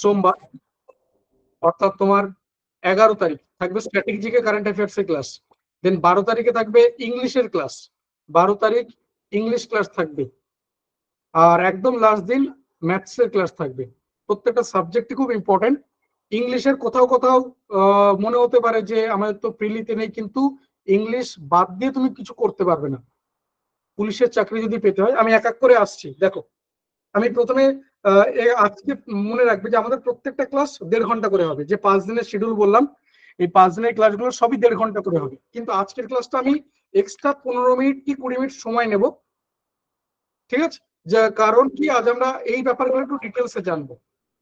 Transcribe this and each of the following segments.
সোমবার অর্থাৎ তোমার এগারো তারিখ থাকবে স্ট্র্যাটেজিকে কারেন্ট অ্যাফেয়ার্স এর ক্লাস দেন বারো তারিখে থাকবে ইংলিশের ক্লাস বারো তারিখ ইংলিশ ক্লাস থাকবে আর একদম লাস্ট দিন ম্যাথসের ক্লাস থাকবে প্রত্যেকটা সাবজেক্টই খুব ইম্পর্টেন্ট ইংলিশের কোথাও কোথাও মনে হতে পারে যে আমাদের তো প্রিলিতে নেই কিন্তু ইংলিশ বাদ দিয়ে তুমি কিছু করতে পারবে না পুলিশের চাকরি যদি পেতে হয় আমি এক এক করে আসছি দেখো আমি প্রথমে আজকে মনে রাখবে যে আমাদের প্রত্যেকটা ক্লাস দেড় ঘন্টা করে হবে যে পাঁচ দিনের শিডিউল বললাম এই পাঁচ দিনের ক্লাসগুলো সবই দেড় ঘন্টা করে হবে কিন্তু আজকের ক্লাসটা আমি এক্সট্রা পনেরো মিনিট কি কুড়ি মিনিট সময় নেব ঠিক আছে যে কারণ কি আজ আমরা এই ব্যাপারগুলো একটু ডিটেলসে জানবো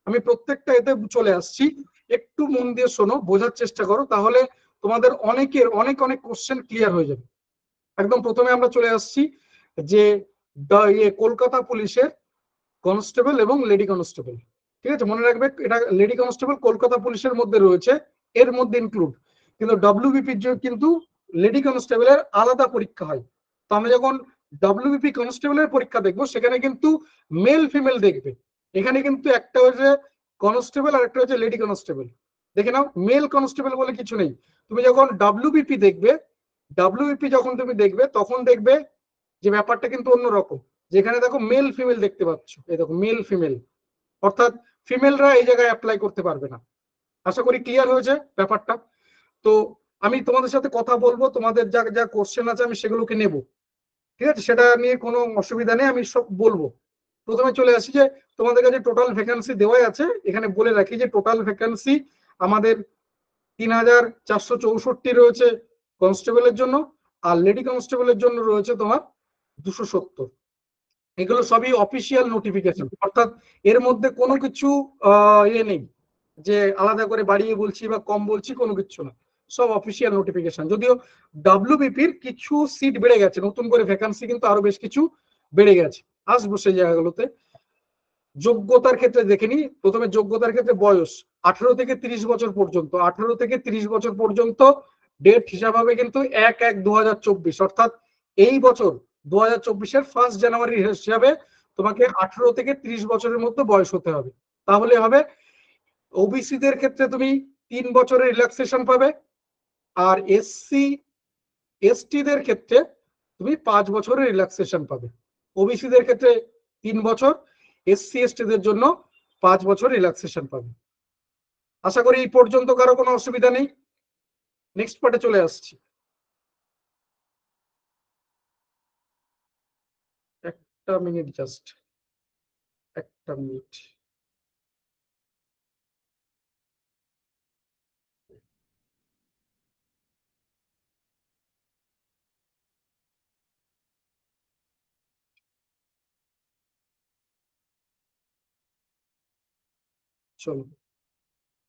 আমি প্রত্যেকটা এতে চলে আসছি একটু মন দিয়ে শোনো বোঝার চেষ্টা করো তাহলে তোমাদের অনেকের অনেক অনেক কোশ্চেন ক্লিয়ার হয়ে যাবে একদম প্রথমে আমরা চলে আসছি যে ইয়ে, কলকাতা পুলিশের কনস্টেবল এবং লেডি কনস্টেবল ঠিক আছে মনে রাখবে এটা লেডি কনস্টেবল কলকাতা পুলিশের মধ্যে রয়েছে এর মধ্যে ইনক্লুড কিন্তু ডব্লিউবিপির কিন্তু লেডি কনস্টেবলের আলাদা পরীক্ষা হয় তো আমরা যখন ডব্লিউবিপি কনস্টেবলের পরীক্ষা দেখব সেখানে কিন্তু মেল ফিমেল দেখবে এখানে কিন্তু একটা হচ্ছে কনস্টেবল আর একটা হচ্ছে লেডি কনস্টেবল দেখে নাও মেল কনস্টেবল বলে কিছু নেই তুমি যখন ডাব্লিউবিপি দেখবে ডাব্লিউবিপি যখন তুমি দেখবে তখন দেখবে যে ব্যাপারটা কিন্তু অন্যরকম যেখানে দেখো মেল ফিমেল দেখতে পাচ্ছ এই দেখো মেল ফিমেল অর্থাৎ ফিমেলরা এই জায়গায় অ্যাপ্লাই করতে পারবে না আশা করি ক্লিয়ার হয়েছে ব্যাপারটা তো আমি তোমাদের সাথে কথা বলবো তোমাদের যা যা কোশ্চেন আছে আমি সেগুলোকে নেব ঠিক আছে সেটা নিয়ে কোনো অসুবিধা নেই আমি সব বলবো প্রথমে চলে আসি যে তোমাদের কাছে টোটাল ভ্যাকান্সি দেওয়াই আছে এখানে বলে রাখি যে টোটাল ভ্যাকান্সি আমাদের তিন হাজার চারশো চৌষট্টি রয়েছে কনস্টেবলের জন্য আর লেডি কনস্টেবলের জন্য রয়েছে তোমার দুশো সত্তর এগুলো সবই অফিসিয়াল নোটিফিকেশন অর্থাৎ এর মধ্যে কোনো কিছু ইয়ে নেই যে আলাদা করে বাড়িয়ে বলছি বা কম বলছি কোনো কিছু না সব অফিসিয়াল নোটিফিকেশন যদিও ডাব্লিউবিপির কিছু সিট বেড়ে গেছে নতুন করে ভ্যাকান্সি কিন্তু আরো বেশ কিছু বেড়ে গেছে আসবো সেই জায়গাগুলোতে যোগ্যতার ক্ষেত্রে দেখে প্রথমে যোগ্যতার ক্ষেত্রে বয়স আঠারো থেকে তিরিশ বছর পর্যন্ত আঠারো থেকে তিরিশ বছর পর্যন্ত ডেট হিসাব হবে কিন্তু এক এক দু অর্থাৎ এই বছর দু হাজার চব্বিশের ফার্স্ট জানুয়ারি হিসাবে তোমাকে আঠারো থেকে ত্রিশ বছরের মধ্যে বয়স হতে হবে তাহলে হবে ওবিসি দের ক্ষেত্রে তুমি তিন বছরের রিল্যাক্সেশন পাবে আর এসসি এসটিদের ক্ষেত্রে তুমি পাঁচ বছরের রিল্যাক্সেশন পাবে ওবিসি দের ক্ষেত্রে তিন বছর এসসি দের জন্য পাঁচ বছর রিল্যাক্সেশন পাবে আশা করি এই পর্যন্ত কারো কোনো অসুবিধা নেই নেক্সট পার্টে চলে আসছি একটা মিনিট জাস্ট একটা মিনিট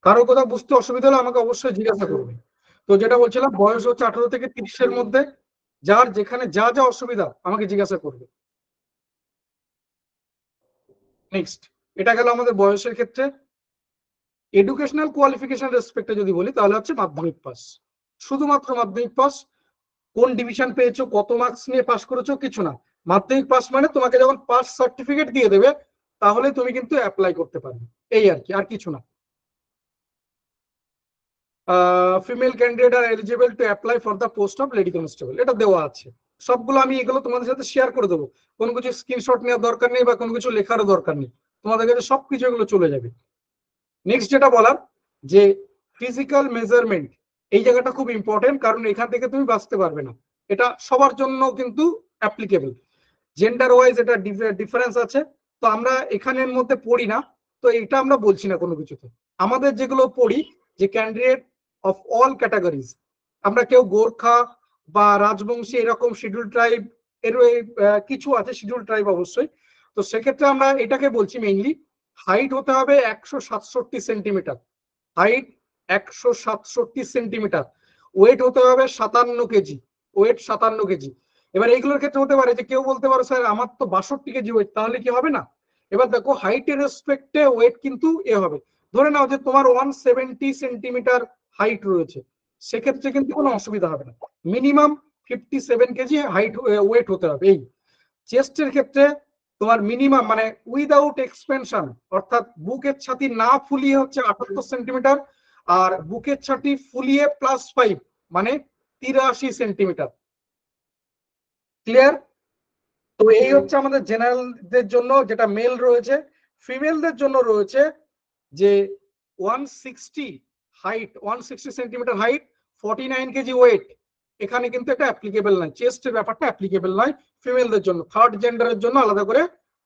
কারো কথা বুঝতে অসুবিধা হলে আমাকে অবশ্যই জিজ্ঞাসা হ্যাঁ। করবে তো যেটা বলছিলাম বয়স হচ্ছে আঠারো থেকে তিরিশের মধ্যে যার যেখানে যা যা অসুবিধা আমাকে জিজ্ঞাসা করবে নেক্সট এটা গেল আমাদের বয়সের ক্ষেত্রে এডুকেশনাল কোয়ালিফিকেশন রেসপেক্টে যদি বলি তাহলে হচ্ছে মাধ্যমিক পাস শুধুমাত্র মাধ্যমিক পাস কোন ডিভিশন পেয়েছো কত মার্কস নিয়ে পাস করেছো কিছু না মাধ্যমিক পাস মানে তোমাকে যখন পাস সার্টিফিকেট দিয়ে দেবে তাহলে তুমি কিন্তু অ্যাপ্লাই করতে পারবে এই আর কি আর কিছু না female candidate are eligible to apply for the post of lady constable এটা দেওয়া আছে সবগুলো আমি এগুলো তোমাদের সাথে শেয়ার করে দেবো কোনো কিছু স্ক্রিনশট নেওয়ার দরকার নেই বা কোনো কিছু লেখারও দরকার নেই তোমাদের কাছে সবকিছু এগুলো চলে যাবে নেক্সট যেটা বলার যে ফিজিক্যাল মেজারমেন্ট এই জায়গাটা খুব ইম্পর্টেন্ট কারণ এখান থেকে তুমি বাঁচতে পারবে না এটা সবার জন্য কিন্তু অ্যাপ্লিকেবল জেন্ডার ওয়াইজ এটা ডিফারেন্স আছে তো আমরা এখানের মধ্যে পড়ি না তো এটা আমরা বলছি না কোনো কিছুতে আমাদের যেগুলো পড়ি যে ক্যান্ডিডেট অফ অল ক্যাটাগরিজ আমরা কেউ গোর্খা বা রাজবংশী এরকম শিডিউল ট্রাইব এর কিছু আছে শিডিউল ট্রাইব অবশ্যই তো সেক্ষেত্রে আমরা এটাকে বলছি মেইনলি হাইট হতে হবে একশো সাতষট্টি সেন্টিমিটার হাইট একশো সাতষট্টি সেন্টিমিটার ওয়েট হতে হবে সাতান্ন কেজি ওয়েট সাতান্ন কেজি এবার এইগুলোর ক্ষেত্রে হতে পারে যে কেউ বলতে পারে স্যার আমার তো বাষট্টি কেজি ওয়েট তাহলে কি হবে না এবার দেখো হাইটের রেসপেক্টে ওয়েট কিন্তু এ হবে ধরে নাও যে তোমার ওয়ান সেভেন্টি সেন্টিমিটার হাইট রয়েছে সেক্ষেত্রে কিন্তু কোনো অসুবিধা হবে না minimum fifty seven KG height weight হতে হবে এই চেস্টের ক্ষেত্রে তোমার মিনিমাম মানে উইদাউট এক্সপেনশন অর্থাৎ বুকের ছাতি না ফুলিয়ে হচ্ছে আঠাত্তর সেন্টিমিটার আর বুকের ছাতি ফুলিয়ে প্লাস ফাইভ মানে তিরাশি সেন্টিমিটার ক্লিয়ার তো এই হচ্ছে আমাদের জেনারেলদের জন্য যেটা মেল রয়েছে ফিমেলদের জন্য রয়েছে যে one sixty height one sixty centimetre height forty nine KG weight এখানে কিন্তু এটা অ্যাপ্লিকেবল নয় চেস্টের ব্যাপারটা অ্যাপ্লিকেবল নয় ফিমেলদের জন্য থার্ড জেন্ডারের জন্য আলাদা করে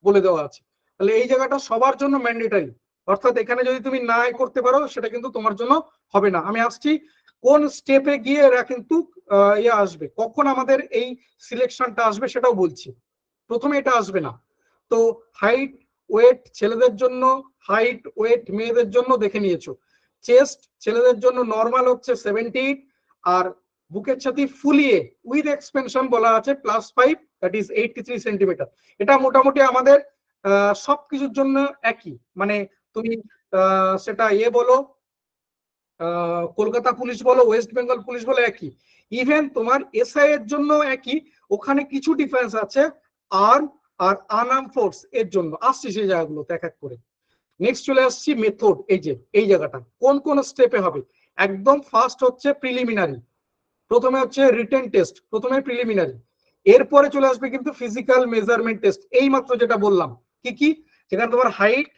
বলে দেওয়া আছে তাহলে এই জায়গাটা সবার জন্য ম্যান্ডেটারি অর্থাৎ এখানে যদি তুমি না করতে পারো সেটা কিন্তু তোমার জন্য হবে না আমি আসছি কোন স্টেপে গিয়ে এরা কিন্তু ইয়ে আসবে কখন আমাদের এই সিলেকশনটা আসবে সেটাও বলছি প্রথমে এটা আসবে না তো হাইট ওয়েট ছেলেদের জন্য হাইট ওয়েট মেয়েদের জন্য দেখে নিয়েছো চেস্ট ছেলেদের জন্য নর্মাল হচ্ছে সেভেন্টি আর বুকের ছাতি ফুলিয়ে উইথ এক্সপেনশন বলা আছে plus five that is eighty three centimetre এটা মোটামুটি আমাদের সব কিছুর জন্য একই মানে তুমি সেটা ইয়ে বলো কলকাতা পুলিশ বলো ওয়েস্ট বেঙ্গল পুলিশ বলো একই ইভেন তোমার এসআই এর জন্য একই ওখানে কিছু ডিফারেন্স আছে আর আর আনআর্ম ফোর্স এর জন্য আসছি সেই জায়গাগুলোতে এক এক করে নেক্সট চলে আসছি মেথড এই যে এই জায়গাটা কোন কোন স্টেপে হবে একদম ফার্স্ট হচ্ছে প্রিলিমিনারি প্রথমে হচ্ছে রিটেন টেস্ট প্রথমে প্রিলিমিনারি এরপরে চলে আসবে কিন্তু ফিজিক্যাল মেজারমেন্ট টেস্ট এই মাত্র যেটা বললাম কি কি সেখানে তোমার হাইট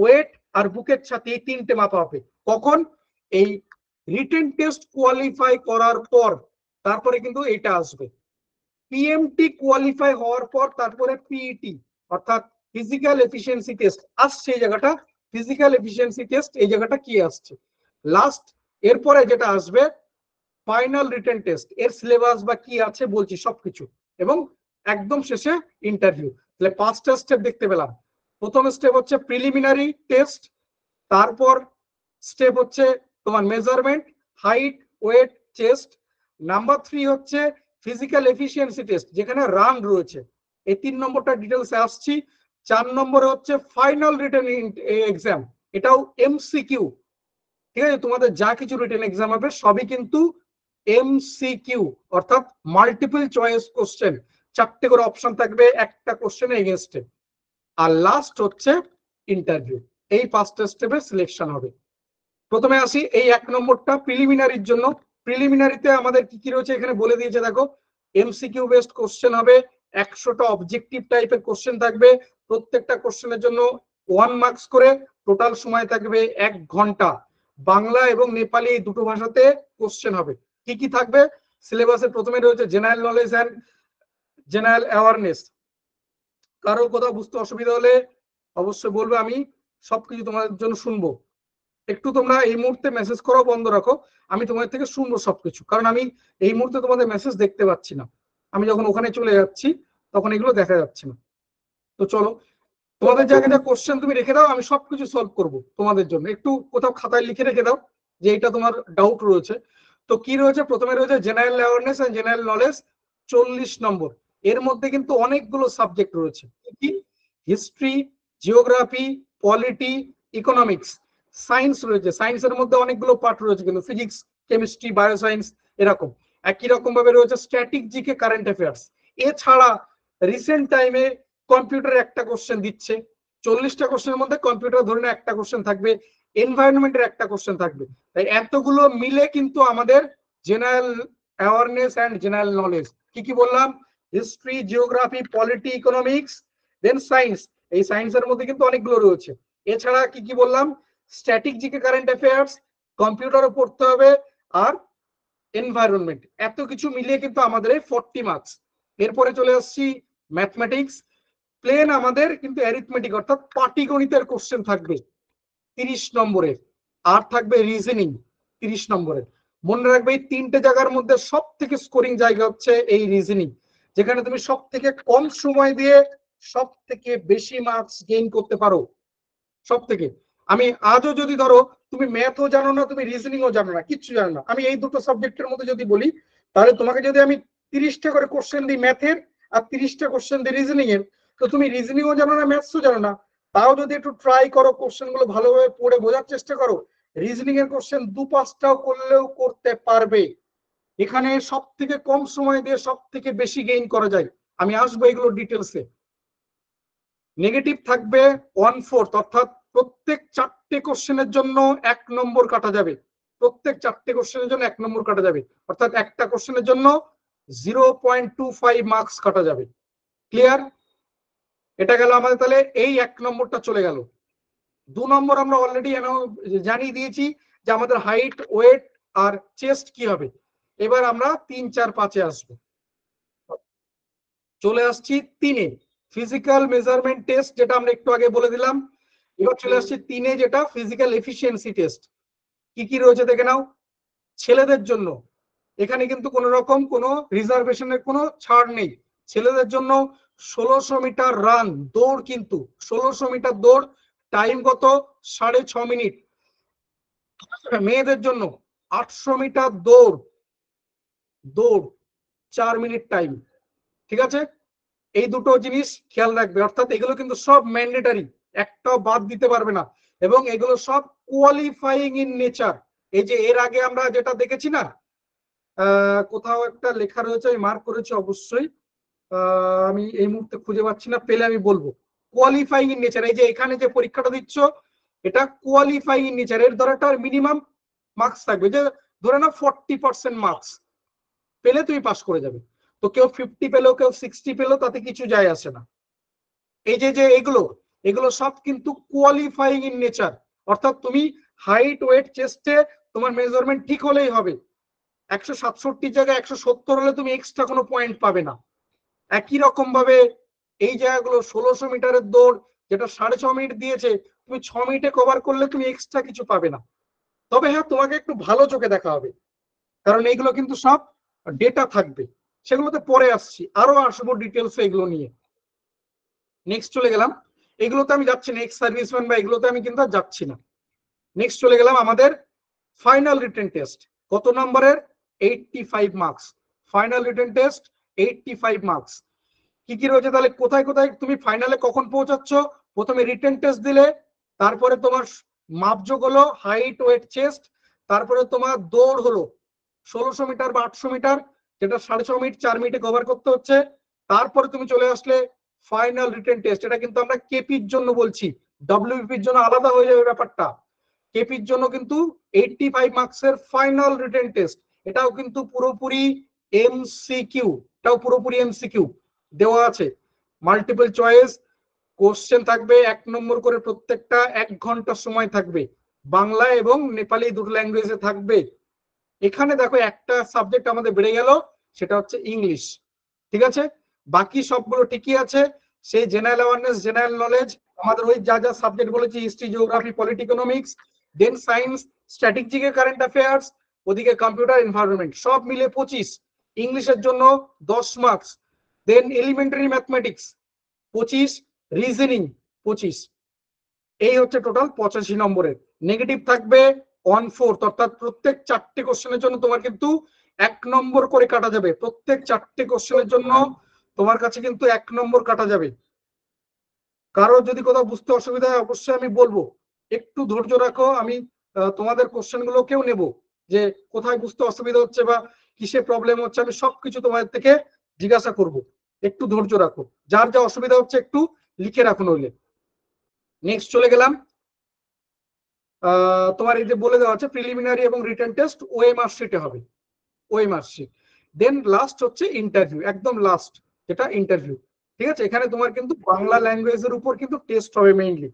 ওয়েট আর বুকের ছাতি এই তিনটে মাপা হবে কখন এই রিটেন টেস্ট কোয়ালিফাই করার পর তারপরে কিন্তু এটা আসবে পিএমটি কোয়ালিফাই হওয়ার পর তারপরে পিইটি e অর্থাৎ ফিজিক্যাল এফিসিয়েন্সি টেস্ট আসছে এই জায়গাটা ফিজিক্যাল এফিসিয়েন্সি টেস্ট এই জায়গাটা কি আসছে লাস্ট এরপরে যেটা আসবে ফাইনাল রিটেন টেস্ট এর সিলেবাস বা কি আছে বলছি সবকিছু এবং একদম শেষে ইন্টারভিউ তাহলে পাঁচটা স্টেপ দেখতে পেলাম প্রথম স্টেপ হচ্ছে প্রিলিমিনারি টেস্ট তারপর স্টেপ হচ্ছে তোমার measurement height weight chest number three হচ্ছে ফিজিক্যাল এফিসিয়েন্সি টেস্ট যেখানে রান রয়েছে এই তিন নম্বরটা ডিটেলসে আসছি চার নম্বরে হচ্ছে ফাইনাল রিটেন এক্সাম এটাও এমসিকিউ ঠিক আছে তোমাদের যা কিছু রিটেন এক্সাম হবে সবই কিন্তু এমসিকিউ অর্থাৎ মাল্টিপল চয়েস কোশ্চেন চারটে করে অপশন থাকবে একটা কোশ্চেন এগেনস্টে আর লাস্ট হচ্ছে ইন্টারভিউ এই পাঁচটা স্টেপে সিলেকশন হবে প্রথমে আসি এই এক নম্বরটা প্রিলিমিনারির জন্য প্রিলিমিনারিতে আমাদের কি কি রয়েছে এখানে বলে দিয়েছে দেখো এমসিকিউ বেসড কোশ্চেন হবে একশোটা অবজেক্টিভ টাইপের কোশ্চেন থাকবে প্রত্যেকটা কোশ্চেনের জন্য ওয়ান মার্কস করে টোটাল সময় থাকবে এক ঘন্টা বাংলা এবং নেপালি দুটো ভাষাতে কোশ্চেন হবে কি কি থাকবে সিলেবাসে প্রথমে রয়েছে general knowledge and general awareness কারোর কোথাও বুঝতে অসুবিধা হলে অবশ্যই বলবে আমি সবকিছু তোমাদের জন্য শুনবো একটু তোমরা এই মুহূর্তে মেসেজ করাও বন্ধ রাখো আমি তোমাদের থেকে শুনবো সবকিছু কারণ আমি এই মুহূর্তে তোমাদের মেসেজ দেখতে পাচ্ছি না আমি যখন ওখানে চলে যাচ্ছি তখন এগুলো দেখা যাচ্ছে না তো চলো তোমাদের জায়গাটা কোশ্চেন তুমি রেখে দাও আমি সবকিছু সলভ করব তোমাদের জন্য একটু কোথাও খাতায় লিখে রেখে দাও যে এটা তোমার ডাউট রয়েছে তো কি রয়েছে প্রথমে রয়েছে general awareness and general knowledge চল্লিশ নম্বর এর মধ্যে কিন্তু অনেকগুলো সাবজেক্ট রয়েছে কি history geography polity economics science রয়েছে সায়েন্সের মধ্যে অনেকগুলো পার্ট রয়েছে কিন্তু ফিজিক্স কেমিস্ট্রি সায়েন্স এরকম একই রকম ভাবে রয়েছে স্ট্র্যাটেজিকে কারেন্ট অ্যাফেয়ার্স এছাড়া রিসেন্ট টাইমে কম্পিউটার একটা কোশ্চেন দিচ্ছে চল্লিশটা কোশ্চেনের মধ্যে কম্পিউটার ধরে একটা কোশ্চেন থাকবে এনভায়রনমেন্টের একটা কোশ্চেন থাকবে তাই এতগুলো মিলে কিন্তু আমাদের general awareness and general knowledge কি কি বললাম history geography polity economics then science এই সায়েন্সের মধ্যে কিন্তু অনেকগুলো রয়েছে এছাড়া কি কি বললাম স্ট্যাটিক জিকে কারেন্ট অ্যাফেয়ার্স কম্পিউটারও পড়তে হবে আর এনভায়রনমেন্ট এত কিছু মিলিয়ে কিন্তু আমাদের এই ফোরটি মার্কস এরপরে চলে আসছি ম্যাথমেটিক্স প্লেন আমাদের কিন্তু অ্যারিথমেটিক অর্থাৎ পাটিগণিতের কোশ্চেন থাকবে তিরিশ নম্বরের আর থাকবে রিজনিং তিরিশ নম্বরের মনে রাখবে এই তিনটে জায়গার মধ্যে সব থেকে স্কোরিং জায়গা হচ্ছে এই রিজনিং যেখানে তুমি সব থেকে কম সময় দিয়ে সব থেকে বেশি মার্কস গেইন করতে পারো সব থেকে আমি আজও যদি ধরো তুমি ম্যাথও জানো না তুমি রিজনিংও জানো না কিচ্ছু জানো না আমি এই দুটো সাবজেক্টের মধ্যে যদি বলি তাহলে তোমাকে যদি আমি তিরিশটা করে কোশ্চেন দিই ম্যাথের আর তিরিশটা কোশ্চেন দিই রিজনিং এর তো তুমি রিজনিংও জানো না ম্যাথসও জানো না তাও যদি একটু ট্রাই করো কোশ্চেন গুলো ভালোভাবে পড়ে বোঝার চেষ্টা করো রিজনিং এর কোশ্চেন দু পাঁচটাও করলেও করতে পারবে এখানে সব থেকে কম সময় দিয়ে সব থেকে বেশি গেইন করা যায় আমি আসবো এগুলো ডিটেলসে নেগেটিভ থাকবে ওয়ান ফোর্থ অর্থাৎ প্রত্যেক চারটে কোশ্চেনের জন্য এক নম্বর কাটা যাবে প্রত্যেক চারটে কোশ্চেনের জন্য এক নম্বর কাটা যাবে অর্থাৎ একটা কোশ্চেনের জন্য zero point two five marks কাটা যাবে ক্লিয়ার এটা গেল আমাদের তাহলে এই এক নম্বরটা চলে গেল দু নম্বর আমরা অলরেডি জানিয়ে দিয়েছি যে আমাদের হাইট ওয়েট আর চেস্ট কি হবে এবার আমরা তিন চার পাঁচে আসবো চলে আসছি তিনে ফিজিক্যাল মেজারমেন্ট টেস্ট যেটা আমরা একটু আগে বলে দিলাম এবার চলে আসছি তিনে যেটা ফিজিক্যাল এফিসিয়েন্সি টেস্ট কি কি রয়েছে দেখে নাও ছেলেদের জন্য এখানে কিন্তু কোন রকম কোনো রিজার্ভেশনের কোনো ছাড় নেই ছেলেদের জন্য ষোলোশো মিটার রান দৌড় কিন্তু ষোলোশো মিটার দৌড় টাইম কত সাড়ে ছ মিনিট মেয়েদের জন্য আটশো মিটার দৌড় দৌড় চার মিনিট টাইম ঠিক আছে এই দুটো জিনিস খেয়াল রাখবে অর্থাৎ এগুলো কিন্তু সব ম্যান্ডেটারি একটাও বাদ দিতে পারবে না এবং এগুলো সব কোয়ালিফাইং ইন নেচার এই যে এর আগে আমরা যেটা দেখেছি না কোথাও একটা লেখা রয়েছে আমি মার্ক করেছি অবশ্যই আমি এই মুহূর্তে খুঁজে পাচ্ছি না পেলে আমি বলবো কোয়ালিফাইং ইন নেচার এই যে এখানে যে পরীক্ষাটা দিচ্ছ এটা কোয়ালিফাইং ইন নেচার এর ধরে একটা মিনিমাম মার্কস থাকবে যে ধরে না ফর্টি পার্সেন্ট মার্কস পেলে তুমি পাস করে যাবে তো কেউ ফিফটি পেলেও কেউ সিক্সটি পেলো তাতে কিছু যায় আসে না এই যে যে এগুলো এগুলো সব কিন্তু কোয়ালিফাইং ইন নেচার অর্থাৎ তুমি হাইট ওয়েট চেস্টে তোমার মেজারমেন্ট ঠিক হলেই হবে একশো সাতষট্টির জায়গায় একশো সত্তর হলে তুমি এক্সট্রা কোনো পয়েন্ট পাবে না একই রকম ভাবে এই জায়গাগুলো ষোলোশো মিটারের দৌড় যেটা সাড়ে ছ মিনিট দিয়েছে তুমি ছ মিনিটে কভার করলে তুমি এক্সট্রা কিছু পাবে না তবে হ্যাঁ তোমাকে একটু ভালো চোখে দেখা হবে কারণ এইগুলো কিন্তু সব ডেটা থাকবে সেগুলোতে পরে আসছি আরো আসবো ডিটেলস এগুলো নিয়ে নেক্সট চলে গেলাম এগুলোতে আমি যাচ্ছি না এক্স সার্ভিসম্যান বা এগুলোতে আমি কিন্তু যাচ্ছি না নেক্সট চলে গেলাম আমাদের ফাইনাল রিটেন টেস্ট কত নম্বরের eighty five marks final written test eighty five marks কি কি রয়েছে তাহলে কোথায় কোথায় তুমি ফাইনালে কখন পৌঁছাচ্ছ প্রথমে রিটেন টেস্ট দিলে তারপরে তোমার মাপযোগ হলো হাইট ওয়েট চেস্ট তারপরে তোমার দৌড় হলো ষোলোশো মিটার বা আটশো মিটার যেটা সাড়ে ছ মিনিট চার মিনিটে কভার করতে হচ্ছে তারপরে তুমি চলে আসলে ফাইনাল রিটেন টেস্ট এটা কিন্তু আমরা কেপির জন্য বলছি ডাব্লিউপির জন্য আলাদা হয়ে যাবে ব্যাপারটা কেপির জন্য কিন্তু এইটটি ফাইভ মার্কসের ফাইনাল রিটেন টেস্ট এটাও কিন্তু পুরোপুরি এমসিকিউটাও পুরোপুরি এমসিকিউ দেওয়া আছে মাল্টিপল চয়েস কোশ্চেন থাকবে এক নম্বর করে প্রত্যেকটা এক ঘন্টা সময় থাকবে বাংলা এবং নেপালি দুটো ল্যাঙ্গুয়েজে থাকবে এখানে দেখো একটা সাবজেক্ট আমাদের বেড়ে গেল সেটা হচ্ছে ইংলিশ ঠিক আছে বাকি সবগুলো ঠিকই আছে সেই জেনারেল অ্যাওয়ারনেস জেনারেল নলেজ আমাদের ওই যা যা সাবজেক্ট বলেছি history geography polity economics then science strategic current affairs ওদিকে কম্পিউটার এনভায়রনমেন্ট সব মিলে পঁচিশ ইংলিশের জন্য দশ মার্কস দেন এলিমেন্টারি ম্যাথমেটিক্স পঁচিশ রিজনিং পঁচিশ এই হচ্ছে টোটাল পঁচাশি নম্বরের নেগেটিভ থাকবে ওয়ান ফোর্থ অর্থাৎ প্রত্যেক চারটে কোশ্চেনের জন্য তোমার কিন্তু এক নম্বর করে কাটা যাবে প্রত্যেক চারটে কোশ্চেনের জন্য তোমার কাছে কিন্তু এক নম্বর কাটা যাবে কারো যদি কোথাও বুঝতে অসুবিধা হয় অবশ্যই আমি বলবো একটু ধৈর্য রাখো আমি তোমাদের কোশ্চেন কেউ নেবো যে কোথায় বুঝতে অসুবিধা হচ্ছে বা কিসে প্রবলেম হচ্ছে আমি সবকিছু তোমার থেকে জিজ্ঞাসা করব একটু ধৈর্য রাখো যার যা অসুবিধা হচ্ছে একটু লিখে রাখুন নইলে নেক্সট চলে গেলাম তোমার এই যে বলে দেওয়া হচ্ছে প্রিলিমিনারি এবং রিটার্ন টেস্ট ওয়ে মার্কশিটে হবে ওয়ে মার্কশিট দেন লাস্ট হচ্ছে ইন্টারভিউ একদম লাস্ট যেটা ইন্টারভিউ ঠিক আছে এখানে তোমার কিন্তু বাংলা ল্যাঙ্গুয়েজের উপর কিন্তু টেস্ট হবে মেইনলি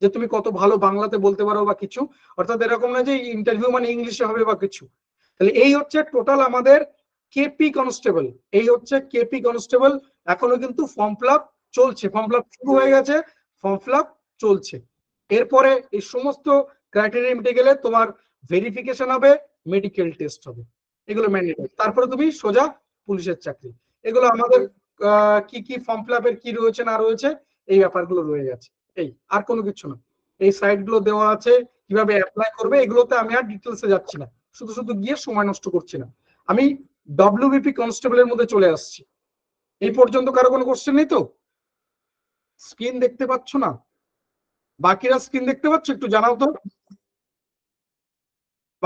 যে তুমি কত ভালো বাংলাতে বলতে পারো বা কিছু অর্থাৎ এরকম না যে ইন্টারভিউ মানে ইংলিশে হবে বা কিছু তাহলে এই হচ্ছে টোটাল আমাদের কেপি কনস্টেবল এই হচ্ছে কেপি কনস্টেবল এখনো কিন্তু ফর্ম ফিল চলছে ফর্ম ফিল শুরু হয়ে গেছে ফর্ম ফিল চলছে এরপরে এই সমস্ত ক্রাইটেরিয়া মিটে গেলে তোমার ভেরিফিকেশন হবে মেডিকেল টেস্ট হবে এগুলো ম্যান্ডেটরি তারপরে তুমি সোজা পুলিশের চাকরি এগুলো আমাদের কি কি ফর্ম ফিল কি রয়েছে না রয়েছে এই ব্যাপারগুলো রয়ে গেছে এই আর কোনো কিছু না এই সাইট গুলো দেওয়া আছে কিভাবে অ্যাপ্লাই করবে এগুলোতে আমি আর ডিটেলসে যাচ্ছি না শুধু শুধু গিয়ে সময় নষ্ট করছি না আমি ডাব্লিউবিপি কনস্টেবলের মধ্যে চলে আসছি এই পর্যন্ত কারো কোনো কোশ্চেন নেই তো স্ক্রিন দেখতে পাচ্ছ না বাকিরা স্ক্রিন দেখতে পাচ্ছ একটু জানাও তো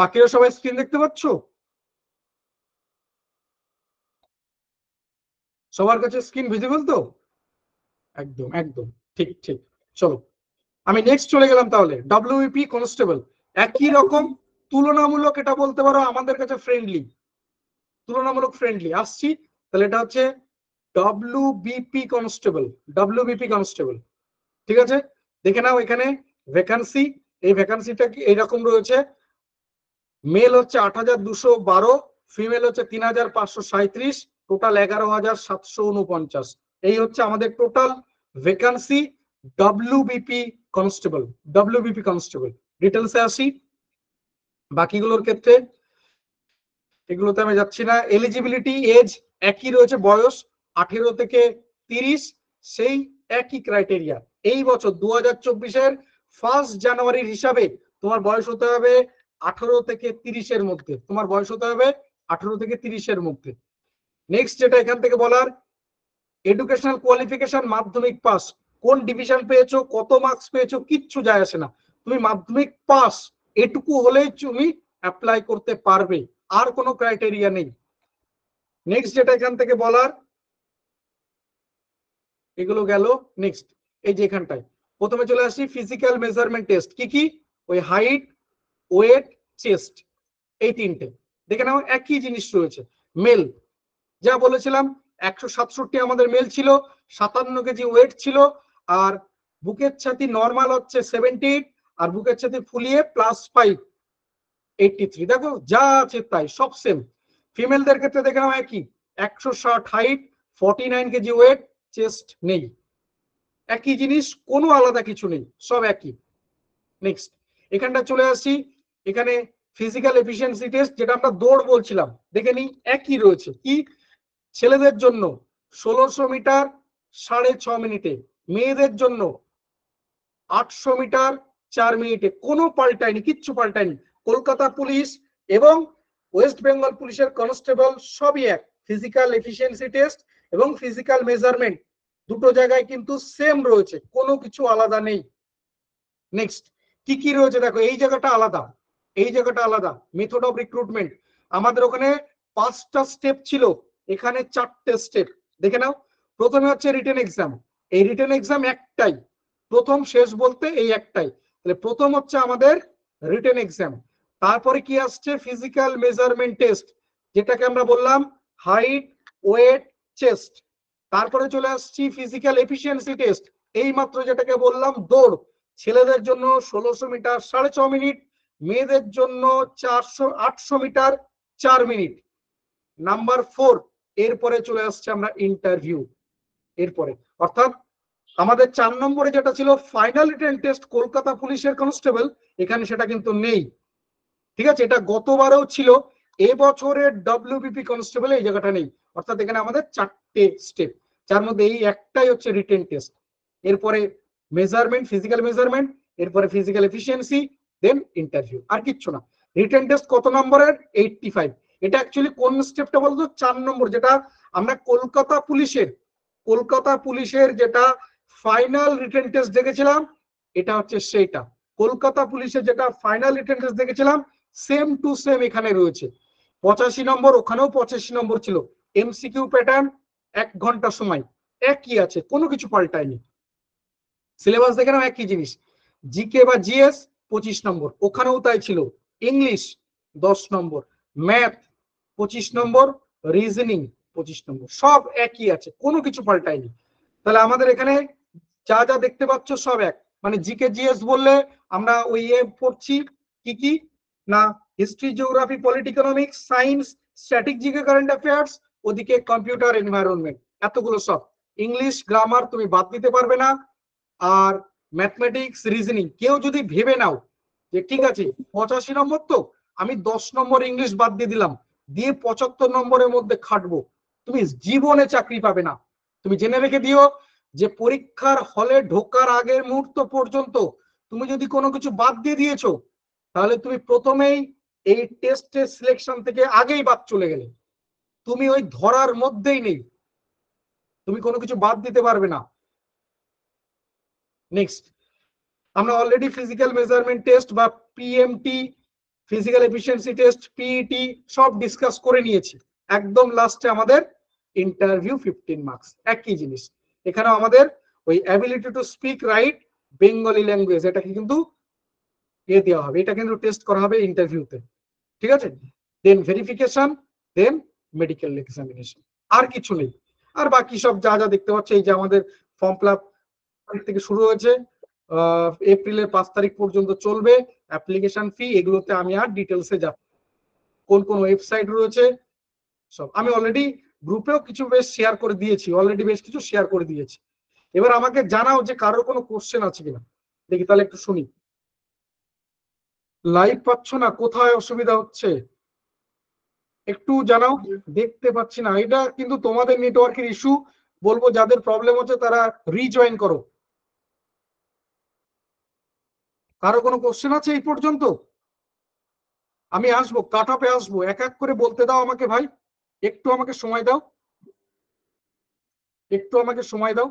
বাকিরা সবাই স্ক্রিন দেখতে পাচ্ছ সবার কাছে স্ক্রিন ভিজিবল তো একদম একদম ঠিক ঠিক চলো আমি নেক্সট চলে গেলাম তাহলে ডাব্লিউপি কনস্টেবল একই রকম তুলনামূলক এটা বলতে পারো আমাদের কাছে ফ্রেন্ডলি তুলনামূলক ফ্রেন্ডলি আসছি তাহলে এটা হচ্ছে W BP constable W BP constable ঠিক আছে দেখে নাও এখানে ভ্যাকান্সি এই ভ্যাকান্সিটা কি এরকম রয়েছে মেল হচ্ছে আট হাজার দুশো বারো ফিমেল হচ্ছে তিন হাজার পাঁচশো সাঁত্রিশ টোটাল এগারো হাজার সাতশো উনপঞ্চাশ এই হচ্ছে আমাদের total vacancy WBP constable WBP constable ডিটেলসে আসি বাকিগুলোর ক্ষেত্রে এগুলোতে আমি যাচ্ছি না এলিজিবিলিটি এজ একই রয়েছে বয়স আঠেরো থেকে তিরিশ সেই একই ক্রাইটেরিয়া এই বছর দু হাজার চব্বিশের ফার্স্ট জানুয়ারির হিসাবে তোমার বয়স হতে হবে আঠারো থেকে তিরিশের মধ্যে তোমার বয়স হতে হবে আঠারো থেকে তিরিশের মধ্যে নেক্সট যেটা এখান থেকে বলার এডুকেশনাল কোয়ালিফিকেশন মাধ্যমিক পাস কোন ডিভিশন পেয়েছো কত মার্কস পেয়েছো কিচ্ছু যায় আসে না তুমি মাধ্যমিক পাস এটুকু হলেই তুমি অ্যাপ্লাই করতে পারবে আর কোনো ক্রাইটেরিয়া নেই নেক্সট যেটা এখান থেকে বলার এগুলো গেল নেক্সট এই যে এখানটায় প্রথমে চলে আসি ফিজিক্যাল মেজারমেন্ট টেস্ট কি কি ওই হাইট ওয়েট চেস্ট এই তিনটে দেখে নাও একই জিনিস রয়েছে মেল যা বলেছিলাম একশো সাতষট্টি আমাদের মেল ছিল সাতান্ন কেজি ওয়েট ছিল আর বুকের ছাতি নর্মাল হচ্ছে সেভেন্টি এইট আর বুকের সাথে ফুলিয়ে প্লাস ফাইভ এইটটি থ্রি দেখো যা আছে তাই সব সেম ফিমেলদের ক্ষেত্রে দেখলাম একই একশো ষাট height forty nine KG weight chest নেই একই জিনিস কোনো আলাদা কিছু নেই সব একই নেক্সট এখানটা চলে আসি এখানে ফিজিক্যাল এফিসিয়েন্সি টেস্ট যেটা আমরা দৌড় বলছিলাম দেখে নিই একই রয়েছে কি ছেলেদের জন্য ষোলোশো মিটার সাড়ে ছ মিনিটে মেয়েদের জন্য আটশো মিটার চার মিনিটে কোনো পাল্টায়নি কিচ্ছু পাল্টায়নি কলকাতা পুলিশ এবং ওয়েস্ট বেঙ্গল পুলিশের কনস্টেবল সবই এক ফিজিক্যাল এফিসিয়েন্সি টেস্ট এবং ফিজিক্যাল মেজারমেন্ট দুটো জায়গায় কিন্তু সেম রয়েছে কোনো কিছু আলাদা নেই নেক্সট কি কি রয়েছে দেখো এই জায়গাটা আলাদা এই জায়গাটা আলাদা মেথড অফ রিক্রুটমেন্ট আমাদের ওখানে পাঁচটা স্টেপ ছিল এখানে চারটে স্টেপ দেখে নাও প্রথমে হচ্ছে রিটেন এক্সাম এই রিটেন এক্সাম একটাই প্রথম শেষ বলতে এই একটাই তাহলে প্রথম হচ্ছে আমাদের রিটেন এক্সাম তারপরে কি আসছে ফিজিক্যাল মেজারমেন্ট টেস্ট যেটাকে আমরা বললাম হাইট ওয়েট চেস্ট তারপরে চলে আসছি ফিজিক্যাল এফিসিয়েন্সি টেস্ট এই মাত্র যেটাকে বললাম দৌড় ছেলেদের জন্য ষোলোশো মিটার সাড়ে ছ মিনিট মেয়েদের জন্য চারশো আটশো মিটার চার মিনিট নাম্বার ফোর এরপরে চলে আসছে আমরা ইন্টারভিউ এরপরে অর্থাৎ আমাদের চার নম্বরে যেটা ছিল ফাইনাল রিটেন টেস্ট কলকাতা পুলিশের কনস্টেবল এখানে সেটা কিন্তু নেই ঠিক আছে এটা গতবারেও ছিল এবছরের ডব্লিউবিপি কনস্টেবল এই জায়গাটা নেই অর্থাৎ এখানে আমাদের চারটে স্টেপ যার মধ্যে এই একটাই হচ্ছে রিটেন টেস্ট এরপরে মেজারমেন্ট ফিজিক্যাল মেজারমেন্ট এরপরে ফিজিক্যাল এফিসিয়েন্সি দেন ইন্টারভিউ আর কিচ্ছু না রিটেন টেস্ট কত নম্বরের এইটটি ফাইভ এটা অ্যাকচুয়ালি কোন স্টেপটা বলতো চার নম্বর যেটা আমরা কলকাতা পুলিশের কলকাতা পুলিশের যেটা ফাইনাল রিটেন টেস্ট দেখেছিলাম এটা হচ্ছে সেইটা কলকাতা পুলিশে যেটা ফাইনাল রিটেন টেস্ট দেখেছিলাম সেম টু সেম এখানে রয়েছে পঁচাশি নম্বর ওখানেও পঁচাশি নম্বর ছিল এমসিকিউ প্যাটার্ন এক ঘন্টা সময় একই আছে কোনো কিছু পাল্টায়নি সিলেবাস দেখে নাও একই জিনিস জিকে বা জিএস পঁচিশ নম্বর ওখানেও তাই ছিল ইংলিশ দশ নম্বর ম্যাথ পঁচিশ নম্বর রিজনিং পঁচিশ নম্বর সব একই আছে কোনো কিছু পাল্টায়নি তাহলে আমাদের এখানে যা যা দেখতে পাচ্ছ সব এক মানে জিকে জিএস বললে আমরা ওই এ ইয়ে পড়ছি কি কি না history geography economics science static current affairs ওদিকে কম্পিউটার এনভায়রনমেন্ট এতগুলো সব ইংলিশ গ্রামার তুমি বাদ দিতে পারবে না আর ম্যাথমেটিক্স রিজনিং কেউ যদি ভেবে নাও যে ঠিক আছে পঁচাশি নম্বর তো আমি দশ নম্বর ইংলিশ বাদ দিয়ে দিলাম দিয়ে পঁচাত্তর নম্বরের মধ্যে খাটবো তুমি জীবনে চাকরি পাবে না তুমি জেনে রেখে দিও যে পরীক্ষার হলে ঢোকার আগের মুহূর্ত পর্যন্ত তুমি যদি কোনো কিছু বাদ দিয়ে দিয়েছো তাহলে তুমি প্রথমেই এই টেস্টের সিলেকশন থেকে আগেই বাদ চলে গেলে তুমি ওই ধরার মধ্যেই নেই তুমি কোনো কিছু বাদ দিতে পারবে না নেক্সট আমরা অলরেডি ফিজিক্যাল মেজারমেন্ট টেস্ট বা PMT physical efficiency test PET সব ডিসকাস করে নিয়েছি একদম লাস্টে আমাদের ইন্টারভিউ ফিফটিন মার্কস একই জিনিস এখানেও আমাদের ওই ability to speak right Bengali language এটাকে কিন্তু এ দেওয়া হবে এটা কিন্তু টেস্ট করা হবে ইন্টারভিউতে ঠিক আছে then verification then medical examination আর কিছু নেই আর বাকি সব যা যা দেখতে পাচ্ছি এই যে আমাদের ফর্ম ফিল থেকে শুরু হয়েছে এপ্রিলের পাঁচ তারিখ পর্যন্ত চলবে অ্যাপ্লিকেশন ফি এগুলোতে আমি আর ডিটেলসে যাব কোন কোন ওয়েবসাইট রয়েছে সব আমি অলরেডি গ্রুপেও কিছু বেশ শেয়ার করে দিয়েছি অলরেডি বেশ কিছু শেয়ার করে দিয়েছি এবার আমাকে জানাও যে কারোর কোনো কোশ্চেন আছে কিনা দেখি তাহলে একটু শুনি লাইভ পাচ্ছ না কোথায় অসুবিধা হচ্ছে একটু জানাও দেখতে পাচ্ছি না এটা কিন্তু তোমাদের নেটওয়ার্কের ইস্যু বলবো যাদের প্রবলেম হচ্ছে তারা রিজয়েন করো কারো কোনো কোশ্চেন আছে এই পর্যন্ত আমি আসবো কাট অফে আসবো এক এক করে বলতে দাও আমাকে ভাই একটু আমাকে সময় দাও একটু আমাকে সময় দাও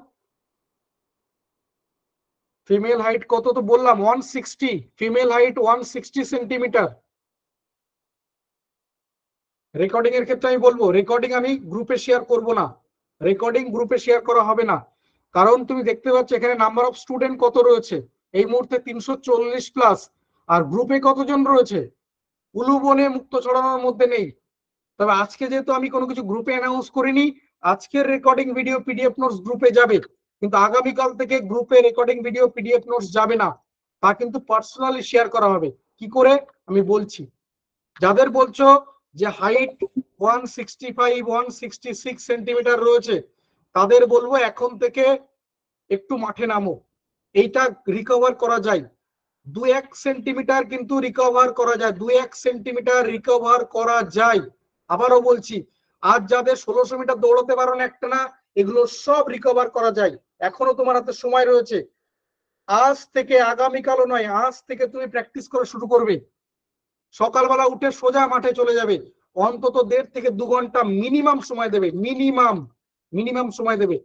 ফিমেল হাইট কত তো বললাম one sixty female height one sixty centimetre recording এর ক্ষেত্রে আমি বলবো রেকর্ডিং আমি গ্রুপে শেয়ার করব না রেকর্ডিং গ্রুপে শেয়ার করা হবে না কারণ তুমি দেখতে পাচ্ছ এখানে নাম্বার অফ স্টুডেন্ট কত রয়েছে এই মুহূর্তে তিনশো চল্লিশ প্লাস আর গ্রুপে কতজন রয়েছে উলু বনে মুক্ত ছড়ানোর মধ্যে নেই তবে আজকে যেহেতু আমি কোনো কিছু গ্রুপে অ্যানাউন্স করিনি আজকের রেকর্ডিং ভিডিও পিডিএফ নোটস গ্রুপে যাবে কিন্তু আগামীকাল থেকে গ্রুপে রেকর্ডিং ভিডিও পিডিএফ নোটস যাবে না তা কিন্তু পার্সোনালি শেয়ার করা হবে কি করে আমি বলছি যাদের বলছো যে height one sixty five one sixty six centimetre রয়েছে তাদের বলবো এখন থেকে একটু মাঠে নামো এইটা রিকভার করা যায় দু এক সেন্টিমিটার কিন্তু রিকভার করা যায় দু এক সেন্টিমিটার রিকভার করা যায় আবারও বলছি আজ যাদের ষোলোশো মিটার দৌড়াতে না একটা না এগুলো সব রিকভার করা যায় এখনো তোমার হাতে সময় রয়েছে আজ থেকে আগামীকালও নয় আজ থেকে তুমি প্র্যাকটিস করে শুরু করবে সকালবেলা উঠে সোজা মাঠে চলে যাবে অন্তত দেড় থেকে দু ঘন্টা মিনিমাম সময় দেবে মিনিমাম মিনিমাম সময় দেবে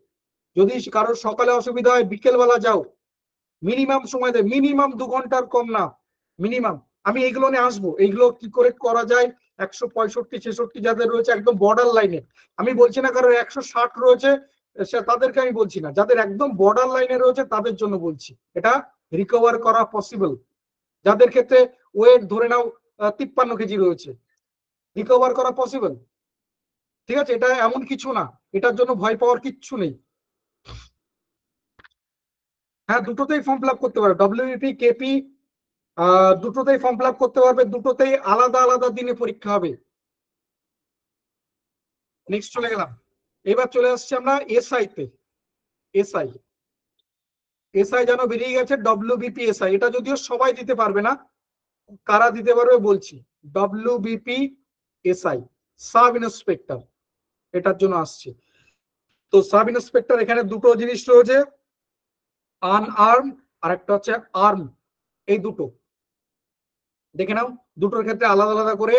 যদি কারোর সকালে অসুবিধা হয় বিকেলবেলা যাও মিনিমাম সময় দেবে মিনিমাম দু ঘন্টার কম না মিনিমাম আমি এইগুলো নিয়ে আসবো এইগুলো কি করে করা যায় একশো পঁয়ষট্টি ছেষট্টি যাদের রয়েছে একদম বর্ডার লাইনে আমি বলছি না কারণ একশো ষাট রয়েছে তাদেরকে আমি বলছি না যাদের একদম বর্ডার লাইনে রয়েছে তাদের জন্য বলছি এটা রিকভার করা পসিবল যাদের ক্ষেত্রে ওয়েট ধরে নাও তিপ্পান্ন কেজি রয়েছে রিকভার করা পসিবল ঠিক আছে এটা এমন কিছু না এটার জন্য ভয় পাওয়ার কিচ্ছু নেই হ্যাঁ দুটোতেই ফর্ম ফিল আপ করতে পারো ডব্লিউপি কেপি e দুটোতেই ফর্ম ফিল করতে পারবে দুটোতেই আলাদা আলাদা দিনে পরীক্ষা হবে নেক্সট চলে গেলাম এবার চলে আসছি আমরা এসআই তে এসআই এসআই যেন বেরিয়ে গেছে ডব্লিউবিপি এসআই এটা যদিও সবাই দিতে পারবে না কারা দিতে পারবে বলছি ডব্লিউবিপি এসআই সাব ইন্সপেক্টর এটার জন্য আসছে তো সাব ইন্সপেক্টর এখানে দুটো জিনিস রয়েছে আনআর্ম আর একটা হচ্ছে আর্ম এই দুটো দেখে নাও দুটোর ক্ষেত্রে আলাদা আলাদা করে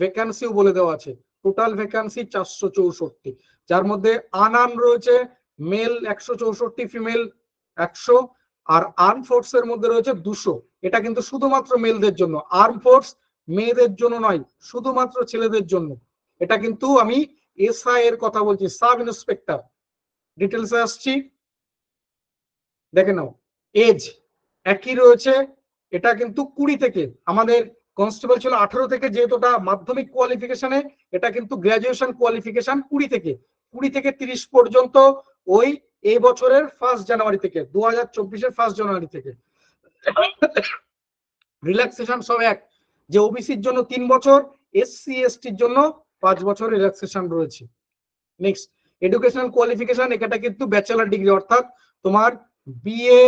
ভ্যাকান্সিও বলে দেওয়া আছে টোটাল ভ্যাকান্সি চারশো চৌষট্টি যার মধ্যে আনআন রয়েছে মেল একশো চৌষট্টি ফিমেল একশো আর আর্ম ফোর্স এর মধ্যে রয়েছে দুশো এটা কিন্তু শুধুমাত্র মেলদের জন্য আর্ম ফোর্স মেয়েদের জন্য নয় শুধুমাত্র ছেলেদের জন্য এটা কিন্তু আমি এসআই এর কথা বলছি সাব ইন্সপেক্টর ডিটেলসে আসছি দেখে নাও এজ একই রয়েছে এটা কিন্তু কুড়ি থেকে আমাদের কনস্টেবল ছিল আঠারো থেকে যেহেতু মাধ্যমিক কোয়ালিফিকেশনে এটা কিন্তু গ্রাজুয়েশন কোয়ালিফিকেশন কুড়ি থেকে কুড়ি থেকে তিরিশ পর্যন্ত ওই এই বছরের ফার্স্ট জানুয়ারি থেকে দু হাজার চব্বিশের ফার্স্ট জানুয়ারি থেকে রিল্যাক্সেশন সব এক যে ওবিসির জন্য তিন বছর এসসি এসটির জন্য পাঁচ বছর রিল্যাক্সেশন রয়েছে নেক্সট এডুকেশনাল কোয়ালিফিকেশন এটা কিন্তু ব্যাচেলার ডিগ্রি অর্থাৎ তোমার বিএ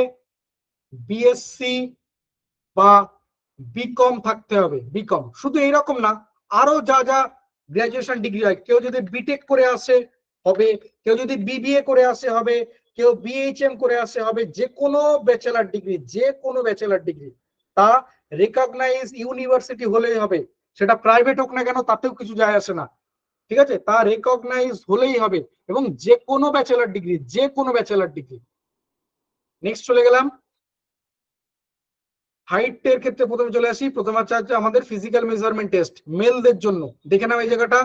বিএসসি বা বিকম থাকতে হবে বিকম শুধু এইরকম না আরো যা যা গ্রাজুয়েশন ডিগ্রি হয় কেউ যদি বিটেক করে আসে হবে কেউ যদি বিবিএ করে আসে হবে কেউ বিএইচএম করে আসে হবে যে কোনো ব্যাচেলার ডিগ্রি যে কোনো ব্যাচেলার ডিগ্রি তা রেকগনাইজ ইউনিভার্সিটি হলেই হবে সেটা প্রাইভেট হোক না কেন তাতেও কিছু যায় আসে না ঠিক আছে তা রেকগনাইজ হলেই হবে এবং যে কোনো ব্যাচেলার ডিগ্রি যে কোনো ব্যাচেলার ডিগ্রি নেক্সট চলে গেলাম হাইটের ক্ষেত্রে প্রথমে চলে আসি প্রথম আছে হচ্ছে আমাদের ফিজিক্যাল মেজারমেন্ট টেস্ট মেলদের জন্য দেখে নাও এই জায়গাটা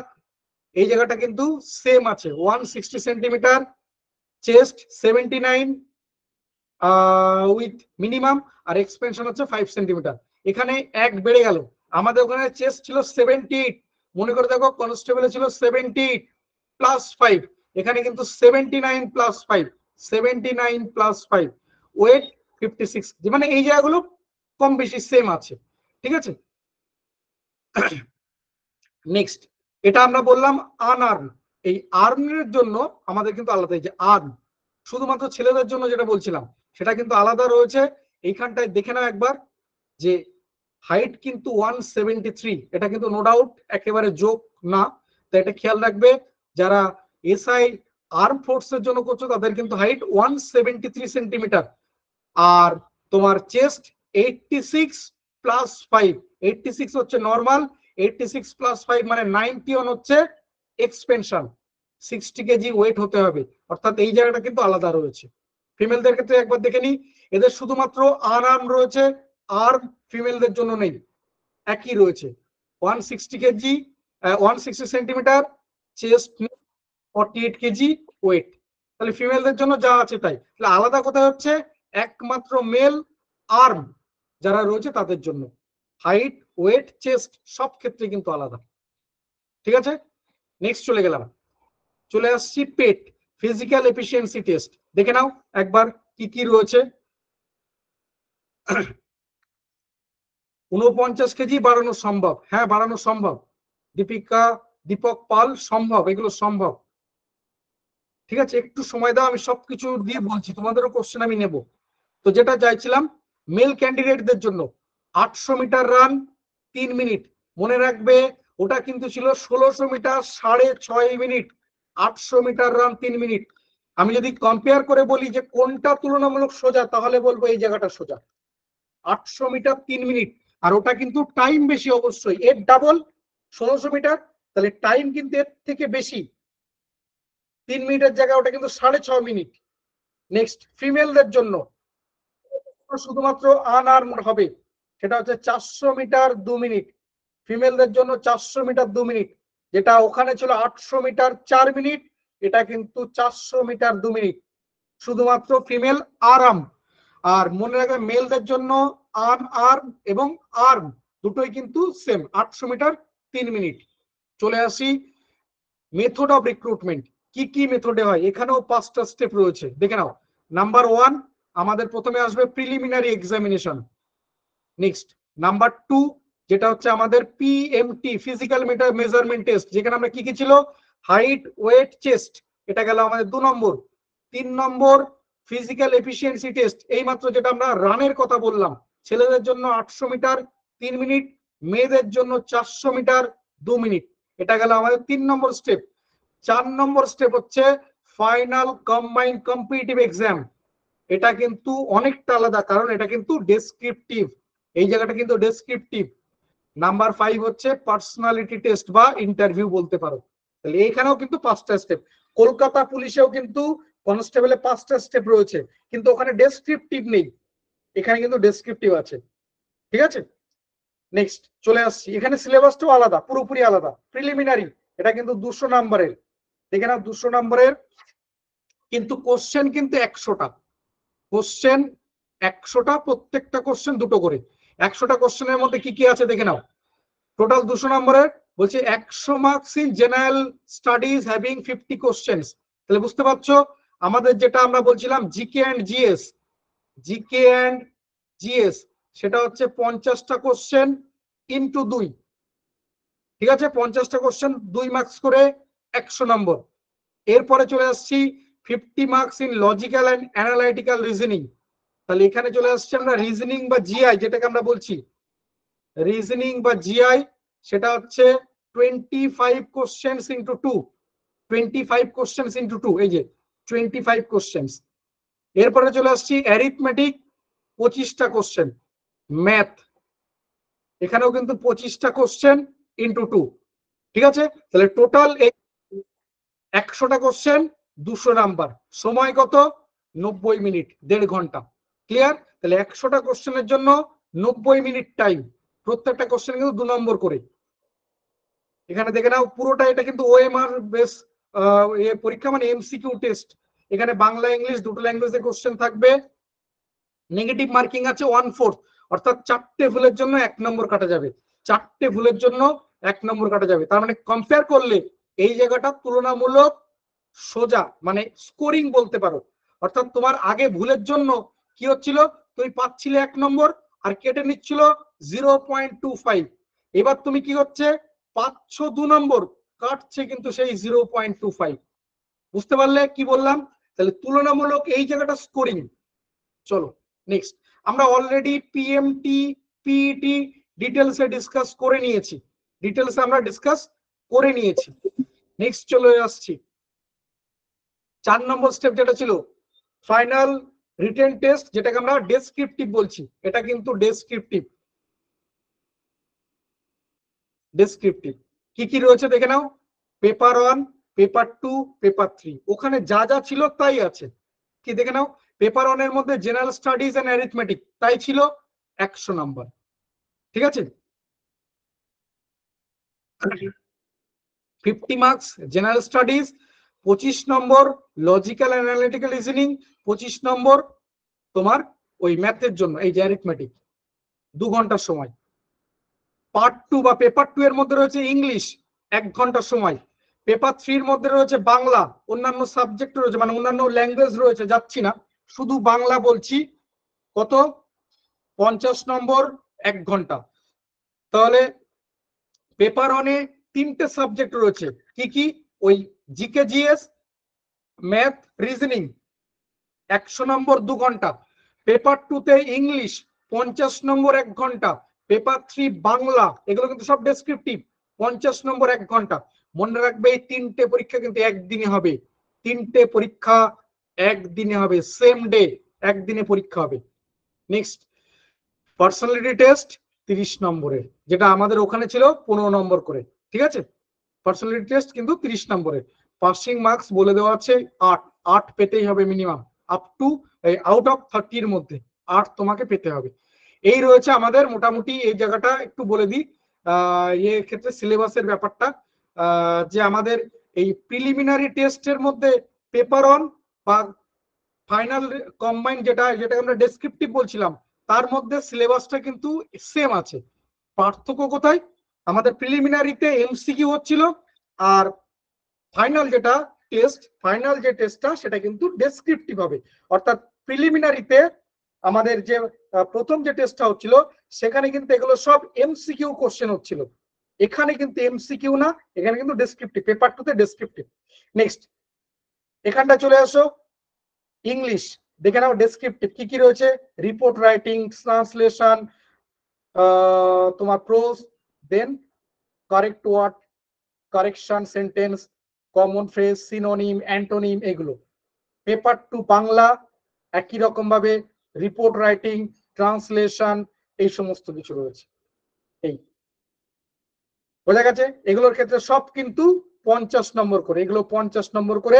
এই জায়গাটা কিন্তু সেম আছে one sixty centimetre chest 79 nine with minimum আর এক্সপেনশন হচ্ছে ফাইভ সেন্টিমিটার এখানে এক বেড়ে গেল আমাদের ওখানে চেস্ট ছিল 78 এইট মনে করে দেখো কনস্টেবলে ছিল 78 প্লাস ফাইভ এখানে কিন্তু seventy nine plus five seventy nine plus five weight fifty six মানে এই জায়গাগুলো কম বেশি সেম আছে ঠিক আছে নেক্সট এটা আমরা বললাম আনআর্ন এই আর্নের জন্য আমাদের কিন্তু আলাদা যে আর্ন শুধুমাত্র ছেলেদের জন্য যেটা বলছিলাম সেটা কিন্তু আলাদা রয়েছে এইখানটায় দেখে নাও একবার যে হাইট কিন্তু ওয়ান সেভেন্টি থ্রি এটা কিন্তু নো ডাউট একেবারে যোগ না তো এটা খেয়াল রাখবে যারা এসআই আর্ম ফোর্স জন্য করছো তাদের কিন্তু height one seventy three centimetre আর তোমার chest eighty six plus five eighty six হচ্ছে normal eighty six plus five মানে নাইনটি ওয়ান হচ্ছে এক্সপেনশন সিক্সটি কেজি ওয়েট হতে হবে অর্থাৎ এই জায়গাটা কিন্তু আলাদা রয়েছে ফিমেলদের ক্ষেত্রে একবার দেখে নিই এদের শুধুমাত্র আর আর্ম রয়েছে আর্ম ফিমেলদের জন্য নেই একই রয়েছে one sixty kg one sixty centimetre chest forty eight kg weight তাহলে ফিমেলদের জন্য যা আছে তাই তাহলে আলাদা কোথায় হচ্ছে একমাত্র মেল আর্ম যারা রয়েছে তাদের জন্য হাইট ওয়েট চেস্ট সব ক্ষেত্রে কিন্তু আলাদা ঠিক আছে নেক্সট চলে গেলাম চলে আসছি পেট ফিজিক্যাল এফিসিয়েন্সি টেস্ট দেখে নাও একবার কি কি রয়েছে উনপঞ্চাশ কেজি বাড়ানো সম্ভব হ্যাঁ বাড়ানো সম্ভব দীপিকা দীপক পাল সম্ভব এগুলো সম্ভব ঠিক আছে একটু সময় দাও আমি সবকিছু দিয়ে বলছি তোমাদেরও কোশ্চেন আমি নেব তো যেটা চাইছিলাম মেল ক্যান্ডিডেটদের জন্য আটশো মিটার রান তিন মিনিট মনে রাখবে ওটা কিন্তু ছিল ষোলোশো মিটার সাড়ে ছয় মিনিট আটশো মিটার রান তিন মিনিট আমি যদি কম্পেয়ার করে বলি যে কোনটা তুলনামূলক সোজা তাহলে বলবো এই জায়গাটা সোজা আটশো মিটার তিন মিনিট আর ওটা কিন্তু টাইম বেশি অবশ্যই এর ডাবল ষোলোশো মিটার তাহলে টাইম কিন্তু এর থেকে বেশি তিন মিনিটের জায়গায় ওটা কিন্তু সাড়ে ছ মিনিট নেক্সট ফিমেলদের জন্য শুধুমাত্র আনআর্মড হবে সেটা হচ্ছে চারশো মিটার দু মিনিট ফিমেলদের জন্য চারশো মিটার দু মিনিট যেটা ওখানে ছিল আটশো মিটার চার মিনিট এটা কিন্তু চারশো মিটার দু মিনিট শুধুমাত্র ফিমেল আরাম আর মনে রাখবে মেলদের জন্য আন আর্ম এবং আর্ম দুটোই কিন্তু সেম আটশো মিটার তিন মিনিট চলে আসি মেথড অফ রিক্রুটমেন্ট কি কি মেথডে হয় এখানেও পাঁচটা স্টেপ রয়েছে দেখে নাও নাম্বার ওয়ান আমাদের প্রথমে আসবে preliminary examination next number two যেটা হচ্ছে আমাদের PMT physical meter measurement test যেখানে আমরা কি কি ছিল হাইট ওয়েট চেস্ট এটা গেল আমাদের দু নম্বর তিন নম্বর ফিজিক্যাল এফিসিয়েন্সি টেস্ট এই মাত্র যেটা আমরা রানের কথা বললাম ছেলেদের জন্য আটশো মিটার তিন মিনিট মেয়েদের জন্য চারশো মিটার দু মিনিট এটা গেল আমাদের তিন নম্বর স্টেপ চার নম্বর স্টেপ হচ্ছে ফাইনাল কম্বাইন্ড কম্পিটিটিভ এক্সাম এটা কিন্তু অনেকটা আলাদা কারণ এটা কিন্তু ডেসক্রিপটিভ এই জায়গাটা কিন্তু ডেসক্রিপটিভ নাম্বার ফাইভ হচ্ছে পার্সোনালিটি টেস্ট বা ইন্টারভিউ বলতে পারো তাহলে এখানেও কিন্তু পাঁচটা স্টেপ কলকাতা পুলিশেও কিন্তু কনস্টেবলে পাঁচটা স্টেপ রয়েছে কিন্তু ওখানে ডেসক্রিপটিভ নেই এখানে কিন্তু ডেসক্রিপটিভ আছে ঠিক আছে নেক্সট চলে আসছি এখানে সিলেবাসটাও আলাদা পুরোপুরি আলাদা প্রিলিমিনারি এটা কিন্তু দুশো দেখে না দুশো নম্বরের কিন্তু কোশ্চেন কিন্তু একশোটা কোশ্চেন একশোটা প্রত্যেকটা কোশ্চেন দুটো করে একশোটা কোশ্চেনের মধ্যে কি কি আছে দেখে নাও টোটাল দুশো নম্বরের বলছে একশো marks in general studies having fifty question তাহলে বুঝতে পারছো আমাদের যেটা আমরা বলছিলাম GK and GS GK and GS সেটা হচ্ছে পঞ্চাশটা কোশ্চেন ইন্টু দুই ঠিক আছে পঞ্চাশটা কোশ্চেন দুই মার্কস করে একশো নম্বর এরপরে চলে আসছি fifty marks in logical and analytical reasoning তাহলে এখানে চলে আসছে আমরা রিজনিং বা জিআই যেটাকে আমরা বলছি রিজনিং বা জিআই সেটা হচ্ছে twenty five questions into two twenty five questions into two এই যে টোয়েন্টি ফাইভ কোশ্চেন্স এরপরে চলে আসছি অ্যারিথমেটিক পঁচিশটা কোশ্চেন ম্যাথ এখানেও কিন্তু পঁচিশটা কোশ্চেন ইন্টু টু ঠিক আছে তাহলে টোটাল একশোটা কোশ্চেন দুশো নাম্বার সময় কত নব্বই মিনিট দেড় ঘন্টা ক্লিয়ার তাহলে একশোটা কোশ্চেনের জন্য নব্বই মিনিট টাইম প্রত্যেকটা কোশ্চেন কিন্তু দু নম্বর করে এখানে দেখে নাও পুরোটা এটা কিন্তু ওএমআর বেস পরীক্ষা মানে এমসিকিউ টেস্ট এখানে বাংলা ইংলিশ দুটো ল্যাঙ্গুয়েজে কোশ্চেন থাকবে নেগেটিভ মার্কিং আছে ওয়ান ফোর্থ অর্থাৎ চারটে ভুলের জন্য এক নম্বর কাটা যাবে চারটে ভুলের জন্য এক নম্বর কাটা যাবে তার মানে কম্পেয়ার করলে এই জায়গাটা তুলনামূলক সোজা মানে স্কোরিং বলতে পারো অর্থাৎ তোমার আগে ভুলের জন্য কি হচ্ছিল তুমি পাচ্ছিলে এক নম্বর আর কেটে নিচ্ছিল জিরো পয়েন্ট টু ফাইভ এবার তুমি কি হচ্ছে পাচ্ছ দু নম্বর কাটছে কিন্তু সেই জিরো পয়েন্ট টু ফাইভ বুঝতে পারলে কি বললাম তাহলে তুলনামূলক এই জায়গাটা স্কোরিং চলো নেক্সট আমরা অলরেডি পিএমটি পিইটি ডিটেলসে ডিসকাস করে নিয়েছি ডিটেলসে আমরা ডিসকাস করে নিয়েছি নেক্সট চলে আসছি চার নম্বর স্টেপ যেটা ছিল ফাইনাল রিটেন টেস্ট যেটাকে আমরা ডেসক্রিপটিভ বলছি এটা কিন্তু ডেসক্রিপটিভ ডেসক্রিপটিভ কি কি রয়েছে দেখে নাও paper one paper two paper three ওখানে যা যা ছিল তাই আছে কি দেখে নাও পেপার ওয়ানের মধ্যে জেনারেল স্টাডিজ অ্যান্ড অ্যারিথমেটিক তাই ছিল একশো নাম্বার ঠিক আছে ফিফটি মার্কস জেনারেল স্টাডিজ পঁচিশ নম্বর লজিক্যাল অ্যানালিটিক্যাল রিজনিং পঁচিশ নম্বর তোমার ওই ম্যাথের জন্য এই যে দু ঘন্টার সময় পার্ট টু বা পেপার টু এর মধ্যে রয়েছে ইংলিশ এক ঘন্টার সময় পেপার থ্রির মধ্যে রয়েছে বাংলা অন্যান্য সাবজেক্ট রয়েছে মানে অন্যান্য ল্যাঙ্গুয়েজ রয়েছে যাচ্ছি না শুধু বাংলা বলছি কত পঞ্চাশ নম্বর এক ঘন্টা তাহলে পেপার অনে তিনটে সাবজেক্ট রয়েছে কি কি ওই জিকেজিএস ম্যাথ রিজনিং একশো নম্বর দু ঘন্টা পেপার টুতে ইংলিশ পঞ্চাশ নম্বর এক ঘন্টা পেপার থ্রি বাংলা এগুলো কিন্তু সব ডেসক্রিপটিভ পঞ্চাশ নম্বর এক ঘন্টা মনে রাখবে এই তিনটে পরীক্ষা কিন্তু একদিনে হবে তিনটে পরীক্ষা একদিনে হবে সেম ডে একদিনে পরীক্ষা হবে নেক্সট পার্সোনালিটি টেস্ট তিরিশ নম্বরের যেটা আমাদের ওখানে ছিল পনেরো নম্বর করে ঠিক আছে পার্সোনালিটি টেস্ট কিন্তু তিরিশ নম্বরে পাসিং মার্কস বলে দেওয়া আছে আট আট পেতেই হবে minimum up to out of থার্টির মধ্যে আট তোমাকে পেতে হবে এই রয়েছে আমাদের মোটামুটি এই জায়গাটা একটু বলে দিই এ ক্ষেত্রে সিলেবাসের ব্যাপারটা যে আমাদের এই প্রিলিমিনারি টেস্টের মধ্যে পেপার অন বা ফাইনাল কম্বাইন যেটা যেটাকে আমরা ডেসক্রিপটিভ বলছিলাম তার মধ্যে সিলেবাসটা কিন্তু সেম আছে পার্থক্য কোথায় আমাদের প্রিলিমিনারিতে এমসিকিউ হচ্ছিল আর ফাইনাল যেটা টেস্ট ফাইনাল যে টেস্টটা সেটা কিন্তু ডেসক্রিপটিভ হবে অর্থাৎ প্রিলিমিনারিতে আমাদের যে প্রথম যে টেস্টটা হচ্ছিল সেখানে কিন্তু এগুলো সব এমসিকিউ কোশ্চেন হচ্ছিল এখানে কিন্তু এমসিকিউ না এখানে কিন্তু ডেসক্রিপটিভ পেপার টুতে ডেসক্রিপটিভ নেক্সট এখানটা চলে আসো ইংলিশ দেখে নাও ডেসক্রিপটিভ কি কি রয়েছে রিপোর্ট রাইটিং ট্রান্সলেশন তোমার prose then correct word correction sentence common phrase synonym antonym এগুলো পেপার টু বাংলা একই রকম ভাবে রিপোর্ট রাইটিং ট্রান্সলেশন এই সমস্ত কিছু রয়েছে এই বোঝা গেছে এগুলোর ক্ষেত্রে সব কিন্তু পঞ্চাশ নম্বর করে এগুলো পঞ্চাশ নম্বর করে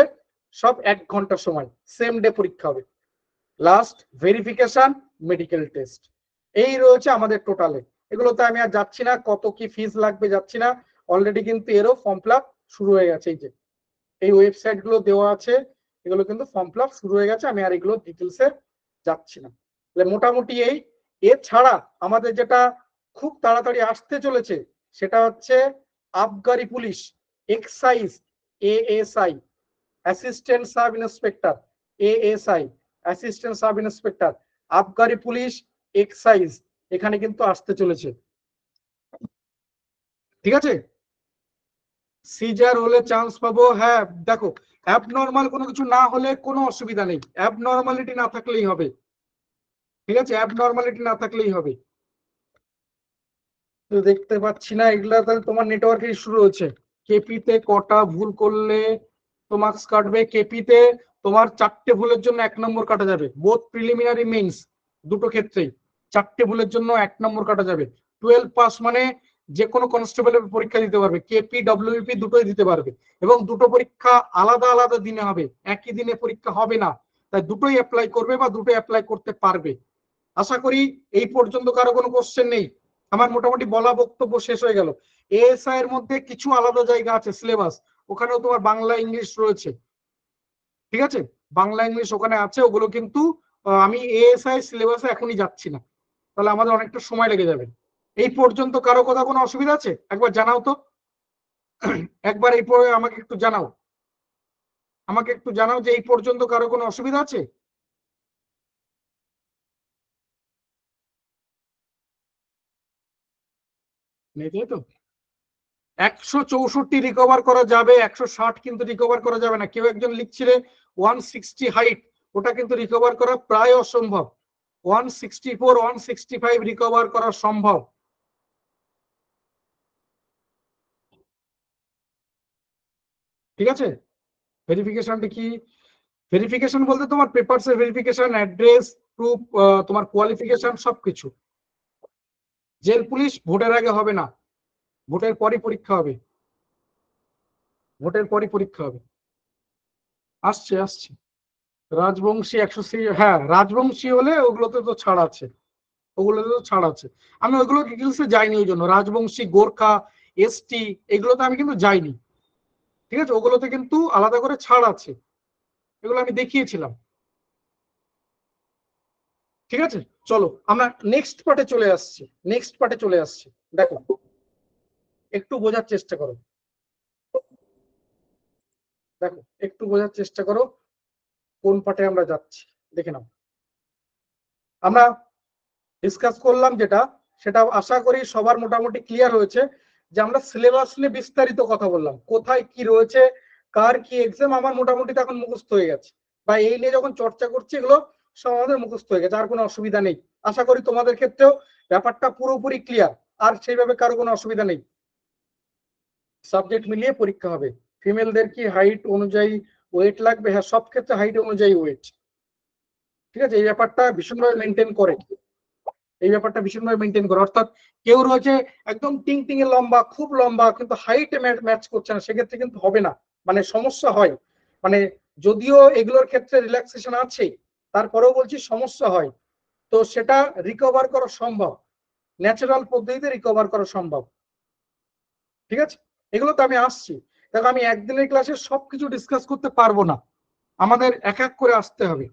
সব এক ঘন্টা সময় সেম ডে পরীক্ষা হবে লাস্ট ভেরিফিকেশন মেডিকেল টেস্ট এই রয়েছে আমাদের টোটালে এগুলোতে আমি আর যাচ্ছি না কত কি ফিজ লাগবে যাচ্ছি না অলরেডি কিন্তু এরও ফর্ম ফিল শুরু হয়ে গেছে এই যে এই ওয়েবসাইট গুলো দেওয়া আছে এগুলো কিন্তু ফর্ম ফিল শুরু হয়ে গেছে আমি আর এগুলো এ যাচ্ছি না তাহলে মোটামুটি এই এছাড়া আমাদের যেটা খুব তাড়াতাড়ি আসতে চলেছে সেটা হচ্ছে আবগারি police excise ASI assistant sub inspector ASI assistant sub inspector আবগারি পুলিশ এক্সাইজ এখানে কিন্তু আসতে চলেছে ঠিক আছে সিজার হলে চান্স পাবো হ্যাঁ দেখো অ্যাবনর্মাল কোনো কিছু না হলে কোনো অসুবিধা নেই অ্যাবনর্মালিটি না থাকলেই হবে ঠিক আছে অ্যাবনর্মালিটি না থাকলেই হবে তো দেখতে পাচ্ছি না এগুলা তাহলে তোমার নেটওয়ার্কের ইস্যু রয়েছে কেপিতে কটা ভুল করলে তো মার্কস কাটবে কেপিতে তোমার চারটে ভুলের জন্য এক নম্বর কাটা যাবে বোধ প্রিলিমিনারি মিনস দুটো ক্ষেত্রেই চারটে ভুলের জন্য এক নম্বর কাটা যাবে টুয়েলভ পাস মানে যে কোনো কনস্টেবল পরীক্ষা দিতে পারবে কেপি পি দুটোই দিতে পারবে এবং দুটো পরীক্ষা আলাদা আলাদা দিনে হবে একই দিনে পরীক্ষা হবে না তাই দুটোই অ্যাপ্লাই করবে বা দুটোই অ্যাপ্লাই করতে পারবে আশা করি এই পর্যন্ত কারো কোনো কোশ্চেন নেই আমার মোটামুটি বলা বক্তব্য শেষ হয়ে গেল এএসআই এর মধ্যে কিছু আলাদা জায়গা আছে সিলেবাস ওখানেও তোমার বাংলা ইংলিশ রয়েছে ঠিক আছে বাংলা ইংলিশ ওখানে আছে ওগুলো কিন্তু আমি এএসআই সিলেবাসে এখনই যাচ্ছি না তাহলে আমাদের অনেকটা সময় লেগে যাবে এই পর্যন্ত কারো কথা কোনো অসুবিধা আছে একবার জানাও তো একবার এই পরে আমাকে একটু জানাও আমাকে একটু জানাও যে এই পর্যন্ত কারো কোনো অসুবিধা আছে তো একশো চৌষট্টি রিকভার করা যাবে একশো ষাট কিন্তু রিকভার করা যাবে না কেউ একজন লিখছিলে ওয়ান সিক্সটি হাইট ওটা কিন্তু রিকভার করা প্রায় অসম্ভব one sixty four one sixty five recover করা সম্ভব ঠিক আছে ভেরিফিকেশনটা কি ভেরিফিকেশন বলতে তোমার পেপারস এর ভেরিফিকেশন অ্যাড্রেস প্রুফ তোমার কোয়ালিফিকেশন সবকিছু জেল পুলিশ ভোটের আগে হবে না ভোটের পরই পরীক্ষা হবে ভোটের পরই পরীক্ষা হবে আসছে আসছে রাজবংশী একশো হ্যাঁ রাজবংশী হলে ওগুলোতে তো ছাড় আছে ওগুলোতে তো ছাড় আছে আমি ওইগুলো ডিটেলসে যাইনি ওই জন্য রাজবংশী গোর্খা এসটি এগুলোতে আমি কিন্তু যাইনি ঠিক আছে ওগুলোতে কিন্তু আলাদা করে ছাড় আছে এগুলো আমি দেখিয়েছিলাম ঠিক আছে চলো আমরা নেক্সট পার্টে চলে আসছি নেক্সট পার্টে চলে আসছি দেখো একটু বোঝার চেষ্টা করো দেখো একটু বোঝার চেষ্টা করো কোন পার্টে আমরা যাচ্ছি দেখে নাও আমরা ডিসকাস করলাম যেটা সেটা আশা করি সবার মোটামুটি ক্লিয়ার হয়েছে যে আমরা সিলেবাস নিয়ে বিস্তারিত কথা বললাম কোথায় কি রয়েছে কার কি এক্সাম আমার মোটামুটি এখন মুখস্থ হয়ে গেছে বা এই নিয়ে যখন চর্চা করছি এগুলো সব আমাদের মুখস্থ হয়ে গেছে আর কোনো অসুবিধা নেই আশা করি তোমাদের ক্ষেত্রেও ব্যাপারটা পুরোপুরি ক্লিয়ার আর সেইভাবে কারো কোনো অসুবিধা নেই সাবজেক্ট মিলিয়ে পরীক্ষা হবে ফিমেলদের কি হাইট অনুযায়ী ওয়েট লাগবে হ্যাঁ সব ক্ষেত্রে হাইট অনুযায়ী ওয়েট ঠিক আছে এই ব্যাপারটা ভীষণভাবে মেনটেন করে এই ব্যাপারটা ভীষণভাবে মেনটেন করে অর্থাৎ কেউ রয়েছে একদম টিং টিং এ লম্বা খুব লম্বা কিন্তু হাইট ম্যাচ করছে না সেক্ষেত্রে কিন্তু হবে না মানে সমস্যা হয় মানে যদিও এগুলোর ক্ষেত্রে রিল্যাক্সেশন আছে তারপরেও বলছি সমস্যা হয় তো সেটা রিকভার করা সম্ভব ন্যাচারাল পদ্ধতিতে রিকভার করা সম্ভব ঠিক আছে এগুলো তো আমি আসছি দেখো আমি একদিনের ক্লাসে সবকিছু ডিসকাস করতে পারবো না আমাদের এক এক করে আসতে হবে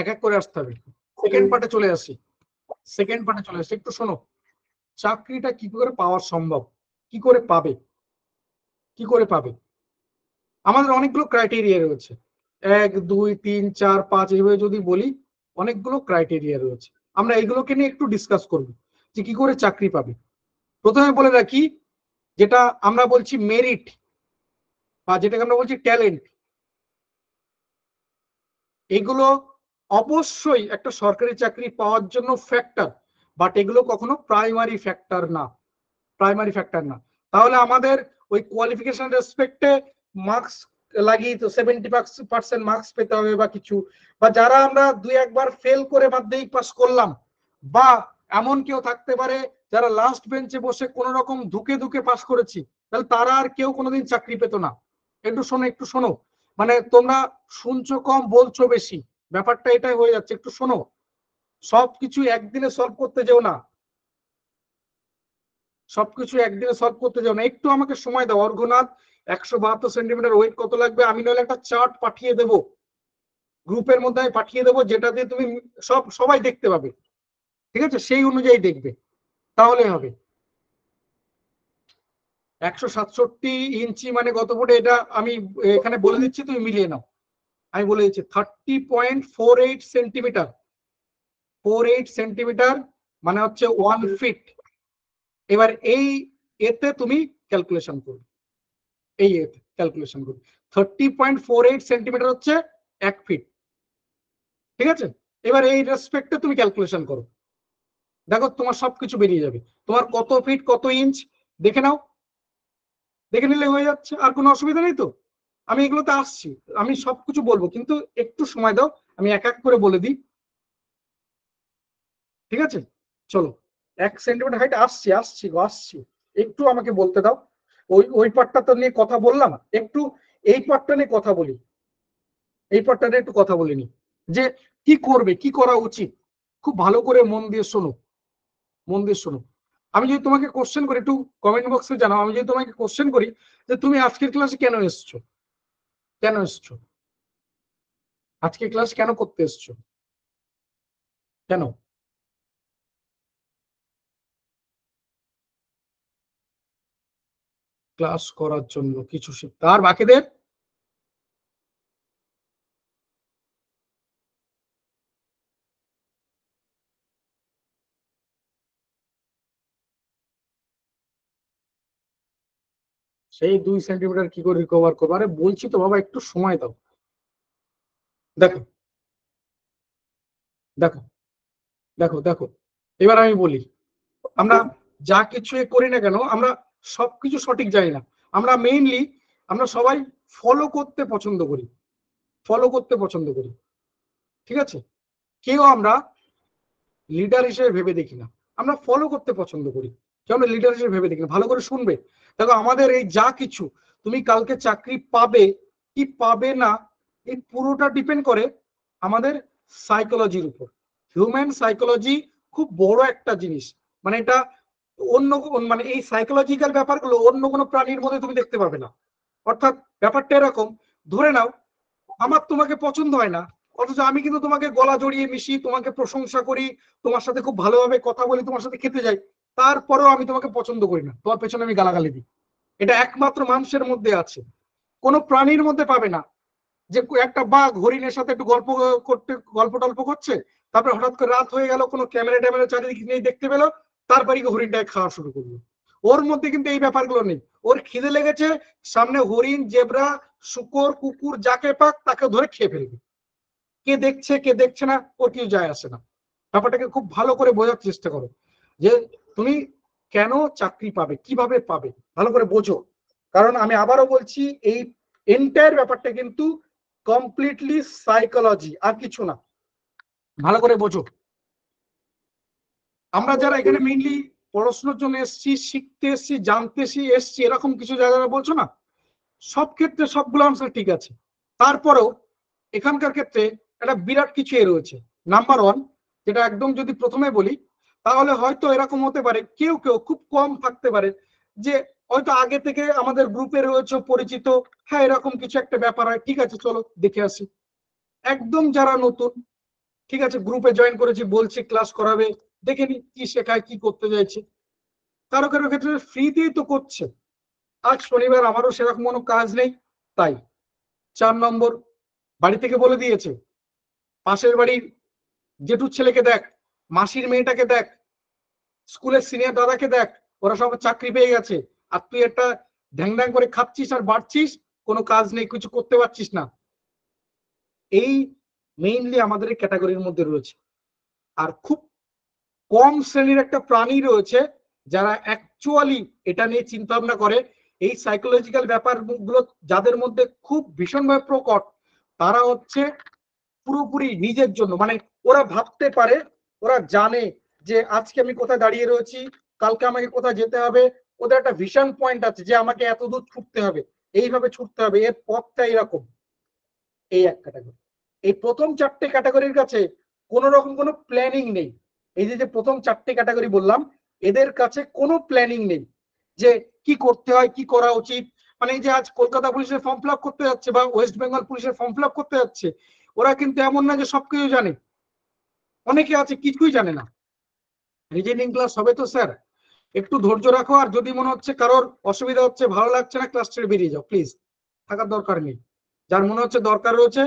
এক এক করে আসতে হবে সেকেন্ড পার্টে চলে আসি সেকেন্ড পার্টে চলে আসি একটু শোনো চাকরিটা কি করে পাওয়া সম্ভব কি করে পাবে কি করে পাবে আমাদের অনেকগুলো ক্রাইটেরিয়া রয়েছে এক দুই তিন চার পাঁচ এইভাবে যদি বলি অনেকগুলো ক্রাইটেরিয়া রয়েছে আমরা এইগুলোকে নিয়ে একটু ডিসকাস করব যে কি করে চাকরি পাবে প্রথমে বলে রাখি যেটা আমরা বলছি মেরিট বা যেটাকে আমরা বলছি ট্যালেন্ট এগুলো অবশ্যই একটা সরকারি চাকরি পাওয়ার জন্য ফ্যাক্টর বাট এগুলো কখনো প্রাইমারি ফ্যাক্টর না প্রাইমারি ফ্যাক্টর না তাহলে আমাদের ওই কোয়ালিফিকেশন রেসপেক্টে মার্কস লাগিয়ে তো সেভেন্টি পার্সেন্ট মার্কস পেতে হবে বা কিছু বা যারা আমরা দুই একবার ফেল করে মাধ্যমিক পাস করলাম বা এমন কেউ থাকতে পারে যারা লাস্ট বেঞ্চে বসে কোন রকম ধুকে ধুকে পাশ করেছি তাহলে তারা আর কেউ কোনোদিন চাকরি পেত না একটু শোনো একটু শোনো মানে তোমরা শুনছো কম বলছো বেশি ব্যাপারটা এটাই হয়ে যাচ্ছে একটু শোনো সবকিছু একদিনে সলভ করতে যেও না সবকিছু একদিনে সলভ করতে যাও না একটু আমাকে সময় দাও অর্ঘনাথ একশো বাহাত্তর সেন্টিমিটার ওয়েট কত লাগবে আমি নাহলে একটা চার্ট পাঠিয়ে দেব গ্রুপের মধ্যে আমি পাঠিয়ে দেবো যেটা দিয়ে তুমি সব সবাই দেখতে পাবে ঠিক আছে সেই অনুযায়ী দেখবে তাহলে হবে একশো সাতষট্টি ইঞ্চি মানে গত ফুটে এটা আমি এখানে বলে দিচ্ছি তুমি মিলিয়ে নাও আমি বলে দিচ্ছি thirty point four eight centimetre four eight centimetre মানে হচ্ছে ওয়ান ফিট এবার এই এতে তুমি ক্যালকুলেশন করবে এই এতে ক্যালকুলেশন করবে thirty point four eight centimetre হচ্ছে এক ফিট ঠিক আছে এবার এই রেসপেক্টে তুমি ক্যালকুলেশন করো দেখো তোমার সবকিছু বেরিয়ে যাবে তোমার কত ফিট কত ইঞ্চ দেখে নাও দেখে নিলে হয়ে যাচ্ছে আর কোনো অসুবিধা নেই তো আমি এগুলোতে আসছি আমি সবকিছু বলবো কিন্তু একটু সময় দাও আমি এক এক করে বলে দিই ঠিক আছে চলো এক সেন্টিমিটার হাইট আসছি আসছি গো আসছি একটু আমাকে বলতে দাও ওই ওই পার্টটা তো নিয়ে কথা বললাম একটু এই পার্টটা নিয়ে কথা বলি এই পার্টটা নিয়ে একটু কথা বলিনি যে কি করবে কি করা উচিত খুব ভালো করে মন দিয়ে শোনো মন দিয়ে শোনো আমি যদি তোমাকে কোশ্চেন করি একটু কমেন্ট বক্সে জানাও আমি যদি তোমাকে কোশ্চেন করি যে তুমি আজকের ক্লাসে কেন এসছো কেন এসছো আজকে ক্লাস কেন করতে এসছো কেন ক্লাস করার জন্য কিছু শিখতে আর বাকিদের সেই দুই সেন্টিমিটার কি করে রিকভার করবো আরে বলছি তো বাবা একটু সময় দাও দেখো দেখো দেখো দেখো এবার আমি বলি আমরা যা কিছু করি না কেন আমরা সবকিছু সঠিক জানি না আমরা মেইনলি আমরা সবাই ফলো করতে পছন্দ করি ফলো করতে পছন্দ করি ঠিক আছে কেউ আমরা লিডার হিসেবে ভেবে দেখি না আমরা ফলো করতে পছন্দ করি চলো লিডার হিসেবে ভেবে দেখি ভালো করে শুনবে দেখো আমাদের এই যা কিছু তুমি কালকে চাকরি পাবে কি পাবে না এই পুরোটা ডিপেন্ড করে আমাদের সাইকোলজির উপর হিউম্যান সাইকোলজি খুব বড় একটা জিনিস মানে এটা অন্য মানে এই সাইকোলজিক্যাল ব্যাপারগুলো অন্য কোনো প্রাণীর মধ্যে তুমি দেখতে পাবে না অর্থাৎ ব্যাপারটা এরকম ধরে নাও আমার তোমাকে পছন্দ হয় না অথচ আমি কিন্তু তোমাকে গলা জড়িয়ে মিশি তোমাকে প্রশংসা করি তোমার সাথে খুব ভালোভাবে কথা বলি তোমার সাথে খেতে যাই তারপরেও আমি তোমাকে পছন্দ করি না তোমার পেছনে আমি গালাগালি দিই এটা একমাত্র মানুষের মধ্যে আছে কোন প্রাণীর মধ্যে পাবে না যে একটা বাঘ হরিণের সাথে একটু গল্প করতে গল্প টল্প করছে তারপরে হঠাৎ করে রাত হয়ে গেল কোনো ক্যামেরা ট্যামেরা চারিদিকে নিয়ে দেখতে পেলো তারপরে হরিণটাকে খাওয়া শুরু করলো ওর মধ্যে কিন্তু এই ব্যাপারগুলো নেই ওর খিদে লেগেছে সামনে হরিণ জেবরা শুকর কুকুর যাকে পাক তাকে ধরে খেয়ে ফেলবে কে দেখছে কে দেখছে না ওর কিছু যায় আসে না ব্যাপারটাকে খুব ভালো করে বোঝার চেষ্টা করো যে তুমি কেন চাকরি পাবে কিভাবে পাবে ভালো করে বোঝো কারণ আমি আবারও বলছি এই এন্টায়ার ব্যাপারটা কিন্তু কমপ্লিটলি সাইকোলজি আর কিছু না ভালো করে বোঝো আমরা যারা এখানে মেইনলি পড়াশোনার জন্য এসছি শিখতে এসছি জানতে এসছি এরকম কিছু জায়গা বলছো না সব ক্ষেত্রে সবগুলো আনসার ঠিক আছে তারপরেও এখানকার ক্ষেত্রে একটা বিরাট কিছু এ রয়েছে নাম্বার ওয়ান যেটা একদম যদি প্রথমে বলি তাহলে হয়তো এরকম হতে পারে কেউ কেউ খুব কম থাকতে পারে যে হয়তো আগে থেকে আমাদের গ্রুপে রয়েছে পরিচিত হ্যাঁ এরকম কিছু একটা ব্যাপার হয় ঠিক আছে চলো দেখে আসি একদম যারা নতুন ঠিক আছে গ্রুপে জয়েন করেছি বলছি ক্লাস করাবে দেখে নি কি শেখায় কি করতে চাইছে কারো কারো ক্ষেত্রে ফ্রিতেই তো করছে আজ শনিবার আমারও সেরকম কোনো কাজ নেই তাই চার নম্বর বাড়ি থেকে বলে দিয়েছে পাশের বাড়ির জেঠুর ছেলেকে দেখ মাসির মেয়েটাকে দেখ স্কুলের সিনিয়র দাদাকে দেখ ওরা সব চাকরি পেয়ে গেছে আর তুই একটা ঢ্যাং ঢ্যাং করে খাচ্ছিস আর বাড়ছিস কোনো কাজ নেই কিছু করতে পারছিস না এই মেইনলি আমাদের ক্যাটাগরির মধ্যে রয়েছে আর খুব কম শ্রেণীর একটা প্রাণী রয়েছে যারা অ্যাকচুয়ালি এটা নিয়ে চিন্তা ভাবনা করে এই সাইকোলজিক্যাল ব্যাপারগুলো যাদের মধ্যে খুব ভীষণভাবে প্রকট তারা হচ্ছে পুরোপুরি নিজের জন্য মানে ওরা ভাবতে পারে ওরা জানে যে আজকে আমি কোথায় দাঁড়িয়ে রয়েছি কালকে আমাকে কোথায় যেতে হবে ওদের একটা ভিশন পয়েন্ট আছে যে আমাকে এত দূর ছুটতে হবে এইভাবে ছুটতে হবে এর পথটা এরকম এই এক ক্যাটাগরি এই প্রথম চারটে ক্যাটাগরির কাছে কোন রকম কোনো প্ল্যানিং নেই এই যে প্রথম চারটে ক্যাটাগরি বললাম এদের কাছে কোনো প্ল্যানিং নেই যে কি করতে হয় কি করা উচিত মানে এই যে আজ কলকাতা পুলিশের ফর্ম ফিল করতে যাচ্ছে বা ওয়েস্ট বেঙ্গল পুলিশের ফর্ম ফিল করতে যাচ্ছে ওরা কিন্তু এমন না যে সবকিছু জানে অনেকে আছে কিছুই জানে না রিজনিং ক্লাস হবে তো স্যার একটু ধৈর্য রাখো আর যদি মনে হচ্ছে কারোর অসুবিধা হচ্ছে ভালো লাগছে না ক্লাস ছেড়ে বেরিয়ে যাও প্লিজ থাকার দরকার নেই যার মনে হচ্ছে দরকার রয়েছে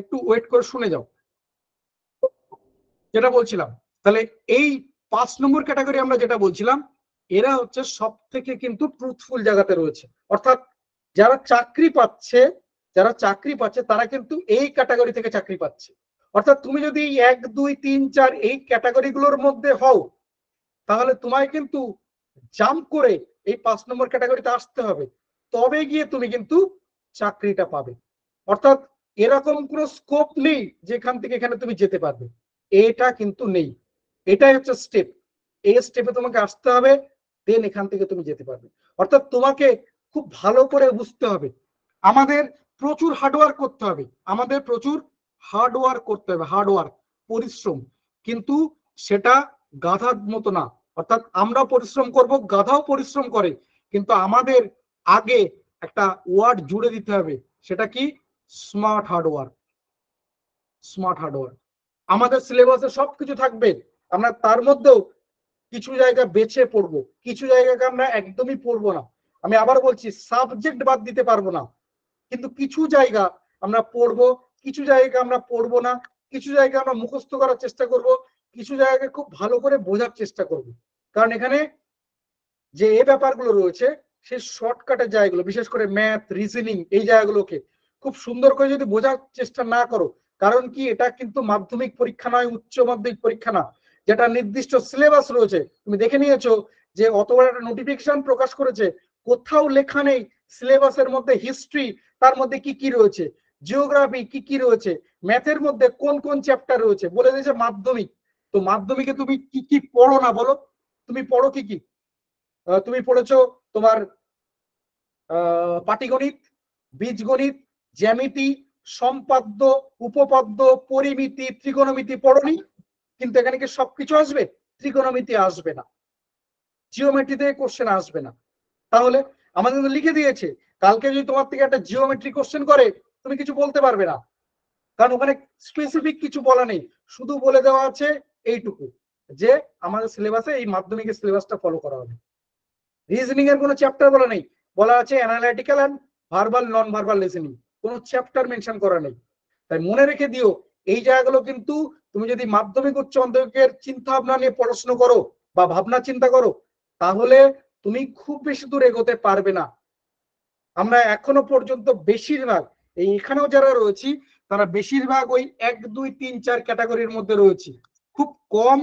একটু ওয়েট করে শুনে যাও যেটা বলছিলাম তাহলে এই পাঁচ নম্বর ক্যাটাগরি আমরা যেটা বলছিলাম এরা হচ্ছে সব থেকে কিন্তু ট্রুথফুল জায়গাতে রয়েছে অর্থাৎ যারা চাকরি পাচ্ছে যারা চাকরি পাচ্ছে তারা কিন্তু এই ক্যাটাগরি থেকে চাকরি পাচ্ছে অর্থাৎ তুমি যদি এক দুই তিন চার এই গুলোর মধ্যে হও তাহলে তোমায় কিন্তু জাম্প করে এই পাঁচ নম্বর ক্যাটাগরিতে আসতে হবে তবে গিয়ে তুমি কিন্তু চাকরিটা পাবে অর্থাৎ এরকম কোনো স্কোপ নেই যেখান থেকে এখানে তুমি যেতে পারবে এটা কিন্তু নেই এটাই হচ্ছে স্টেপ এই স্টেপে তোমাকে আসতে হবে দেন এখান থেকে তুমি যেতে পারবে অর্থাৎ তোমাকে খুব ভালো করে বুঝতে হবে আমাদের প্রচুর হার্ডওয়ার্ক করতে হবে আমাদের প্রচুর হার্ডওয়ার্ক করতে হবে হার্ডওয়ার্ক পরিশ্রম কিন্তু সেটা গাধার মতো না অর্থাৎ আমরা পরিশ্রম করব গাধাও পরিশ্রম করে কিন্তু আমাদের আগে একটা ওয়ার্ড জুড়ে দিতে হবে সেটা কি স্মার্ট হার্ডওয়ার স্মার্ট হার্ডওয়ার আমাদের সিলেবাসে সবকিছু থাকবে আমরা তার মধ্যেও কিছু জায়গা বেছে পড়ব কিছু জায়গাকে আমরা একদমই পড়ব না আমি আবার বলছি সাবজেক্ট বাদ দিতে পারবো না কিন্তু কিছু জায়গা আমরা পড়ব কিছু জায়গা আমরা পড়ব না কিছু জায়গা আমরা মুখস্থ করার চেষ্টা করব কিছু জায়গাকে খুব ভালো করে বোঝার চেষ্টা করব কারণ এখানে যে এ ব্যাপারগুলো রয়েছে সেই শর্টকাটের জায়গাগুলো বিশেষ করে ম্যাথ রিজনিং এই জায়গাগুলোকে খুব সুন্দর করে যদি বোঝার চেষ্টা না করো কারণ কি এটা কিন্তু মাধ্যমিক পরীক্ষা নয় উচ্চ মাধ্যমিক পরীক্ষা না যেটা নির্দিষ্ট সিলেবাস রয়েছে তুমি দেখে নিয়েছো যে অত বড় একটা নোটিফিকেশন প্রকাশ করেছে কোথাও লেখা নেই সিলেবাসের মধ্যে হিস্ট্রি তার মধ্যে কি কি রয়েছে জিওগ্রাফি কি কি রয়েছে ম্যাথের মধ্যে কোন কোন চ্যাপ্টার রয়েছে বলে দিয়েছে মাধ্যমিক তো মাধ্যমিকে তুমি কি কি পড়ো না বলো তুমি পড়ো কি কি তুমি পড়েছ তোমার পাটিগণিত বীজগণিত জ্যামিতি সম্পাদ্য উপপাদ্য পরিমিতি ত্রিকোণমিতি পড়নি কিন্তু এখানে কি সবকিছু আসবে ত্রিকোণমিতি আসবে না জিওমেট্রিতে কোশ্চেন আসবে না তাহলে আমাদের তো লিখে দিয়েছে কালকে যদি তোমার থেকে একটা জিওমেট্রি কোশ্চেন করে তুমি কিছু বলতে পারবে না কারণ ওখানে স্পেসিফিক কিছু বলা নেই শুধু বলে দেওয়া আছে এইটুকু যে আমাদের সিলেবাসে এই মাধ্যমিকের সিলেবাসটা ফলো করা হবে রিজনিং এর কোনো চ্যাপ্টার বলা নেই বলা আছে analytical and verbal non verbal reasoning কোনো চ্যাপ্টার মেনশন করা নেই তাই মনে রেখে দিও এই জায়গাগুলো কিন্তু তুমি যদি মাধ্যমিক উচ্চ মাধ্যমিকের চিন্তা ভাবনা নিয়ে পড়াশোনা করো বা ভাবনা চিন্তা করো তাহলে তুমি খুব বেশি দূর এগোতে পারবে না আমরা এখনো পর্যন্ত বেশিরভাগ এই এখানেও যারা রয়েছি তারা বেশিরভাগ ওই এক দুই তিন চার ক্যাটাগরির মধ্যে রয়েছি খুব কম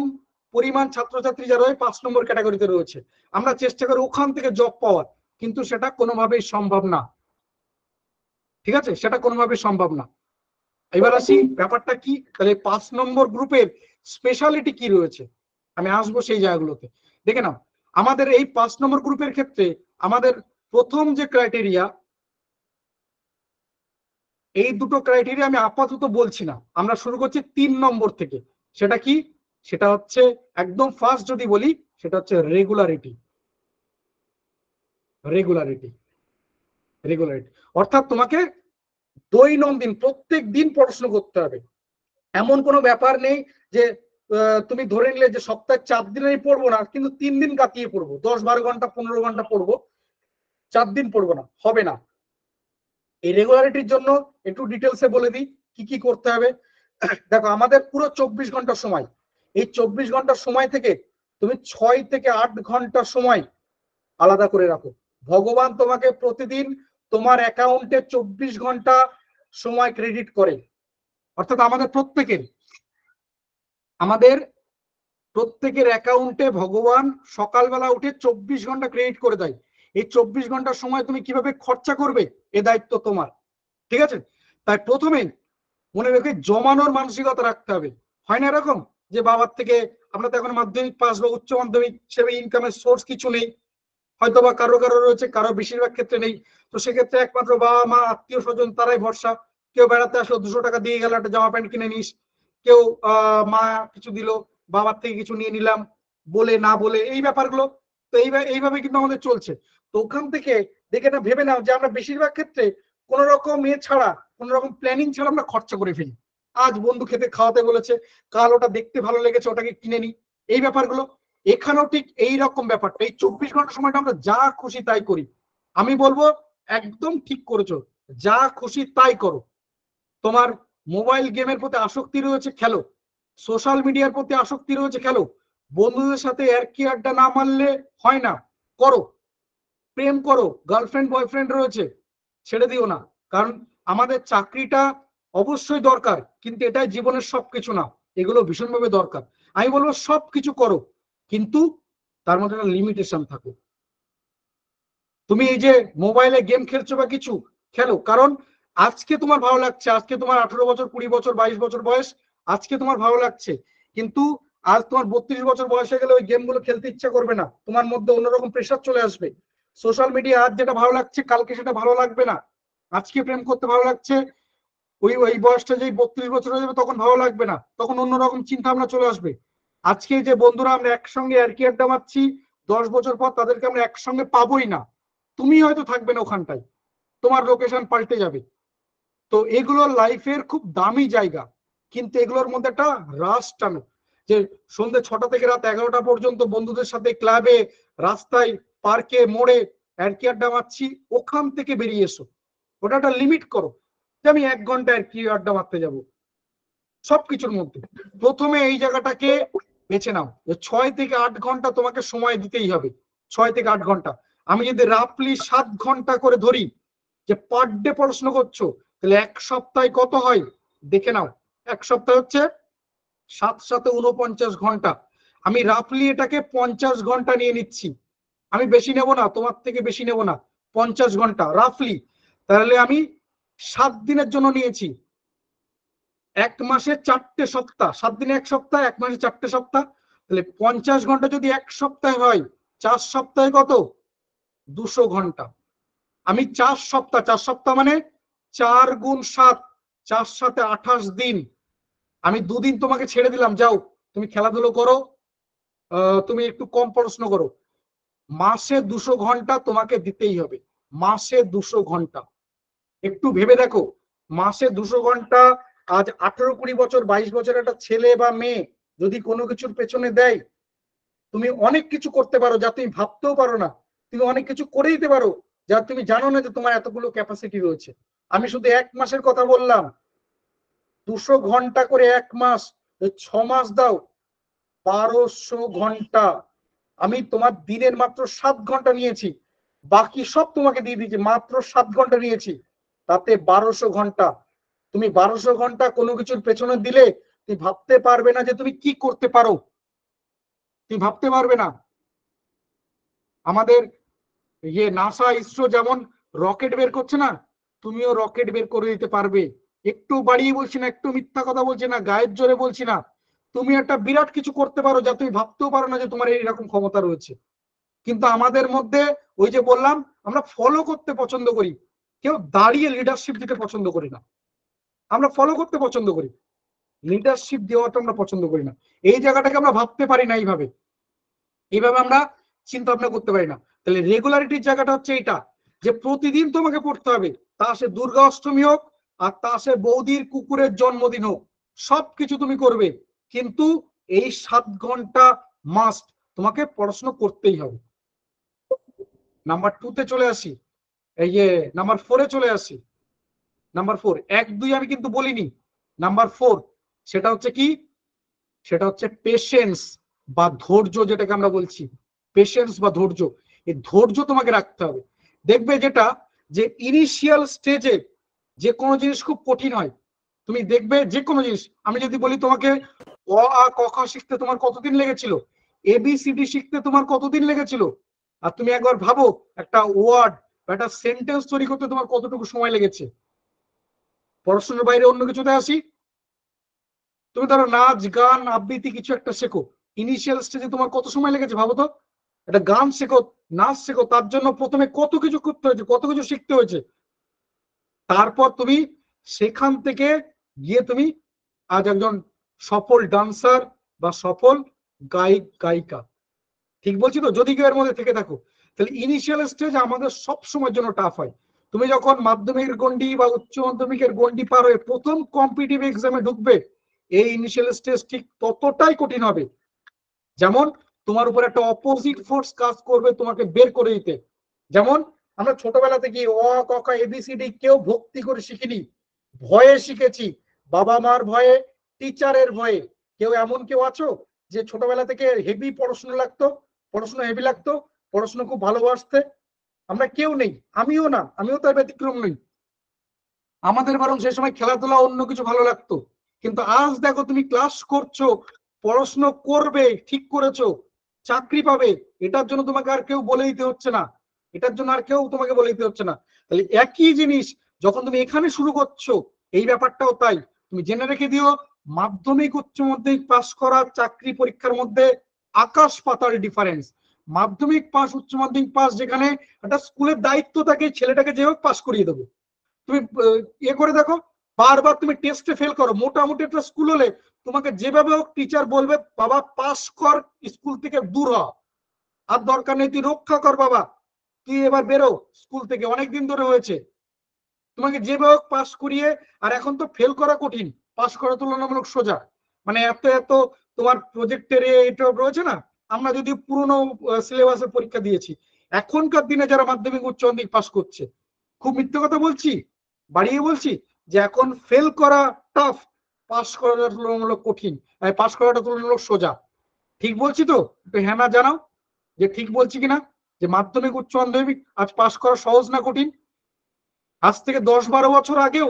পরিমাণ ছাত্রছাত্রী যারা রয়ে পাঁচ নম্বর ক্যাটাগরিতে রয়েছে আমরা চেষ্টা করি ওখান থেকে জব পাওয়ার কিন্তু সেটা কোনোভাবেই সম্ভব না ঠিক আছে সেটা কোনোভাবেই সম্ভব না এবার আসি ব্যাপারটা কি তাহলে পাঁচ নম্বর গ্রুপের স্পেশালিটি কি রয়েছে আমি আসবো সেই জায়গাগুলোতে দেখে নাও আমাদের এই পাঁচ নম্বর গ্রুপের ক্ষেত্রে আমাদের প্রথম যে ক্রাইটেরিয়া এই দুটো ক্রাইটেরিয়া আমি আপাতত বলছি না আমরা শুরু করছি তিন নম্বর থেকে সেটা কি সেটা হচ্ছে একদম ফার্স্ট যদি বলি সেটা হচ্ছে রেগুলারিটি রেগুলারিটি রেগুলারিটি অর্থাৎ তোমাকে দৈনন্দিন প্রত্যেক দিন পড়াশোনা করতে হবে এমন কোনো ব্যাপার নেই যে তুমি ধরে নিলে যে সপ্তাহে চার দিন আমি পড়বো না কিন্তু তিন দিন কাটিয়ে পড়বো দশ বারো ঘন্টা পনেরো ঘন্টা পড়বো চার দিন পড়বো না হবে না এই রেগুলারিটির জন্য একটু ডিটেলসে বলে দিই কি কি করতে হবে দেখো আমাদের পুরো চব্বিশ ঘন্টা সময় এই চব্বিশ ঘন্টার সময় থেকে তুমি ছয় থেকে আট ঘন্টা সময় আলাদা করে রাখো ভগবান তোমাকে প্রতিদিন তোমার অ্যাকাউন্টে চব্বিশ ঘন্টা সময় ক্রেডিট করে অর্থাৎ আমাদের প্রত্যেকের আমাদের প্রত্যেকের অ্যাকাউন্টে ভগবান সকালবেলা উঠে চব্বিশ ঘন্টা ক্রেডিট করে দেয় এই চব্বিশ ঘন্টার সময় তুমি কিভাবে খরচা করবে এ দায়িত্ব তোমার ঠিক আছে তাই প্রথমে মনে রেখে জমানোর মানসিকতা রাখতে হবে হয় না এরকম যে বাবার থেকে আমরা তো এখন মাধ্যমিক পাস বা উচ্চ মাধ্যমিক হিসেবে ইনকামের সোর্স কিছু নেই হয়তো বা কারো কারো রয়েছে কারো বেশিরভাগ ক্ষেত্রে নেই তো সেক্ষেত্রে একমাত্র বাবা মা আত্মীয় স্বজন তারাই ভরসা কেউ বেড়াতে আসলো দুশো টাকা দিয়ে গেল একটা জামা প্যান্ট কিনে নিস কেউ মা কিছু দিল বাবার থেকে কিছু নিয়ে নিলাম বলে না বলে এই ব্যাপারগুলো তো এইভাবে কিন্তু আমাদের চলছে তো ওখান থেকে দেখে না ভেবে নাও যে আমরা বেশিরভাগ ক্ষেত্রে কোন রকম এ ছাড়া কোন রকম প্ল্যানিং ছাড়া আমরা খরচা করে ফেলি আজ বন্ধু খেতে খাওয়াতে বলেছে কাল ওটা দেখতে ভালো লেগেছে ওটাকে কিনে নি এই ব্যাপারগুলো এখানেও ঠিক এইরকম রকম ব্যাপারটা এই চব্বিশ ঘন্টা সময়টা আমরা যা খুশি তাই করি আমি বলবো একদম ঠিক করেছো যা খুশি তাই করো তোমার মোবাইল গেমের প্রতি আসক্তি রয়েছে খেলো সোশ্যাল মিডিয়ার প্রতি আসক্তি রয়েছে খেলো বন্ধুদের সাথে আর কি আড্ডা না মারলে হয় না করো প্রেম করো গার্লফ্রেন্ড বয়ফ্রেন্ড রয়েছে ছেড়ে দিও না কারণ আমাদের চাকরিটা অবশ্যই দরকার কিন্তু এটা জীবনের সবকিছু না এগুলো ভীষণভাবে দরকার আমি বলবো সবকিছু করো কিন্তু তার মধ্যে একটা লিমিটেশন থাকো তুমি এই যে মোবাইলে গেম খেলছো বা কিছু খেলো কারণ আজকে তোমার ভালো লাগছে আজকে তোমার আঠারো বছর কুড়ি বছর বাইশ বছর বয়স আজকে তোমার ভালো লাগছে কিন্তু আজ তোমার বত্রিশ বছর বয়স হয়ে গেলে ওই গেমগুলো খেলতে ইচ্ছা করবে না তোমার মধ্যে অন্যরকম প্রেশার চলে আসবে সোশ্যাল মিডিয়া আজ যেটা ভালো লাগছে কালকে সেটা ভালো লাগবে না আজকে প্রেম করতে ভালো লাগছে ওই ওই বয়সটা যেই বত্রিশ বছর হয়ে যাবে তখন ভালো লাগবে না তখন অন্যরকম চিন্তা ভাবনা চলে আসবে আজকে যে বন্ধুরা আমরা একসঙ্গে আর কি আড্ডা মারছি দশ বছর পর তাদেরকে আমরা একসঙ্গে পাবোই না তুমি হয়তো থাকবে না ওখানটায় তোমার লোকেশন পাল্টে যাবে তো এগুলো লাইফের খুব দামি জায়গা কিন্তু এগুলোর মধ্যে একটা রাস টানো যে সন্ধ্যে ছটা থেকে রাত এগারোটা পর্যন্ত বন্ধুদের সাথে ক্লাবে রাস্তায় পার্কে মোড়ে কি আড্ডা মারছি ওখান থেকে বেরিয়ে এসো ওটা একটা লিমিট করো যে আমি এক ঘন্টায় কি আড্ডা মারতে যাব সবকিছুর মধ্যে প্রথমে এই জায়গাটাকে বেছে নাও ছয় থেকে আট ঘন্টা তোমাকে সময় দিতেই হবে ছয় থেকে আট ঘন্টা আমি যদি রাফলি সাত ঘন্টা করে ধরি যে পার ডে পড়াশোনা করছো তাহলে এক সপ্তাহে কত হয় দেখে নাও এক সপ্তাহ হচ্ছে সাত সাথে উনপঞ্চাশ ঘন্টা আমি রাফলি এটাকে পঞ্চাশ ঘন্টা নিয়ে নিচ্ছি আমি বেশি নেব না তোমার থেকে বেশি নেব না পঞ্চাশ ঘন্টা রাফলি তাহলে আমি সাত দিনের জন্য নিয়েছি এক মাসে চারটে সপ্তাহ সাত দিনে এক সপ্তাহ এক মাসে চারটে সপ্তাহ তাহলে পঞ্চাশ ঘন্টা যদি এক সপ্তাহে হয় চার সপ্তাহে কত দুশো ঘন্টা আমি চার সপ্তাহ চার সপ্তাহ মানে চার গুণ সাত চার সাথে আঠাশ দিন আমি দুদিন তোমাকে ছেড়ে দিলাম যাও তুমি খেলাধুলো করো তুমি একটু কম পড়াশোনা করো মাসে দুশো ঘন্টা তোমাকে দিতেই হবে মাসে দুশো ঘন্টা একটু ভেবে দেখো মাসে দুশো ঘন্টা আজ আঠারো কুড়ি বছর বাইশ বছর একটা ছেলে বা মেয়ে যদি কোনো কিছুর পেছনে দেয় তুমি অনেক কিছু করতে পারো যা তুমি ভাবতেও পারো না তুমি অনেক কিছু করে দিতে পারো যা তুমি জানো না যে তোমার এতগুলো ক্যাপাসিটি রয়েছে আমি শুধু এক মাসের কথা বললাম দুশো ঘন্টা করে এক মাস ছ মাস দাও বারোশো ঘন্টা আমি তোমার দিনের মাত্র সাত ঘন্টা নিয়েছি বাকি সব তোমাকে দিয়ে দিয়েছি মাত্র সাত ঘন্টা নিয়েছি তাতে বারোশো ঘন্টা তুমি বারোশো ঘন্টা কোনো কিছুর পেছনে দিলে তুমি ভাবতে পারবে না যে তুমি কি করতে পারো তুমি ভাবতে পারবে না আমাদের ইয়ে নাসা ইসরো যেমন রকেট বের করছে না তুমিও রকেট বের করে দিতে পারবে একটু বাড়িয়ে বলছি না একটু মিথ্যা কথা বলছি না গায়ের জোরে বলছি না তুমি একটা বিরাট কিছু করতে পারো যা তুমি ভাবতেও পারো না যে তোমার এইরকম ক্ষমতা রয়েছে কিন্তু আমাদের মধ্যে ওই যে বললাম আমরা ফলো করতে পছন্দ করি কেউ দাঁড়িয়ে লিডারশিপ দিতে পছন্দ করি না আমরা ফলো করতে পছন্দ করি লিডারশিপ দেওয়াটা আমরা পছন্দ করি না এই জায়গাটাকে আমরা ভাবতে পারি না এইভাবে এইভাবে আমরা চিন্তা ভাবনা করতে পারি না তাহলে রেগুলারিটির জায়গাটা হচ্ছে এটা যে প্রতিদিন তোমাকে পড়তে হবে তা সে দুর্গা অষ্টমী হোক আর তা সে বৌদির কুকুরের জন্মদিন হোক সবকিছু তুমি করবে কিন্তু এই সাত ঘন্টা মাস্ট তোমাকে পড়াশোনা করতেই হবে নাম্বার টুতে চলে আসি ইয়ে নাম্বার ফোরে চলে আসি নাম্বার ফোর এক দুই আমি কিন্তু বলিনি নাম্বার ফোর সেটা হচ্ছে কি সেটা হচ্ছে পেশেন্স বা ধৈর্য যেটাকে আমরা বলছি পেশেন্স বা ধৈর্য এই ধৈর্য তোমাকে রাখতে হবে দেখবে যেটা যে ইনিশিয়াল স্টেজে যে কোনো জিনিস খুব কঠিন হয় তুমি দেখবে যে কোনো জিনিস আমি যদি বলি তোমাকে অ আ ক খ শিখতে তোমার কতদিন লেগেছিল এবিসিডি শিখতে তোমার কতদিন লেগেছিল আর তুমি একবার ভাবো একটা ওয়ার্ড একটা সেন্টেন্স তৈরি করতে তোমার কতটুকু সময় লেগেছে পড়াশোনার বাইরে অন্য কিছুতে আসি তুমি ধরো নাচ গান আবৃত্তি কিছু একটা শেখো ইনিশিয়াল স্টেজে তোমার কত সময় লেগেছে ভাবো তো একটা গান শেখো নাচ শেখো তার জন্য প্রথমে কত কিছু করতে হয়েছে কত কিছু শিখতে হয়েছে তারপর তুমি সেখান থেকে গিয়ে তুমি আজ একজন সফল ডান্সার বা সফল গায়িক গায়িকা ঠিক বলছি তো যদি কেউ এর মধ্যে থেকে থাকো তাহলে ইনিশিয়াল স্টেজ আমাদের সব সময়ের জন্য টাফ হয় তুমি যখন মাধ্যমিকের গন্ডি বা উচ্চ মাধ্যমিকের গন্ডি পার হয়ে প্রথম কম্পিটিভ এক্সামে ঢুকবে এই ইনিশিয়াল স্টেজ ঠিক ততটাই কঠিন হবে যেমন তোমার উপর একটা অপোজিট ফোর্স কাজ করবে তোমাকে বের করে দিতে যেমন আমরা ছোটবেলা থেকে অ ক খ এবিসিডি কেউ ভক্তি করে শিখিনি ভয়ে শিখেছি বাবা মার ভয়ে টিচারের ভয়ে কেউ এমন কেউ আছো যে ছোটবেলা থেকে হেভি পড়াশোনা লাগতো পড়াশোনা হেভি লাগতো পড়াশোনা খুব ভালোবাসতে আমরা কেউ নেই আমিও না আমিও তার ব্যতিক্রম নেই আমাদের বরং সে সময় খেলাধুলা অন্য কিছু ভালো লাগতো কিন্তু আজ দেখো তুমি ক্লাস করছো পড়াশুনো করবে ঠিক করেছো চাকরি পাবে এটার জন্য তোমাকে আর কেউ বলে দিতে হচ্ছে না এটার জন্য আর কেউ তোমাকে বলে দিতে হচ্ছে না তাহলে একই জিনিস যখন তুমি এখানে শুরু করছো এই ব্যাপারটাও তাই তুমি জেনে রেখে দিও মাধ্যমিক উচ্চ মাধ্যমিক পাশ করা চাকরি পরীক্ষার মধ্যে আকাশ পাতাল ডিফারেন্স মাধ্যমিক পাস উচ্চ মাধ্যমিক পাস যেখানে একটা স্কুলের দায়িত্ব থাকে ছেলেটাকে যেভাবে পাস করিয়ে দেবো তুমি ইয়ে করে দেখো বারবার তুমি টেস্টে ফেল করো মোটামুটি একটা স্কুল হলে তোমাকে যেভাবে হোক টিচার বলবে বাবা পাস কর স্কুল থেকে দূর হ আর দরকার নেই তুই রক্ষা কর বাবা তুই এবার বেরো স্কুল থেকে অনেক দিন ধরে হয়েছে তোমাকে যেভাবে হোক পাস করিয়ে আর এখন তো ফেল করা কঠিন পাস করা তুলনামূলক সোজা মানে এত এত তোমার প্রজেক্টের এটা রয়েছে না আমরা যদি পুরনো সিলেবাসের পরীক্ষা দিয়েছি এখনকার দিনে যারা মাধ্যমিক উচ্চ মাধ্যমিক পাশ করছে খুব মিথ্যে কথা বলছি বাড়িয়ে বলছি যে এখন ফেল করা টাফ পাস করাটা তুলনামূলক কঠিন পাস করাটা তুলনামূলক সোজা ঠিক বলছি তো হ্যাঁ না জানাও যে ঠিক বলছি কিনা যে মাধ্যমিক উচ্চ মাধ্যমিক আজ পাস করা সহজ না কঠিন আজ থেকে দশ বারো বছর আগেও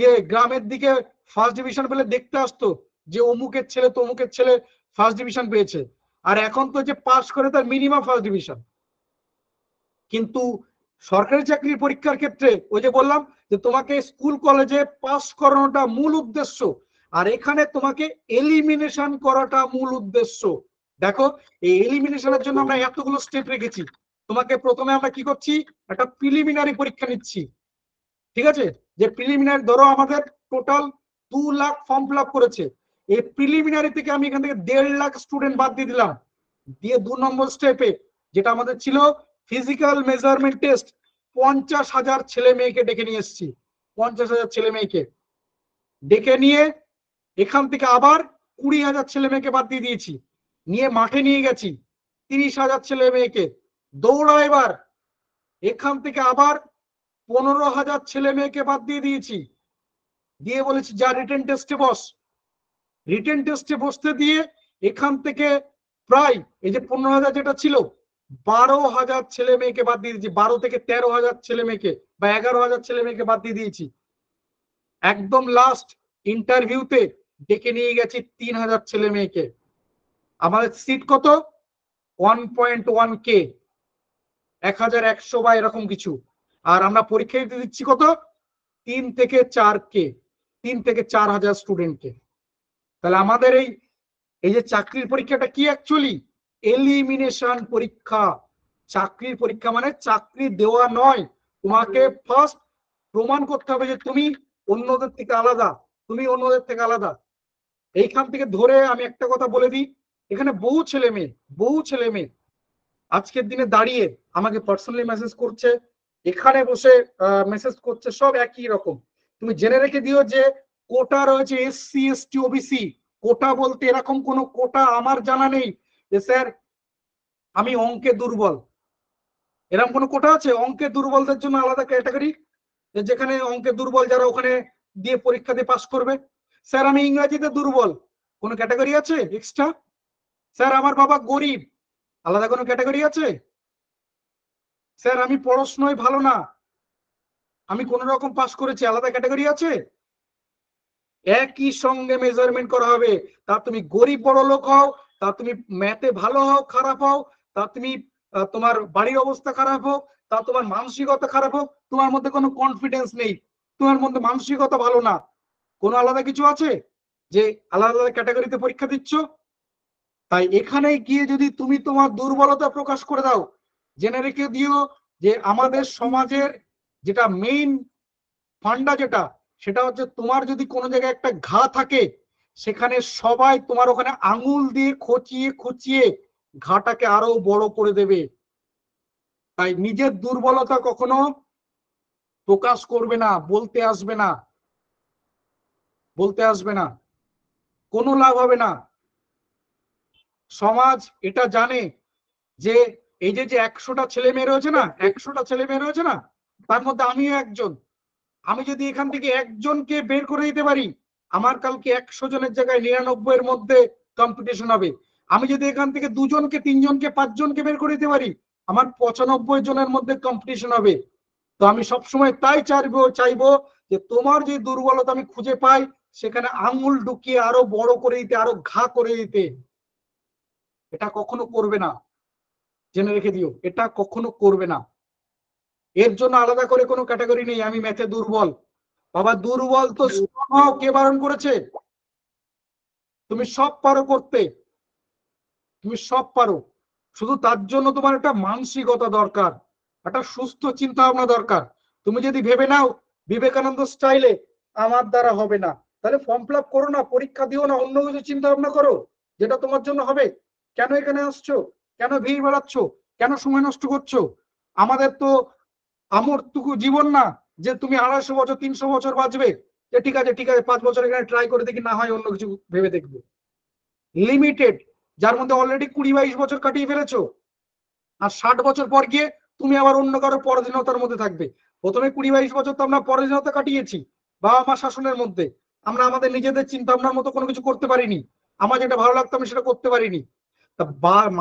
ইয়ে গ্রামের দিকে ফার্স্ট ডিভিশন পেলে দেখতে আসতো যে অমুকের ছেলে তমুকের ছেলে ফার্স্ট ডিভিশন পেয়েছে আর এখন তো যে পাস করে তার মিনিমাম ফার্স্ট ডিভিশন কিন্তু সরকারি চাকরির পরীক্ষার ক্ষেত্রে ওই যে বললাম যে তোমাকে স্কুল কলেজে পাস করানোটা মূল উদ্দেশ্য আর এখানে তোমাকে এলিমিনেশন করাটা মূল উদ্দেশ্য দেখো এই এলিমিনেশনের জন্য আমরা এতগুলো স্টেপ রেখেছি তোমাকে প্রথমে আমরা কি করছি একটা প্রিলিমিনারি পরীক্ষা নিচ্ছি ঠিক আছে যে প্রিলিমিনারি ধরো আমাদের টোটাল দু লাখ ফর্ম ফিল করেছে এই প্রিলিমিনারি থেকে আমি এখান থেকে দেড় লাখ স্টুডেন্ট বাদ দিয়ে দিলাম দিয়ে দু নম্বর স্টেপে যেটা আমাদের ছিল ফিজিক্যাল মেজারমেন্ট টেস্ট পঞ্চাশ হাজার ছেলে মেয়েকে ডেকে নিয়ে এসেছি পঞ্চাশ হাজার ছেলে মেয়েকে ডেকে নিয়ে এখান থেকে আবার কুড়ি হাজার ছেলে মেয়েকে বাদ দিয়ে দিয়েছি নিয়ে মাঠে নিয়ে গেছি তিরিশ হাজার ছেলে মেয়েকে দৌড়া এবার এখান থেকে আবার পনেরো হাজার ছেলে মেয়েকে বাদ দিয়ে দিয়েছি দিয়ে বলেছি যা রিটেন টেস্টে বস রিটেন টেস্টে বসতে দিয়ে এখান থেকে প্রায় এই যে পনেরো হাজার যেটা ছিল বারো হাজার ছেলে মেয়েকে বাদ দিয়ে দিয়েছি বারো থেকে তেরো হাজার ছেলে মেয়েকে বা এগারো হাজার ছেলে মেয়েকে বাদ দিয়ে দিয়েছি একদম লাস্ট ইন্টারভিউতে ডেকে নিয়ে গেছি তিন হাজার ছেলে মেয়েকে আমাদের সিট কত ওয়ান পয়েন্ট ওয়ান কে এক হাজার একশো বা এরকম কিছু আর আমরা পরীক্ষা দিতে দিচ্ছি কত তিন থেকে চার কে তিন থেকে চার হাজার স্টুডেন্টকে তাহলে আমাদের এই এই যে চাকরির পরীক্ষাটা কি অ্যাকচুয়ালি এলিমিনেশন পরীক্ষা চাকরির পরীক্ষা মানে চাকরি দেওয়া নয় তোমাকে ফার্স্ট প্রমাণ করতে হবে যে তুমি অন্যদের থেকে আলাদা তুমি অন্যদের থেকে আলাদা এইখান থেকে ধরে আমি একটা কথা বলে দিই এখানে বহু ছেলে মেয়ে বহু ছেলে মেয়ে আজকের দিনে দাঁড়িয়ে আমাকে পার্সোনালি মেসেজ করছে এখানে বসে মেসেজ করছে সব একই রকম তুমি জেনে রেখে দিও যে কোটা রয়েছে এসসি এসটি ওবিসি কোটা বলতে এরকম কোন কোটা আমার জানা নেই যে স্যার আমি অঙ্কে দুর্বল এরকম কোন কোটা আছে অঙ্কে দুর্বলদের জন্য আলাদা ক্যাটাগরি যেখানে অঙ্কে দুর্বল যারা ওখানে দিয়ে পরীক্ষা দিয়ে পাশ করবে স্যার আমি ইংরাজিতে দুর্বল কোনো ক্যাটাগরি আছে এক্সট্রা স্যার আমার বাবা গরিব আলাদা কোনো ক্যাটাগরি আছে স্যার আমি পড়াশোনায় ভালো না আমি কোন রকম পাস করেছি আলাদা ক্যাটাগরি আছে একই সঙ্গে মেজারমেন্ট করা হবে তা তুমি গরিব বড় লোক হও তা তুমি ম্যাথে ভালো হও খারাপ হও তা তুমি তোমার বাড়ির অবস্থা খারাপ হোক তা তোমার মানসিকতা খারাপ হোক তোমার মধ্যে কোনো কনফিডেন্স নেই তোমার মধ্যে মানসিকতা ভালো না কোনো আলাদা কিছু আছে যে আলাদা আলাদা ক্যাটাগরিতে পরীক্ষা দিচ্ছ তাই এখানে গিয়ে যদি তুমি তোমার দুর্বলতা প্রকাশ করে দাও জেনে রেখে দিও যে আমাদের সমাজের যেটা মেইন ফান্ডা যেটা সেটা হচ্ছে তোমার যদি কোনো জায়গায় একটা ঘা থাকে সেখানে সবাই তোমার ওখানে আঙুল দিয়ে খচিয়ে খুচিয়ে ঘাটাকে আরো বড় করে দেবে তাই নিজের দুর্বলতা কখনো প্রকাশ করবে না বলতে আসবে না বলতে আসবে না কোনো লাভ হবে না সমাজ এটা জানে যে এই যে যে একশোটা ছেলে মেয়ে রয়েছে না একশোটা ছেলে মেয়ে রয়েছে না তার মধ্যে আমিও একজন আমি যদি এখান থেকে একজনকে বের করে দিতে পারি আমার কালকে একশো জনের জায়গায় নিরানব্বই এর মধ্যে কম্পিটিশন হবে আমি যদি এখান থেকে দুজনকে তিনজনকে পাঁচজনকে বের করে দিতে পারি আমার পঁচানব্বই জনের মধ্যে কম্পিটিশন হবে তো আমি সবসময় তাই চাইবো চাইবো যে তোমার যে দুর্বলতা আমি খুঁজে পাই সেখানে আঙুল ঢুকিয়ে আরো বড় করে দিতে আরো ঘা করে দিতে এটা কখনো করবে না জেনে রেখে দিও এটা কখনো করবে না এর জন্য আলাদা করে কোনো ক্যাটাগরি নেই আমি ম্যাথে দুর্বল বাবা দুর্বল তো কে বারণ করেছে তুমি সব পারো করতে তুমি সব পারো শুধু তার জন্য তোমার একটা মানসিকতা দরকার একটা সুস্থ চিন্তা ভাবনা দরকার তুমি যদি ভেবে নাও বিবেকানন্দ স্টাইলে আমার দ্বারা হবে না তাহলে ফর্ম ফিল আপ করো না পরীক্ষা দিও না অন্য কিছু চিন্তা ভাবনা করো যেটা তোমার জন্য হবে কেন এখানে আসছো কেন ভিড় বেড়াচ্ছ কেন সময় নষ্ট করছো আমাদের তো আমার টুকু জীবন না যে তুমি আড়াইশো বছর তিনশো বছর বাঁচবে যে ঠিক আছে ঠিক আছে পাঁচ বছর এখানে ট্রাই করে দেখি না হয় অন্য কিছু ভেবে দেখবো লিমিটেড যার মধ্যে অলরেডি কুড়ি বাইশ বছর কাটিয়ে ফেলেছো আর ষাট বছর পর গিয়ে তুমি আবার অন্য কারো পরাধীনতার মধ্যে থাকবে প্রথমে কুড়ি বাইশ বছর তো আমরা পরাধীনতা কাটিয়েছি বাবা মা শাসনের মধ্যে আমরা আমাদের নিজেদের চিন্তা ভাবনার মতো কোনো কিছু করতে পারিনি আমার যেটা ভালো লাগতো আমি সেটা করতে পারিনি তা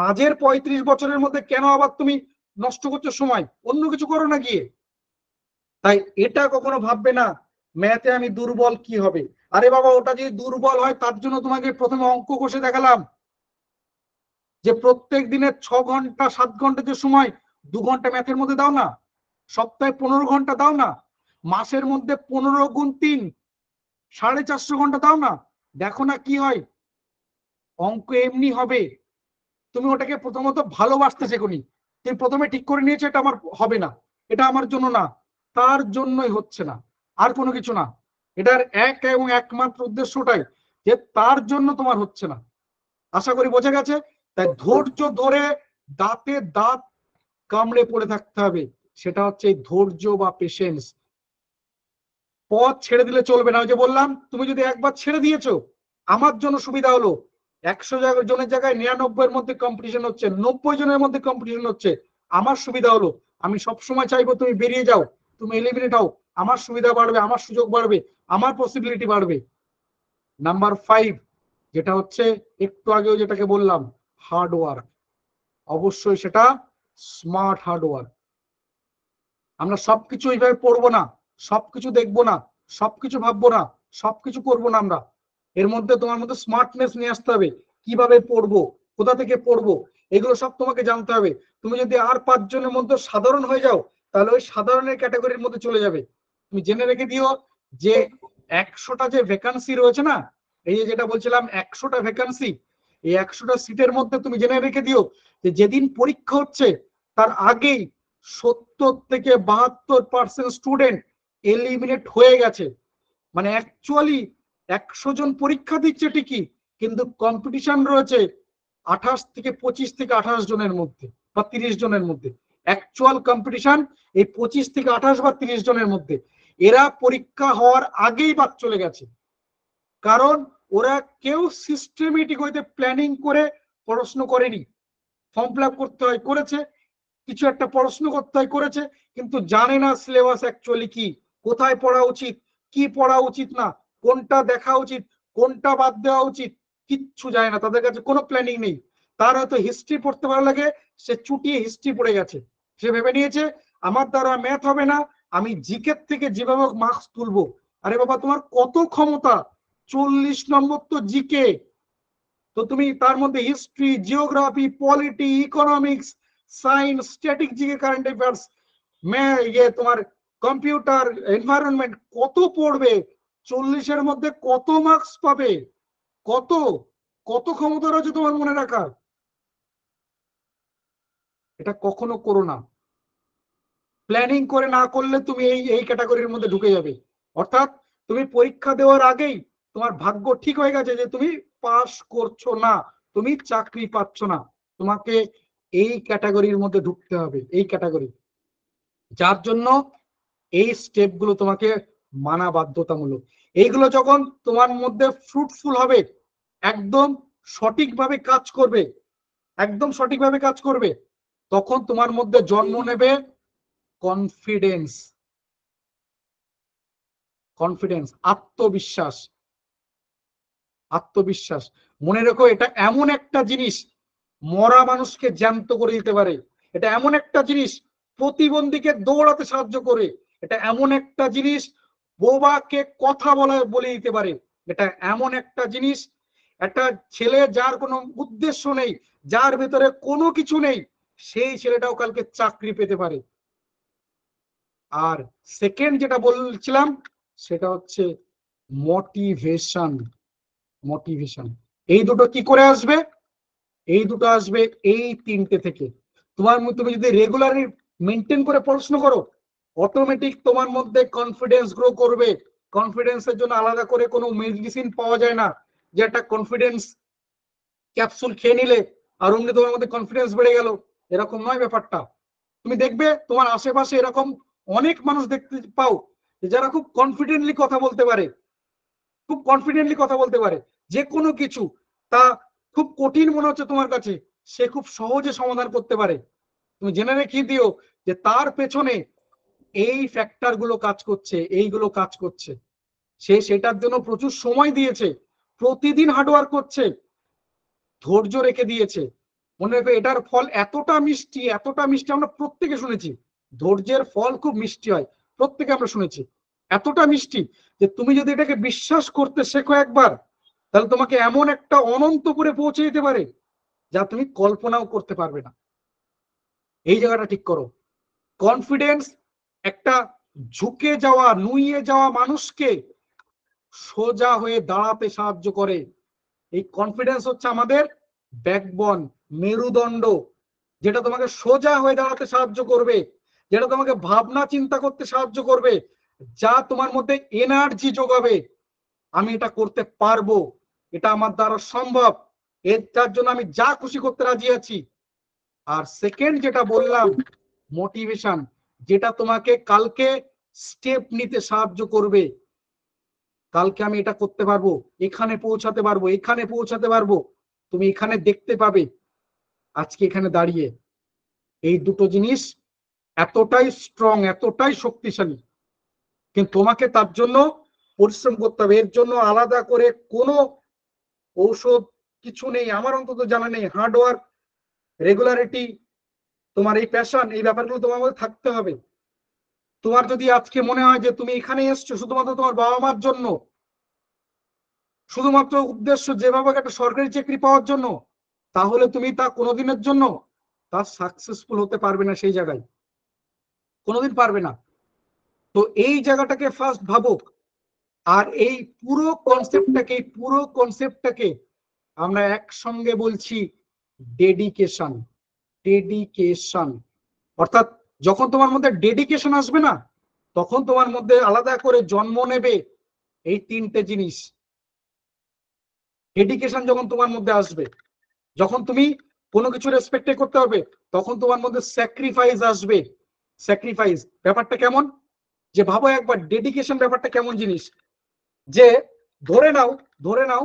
মাঝের পঁয়ত্রিশ বছরের মধ্যে কেন আবার তুমি নষ্ট করছো সময় অন্য কিছু করো না গিয়ে তাই এটা কখনো ভাববে না ম্যাথে আমি দুর্বল কি হবে আরে বাবা ওটা যদি দুর্বল হয় তার জন্য তোমাকে প্রথমে অঙ্ক কষে দেখালাম যে প্রত্যেক দিনের ছ ঘন্টা সাত ঘন্টা যে সময় দু ঘন্টা ম্যাথের মধ্যে দাও না সপ্তাহে পনেরো ঘন্টা দাও না মাসের মধ্যে পনেরো গুণ তিন সাড়ে চারশো ঘন্টা দাও না দেখো না কি হয় অঙ্ক এমনি হবে তুমি ওটাকে প্রথমত ভালোবাসতে শেখনি তিনি প্রথমে ঠিক করে নিয়েছে এটা আমার হবে না এটা আমার জন্য না তার জন্যই হচ্ছে না আর কোনো কিছু না এটার এক এবং একমাত্র উদ্দেশ্যটাই যে তার জন্য তোমার হচ্ছে না আশা করি বোঝা গেছে তাই ধৈর্য ধরে দাঁতে দাঁত কামড়ে পড়ে থাকতে হবে সেটা হচ্ছে এই ধৈর্য বা পেশেন্স পথ ছেড়ে দিলে চলবে না ওই যে বললাম তুমি যদি একবার ছেড়ে দিয়েছো আমার জন্য সুবিধা হলো একশো জনের জায়গায় নিরানব্বই এর মধ্যে কম্পিটিশন হচ্ছে নব্বই জনের মধ্যে কম্পিটিশন হচ্ছে আমার সুবিধা হলো আমি সবসময় চাইবো তুমি বেরিয়ে যাও তুমি এলিমিনেট হও আমার সুবিধা বাড়বে আমার সুযোগ বাড়বে আমার পসিবিলিটি বাড়বে নাম্বার ফাইভ যেটা হচ্ছে একটু আগেও যেটাকে বললাম হার্ড ওয়ার্ক অবশ্যই সেটা স্মার্ট হার্ড ওয়ার্ক আমরা সবকিছু এইভাবে পড়বো না সবকিছু দেখবো না সবকিছু ভাববো না সবকিছু করবো না আমরা এর মধ্যে তোমার মধ্যে স্মার্টনেস নিয়ে আসতে হবে কিভাবে পড়বো কোথা থেকে পড়বো এগুলো সব তোমাকে জানতে হবে তুমি যদি আর পাঁচজনের মধ্যে সাধারণ হয়ে যাও তাহলে ওই সাধারণের ক্যাটাগরির মধ্যে চলে যাবে তুমি জেনে রেখে দিও যে একশোটা যে ভ্যাকান্সি রয়েছে না এই যে যেটা বলছিলাম একশোটা ভ্যাকান্সি এই একশোটা সিটের মধ্যে তুমি জেনে রেখে দিও যে যেদিন পরীক্ষা হচ্ছে তার আগেই সত্তর থেকে বাহাত্তর পার্সেন্ট স্টুডেন্ট এলিমিনেট হয়ে গেছে মানে অ্যাকচুয়ালি একশো জন পরীক্ষা দিচ্ছে ঠিকই কিন্তু কম্পিটিশন রয়েছে আঠাশ থেকে পঁচিশ থেকে আঠাশ জনের মধ্যে বা তিরিশ জনের মধ্যে অ্যাকচুয়াল কম্পিটিশন এই পঁচিশ থেকে আঠাশ বা তিরিশ জনের মধ্যে এরা পরীক্ষা হওয়ার আগেই বাদ চলে গেছে কারণ ওরা কেউ সিস্টেমেটিক হইতে প্ল্যানিং করে প্রশ্ন করেনি ফর্ম ফিল করতে হয় করেছে কিছু একটা প্রশ্ন করতে হয় করেছে কিন্তু জানে না সিলেবাস অ্যাকচুয়ালি কি কোথায় পড়া উচিত কি পড়া উচিত না কোনটা দেখা উচিত কোনটা বাদ দেওয়া উচিত কিচ্ছু যায় না তাদের কাছে কোনো প্ল্যানিং নেই তার হয়তো হিস্ট্রি পড়তে ভালো লাগে সে চুটিয়ে হিস্ট্রি পড়ে গেছে সে ভেবে নিয়েছে আমার দ্বারা ম্যাথ হবে না আমি জিকের থেকে যেভাবে মার্কস তুলবো আরে বাবা তোমার কত ক্ষমতা চল্লিশ নম্বর তো জিকে তো তুমি তার মধ্যে history geography polity economics science static GK current affairs ইয়ে তোমার কম্পিউটার এনভায়রনমেন্ট কত পড়বে চল্লিশের মধ্যে কত মার্কস পাবে কত কত ক্ষমতা রয়েছে তোমার মনে রাখার এটা কখনো করো না প্ল্যানিং করে না করলে তুমি এই এই ক্যাটাগরির মধ্যে ঢুকে যাবে অর্থাৎ তুমি পরীক্ষা দেওয়ার আগেই তোমার ভাগ্য ঠিক হয়ে গেছে যে তুমি পাস করছো না তুমি চাকরি পাচ্ছ না তোমাকে এই ক্যাটাগরির মধ্যে ঢুকতে হবে এই ক্যাটাগরি যার জন্য এই স্টেপগুলো তোমাকে মানা বাধ্যতামূলক এইগুলো যখন তোমার মধ্যে ফ্রুটফুল হবে একদম সঠিকভাবে কাজ করবে একদম সঠিকভাবে কাজ করবে তখন তোমার মধ্যে জন্ম নেবে কনফিডেন্স কনফিডেন্স আত্মবিশ্বাস আত্মবিশ্বাস মনে রেখো এটা এমন একটা জিনিস মরা মানুষকে জ্যান্ত করে দিতে পারে এটা এমন একটা জিনিস প্রতিবন্ধীকে দৌড়াতে সাহায্য করে এটা এমন একটা জিনিস বোবাকে কথা বলে বলে দিতে পারে এটা এমন একটা জিনিস একটা ছেলে যার কোনো উদ্দেশ্য নেই যার ভেতরে কোনো কিছু নেই সেই ছেলেটাও কালকে চাকরি পেতে পারে আর সেকেন্ড যেটা বলছিলাম সেটা হচ্ছে মোটিভেশন মোটিভেশন এই দুটো কি করে আসবে এই দুটো আসবে এই তিনটে থেকে তোমার মধ্যে তুমি যদি রেগুলারলি মেনটেন করে পড়াশোনা করো অটোমেটিক তোমার মধ্যে কনফিডেন্স গ্রো করবে কনফিডেন্সের জন্য আলাদা করে কোনো মেডিসিন পাওয়া যায় না যে একটা কনফিডেন্স ক্যাপসুল খেয়ে নিলে আর অমনি তোমার মধ্যে কনফিডেন্স বেড়ে গেল এরকম নয় ব্যাপারটা তুমি দেখবে তোমার আশেপাশে এরকম অনেক মানুষ দেখতে পাও যারা খুব কনফিডেন্টলি কথা বলতে পারে খুব কনফিডেন্টলি কথা বলতে পারে যে কোনো কিছু তা খুব কঠিন মনে হচ্ছে তোমার কাছে সে খুব সহজে সমাধান করতে পারে তুমি জেনে রেখে দিও যে তার পেছনে এই ফ্যাক্টরগুলো কাজ করছে এইগুলো কাজ করছে সে সেটার জন্য প্রচুর সময় দিয়েছে প্রতিদিন হার্ডওয়ার্ক করছে ধৈর্য রেখে দিয়েছে মনে রেখে এটার ফল এতটা মিষ্টি এতটা মিষ্টি আমরা প্রত্যেকে শুনেছি ধৈর্যের ফল খুব মিষ্টি হয় প্রত্যেকে আমরা শুনেছি এতটা মিষ্টি যে তুমি যদি এটাকে বিশ্বাস করতে শেখো একবার তাহলে তোমাকে এমন একটা অনন্ত করে পৌঁছে দিতে পারে যা তুমি কল্পনাও করতে পারবে না এই জায়গাটা ঠিক করো কনফিডেন্স একটা ঝুঁকে যাওয়া নুইয়ে যাওয়া মানুষকে সোজা হয়ে দাঁড়াতে সাহায্য করে এই কনফিডেন্স হচ্ছে আমাদের ব্যাকবন মেরুদণ্ড যেটা তোমাকে সোজা হয়ে দাঁড়াতে সাহায্য করবে যেটা তোমাকে ভাবনা চিন্তা করতে সাহায্য করবে যা তোমার মধ্যে এনার্জি যোগাবে আমি এটা করতে পারবো এটা আমার দ্বারা সম্ভব এর যার জন্য আমি যা খুশি করতে রাজি আছি আর সেকেন্ড যেটা বললাম মোটিভেশন যেটা তোমাকে কালকে স্টেপ নিতে সাহায্য করবে কালকে আমি এটা করতে পারবো এখানে পৌঁছাতে পারবো এখানে পৌঁছাতে পারবো তুমি এখানে দেখতে পাবে আজকে এখানে দাঁড়িয়ে এই দুটো জিনিস এতটাই স্ট্রং এতটাই শক্তিশালী কিন্তু তোমাকে তার জন্য পরিশ্রম করতে হবে এর জন্য আলাদা করে কোনো ঔষধ কিছু নেই আমার অন্তত জানা নেই হার্ডওয়ার্ক রেগুলারিটি তোমার এই প্যাশন এই ব্যাপারগুলো তোমার মধ্যে থাকতে হবে তোমার যদি আজকে মনে হয় যে তুমি এখানে এসছো শুধুমাত্র তোমার বাবা মার জন্য শুধুমাত্র উদ্দেশ্য যেভাবে একটা সরকারি চাকরি পাওয়ার জন্য তাহলে তুমি তা কোনোদিনের জন্য তা সাকসেসফুল হতে পারবে না সেই জায়গায় কোনোদিন পারবে না তো এই জায়গাটাকে ফার্স্ট ভাবুক আর এই পুরো কনসেপ্টটাকে পুরো কনসেপ্টটাকে আমরা একসঙ্গে বলছি ডেডিকেশন ডেডিকেশন অর্থাৎ যখন তোমার মধ্যে ডেডিকেশন আসবে না তখন তোমার মধ্যে আলাদা করে জন্ম নেবে এই তিনটে জিনিস ডেডিকেশন যখন তোমার মধ্যে আসবে যখন তুমি কোনো কিছু রেসপেক্টে করতে হবে তখন তোমার মধ্যে স্যাক্রিফাইস আসবে স্যাক্রিফাইস ব্যাপারটা কেমন যে ভাবো একবার ডেডিকেশন ব্যাপারটা কেমন জিনিস যে ধরে নাও ধরে নাও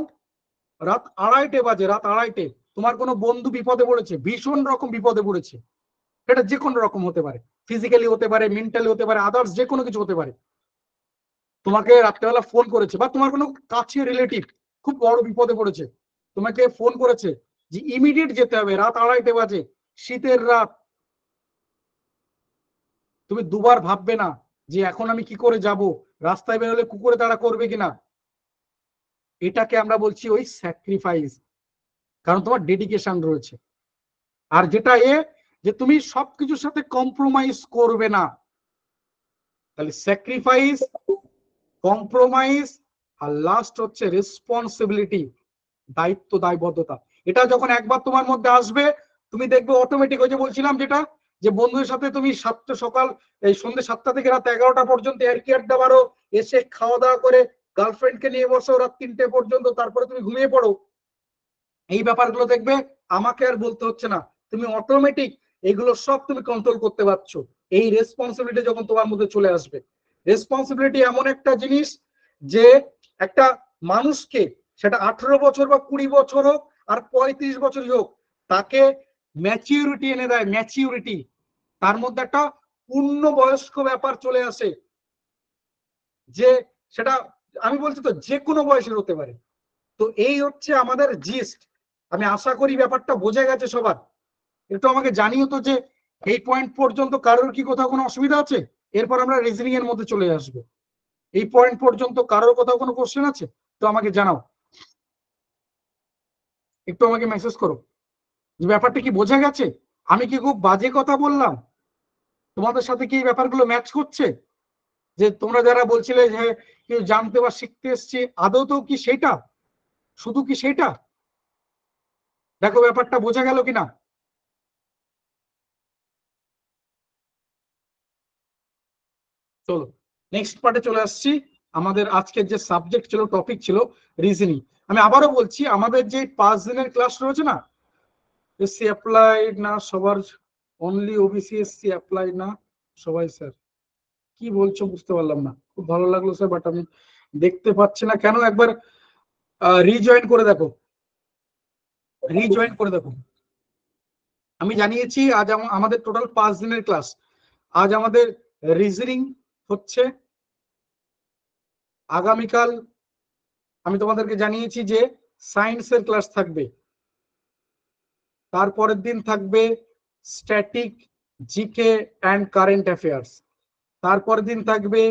রাত আড়াইটে বাজে রাত আড়াইটে তোমার কোনো বন্ধু বিপদে পড়েছে ভীষণ রকম বিপদে পড়েছে সেটা যে কোনো রকম হতে পারে ফিজিক্যালি হতে পারে মেন্টালি হতে পারে আদার্স যে কোনো কিছু হতে পারে তোমাকে রাত্রেবেলা ফোন করেছে বা তোমার কোনো কাছে রিলেটিভ খুব বড় বিপদে পড়েছে তোমাকে ফোন করেছে যে ইমিডিয়েট যেতে হবে রাত আড়াইতে বাজে শীতের রাত তুমি দুবার ভাববে না যে এখন আমি কি করে যাব রাস্তায় বেরোলে কুকুরে তারা করবে কিনা এটাকে আমরা বলছি ওই স্যাক্রিফাইস কারণ তোমার ডেডিকেশন রয়েছে আর যেটা এ যে তুমি সবকিছুর সাথে কম্প্রোমাইজ করবে না তাহলে স্যাক্রিফাইস কম্প্রোমাইজ আর লাস্ট হচ্ছে রেসপন্সিবিলিটি দায়িত্ব দায়বদ্ধতা এটা যখন একবার তোমার মধ্যে আসবে তুমি দেখবে অটোমেটিক ওই যে বলছিলাম যেটা যে বন্ধুদের সাথে তুমি সাতটা সকাল এই সন্ধ্যে সাতটা থেকে রাত এগারোটা পর্যন্ত আর কি আড্ডা বারো এসে খাওয়া দাওয়া করে গার্লফ্রেন্ডকে নিয়ে বসো রাত তিনটে পর্যন্ত তারপরে তুমি ঘুমিয়ে পড়ো এই ব্যাপারগুলো দেখবে আমাকে আর বলতে হচ্ছে না তুমি অটোমেটিক এগুলো সব তুমি কন্ট্রোল করতে পারছো এই রেসপন্সিবিলিটি যখন তোমার মধ্যে চলে আসবে রেসপন্সিবিলিটি এমন একটা জিনিস যে একটা মানুষকে সেটা আঠারো বছর বা কুড়ি বছর হোক আর পঁয়ত্রিশ বছর হোক তাকে ম্যাচিউরিটি এনে দেয় ম্যাচিউরিটি তার মধ্যে একটা পূর্ণ বয়স্ক ব্যাপার চলে আসে যে সেটা আমি বলছি তো যে কোনো বয়সের হতে পারে তো এই হচ্ছে আমাদের জিস্ট আমি আশা করি ব্যাপারটা বোঝা গেছে সবার একটু আমাকে জানিও তো যে এই পয়েন্ট পর্যন্ত কারোর কি কোথাও কোনো অসুবিধা আছে এরপর আমরা রিজনিং এর মধ্যে চলে আসব এই পয়েন্ট পর্যন্ত কারোর কোথাও কোনো কোশ্চেন আছে তো আমাকে জানাও একটু আমাকে মেসেজ করো যে ব্যাপারটা কি বোঝা গেছে আমি কি খুব বাজে কথা বললাম তোমাদের সাথে কি এই ব্যাপারগুলো ম্যাচ করছে যে তোমরা যারা বলছিলে যে জানতে বা শিখতে এসছি আদৌ তো কি সেটা শুধু কি সেটা দেখো ব্যাপারটা বোঝা গেল কিনা চলো নেক্সট পার্টে চলে আসছি আমাদের আজকের যে সাবজেক্ট ছিল টপিক ছিল রিজনিং আমি আবারও বলছি আমাদের যে পাঁচ দিনের ক্লাস রয়েছে না এসসি অ্যাপ্লাইড না সবার অনলি ওবিসি এসসি অ্যাপ্লাইড না সবাই স্যার কি বলছো বুঝতে পারলাম না খুব ভালো লাগলো স্যার বাট আমি দেখতে পাচ্ছি না কেন একবার রিজয়েন করে দেখো রিজয়েন করে দেখুন আমি জানিয়েছি আজ আমাদের টোটাল পাঁচ দিনের ক্লাস আজ আমাদের রিজনিং হচ্ছে আগামীকাল আমি তোমাদেরকে জানিয়েছি যে সায়েন্সের ক্লাস থাকবে তারপরের দিন থাকবে static GK and current affairs তারপরের দিন থাকবে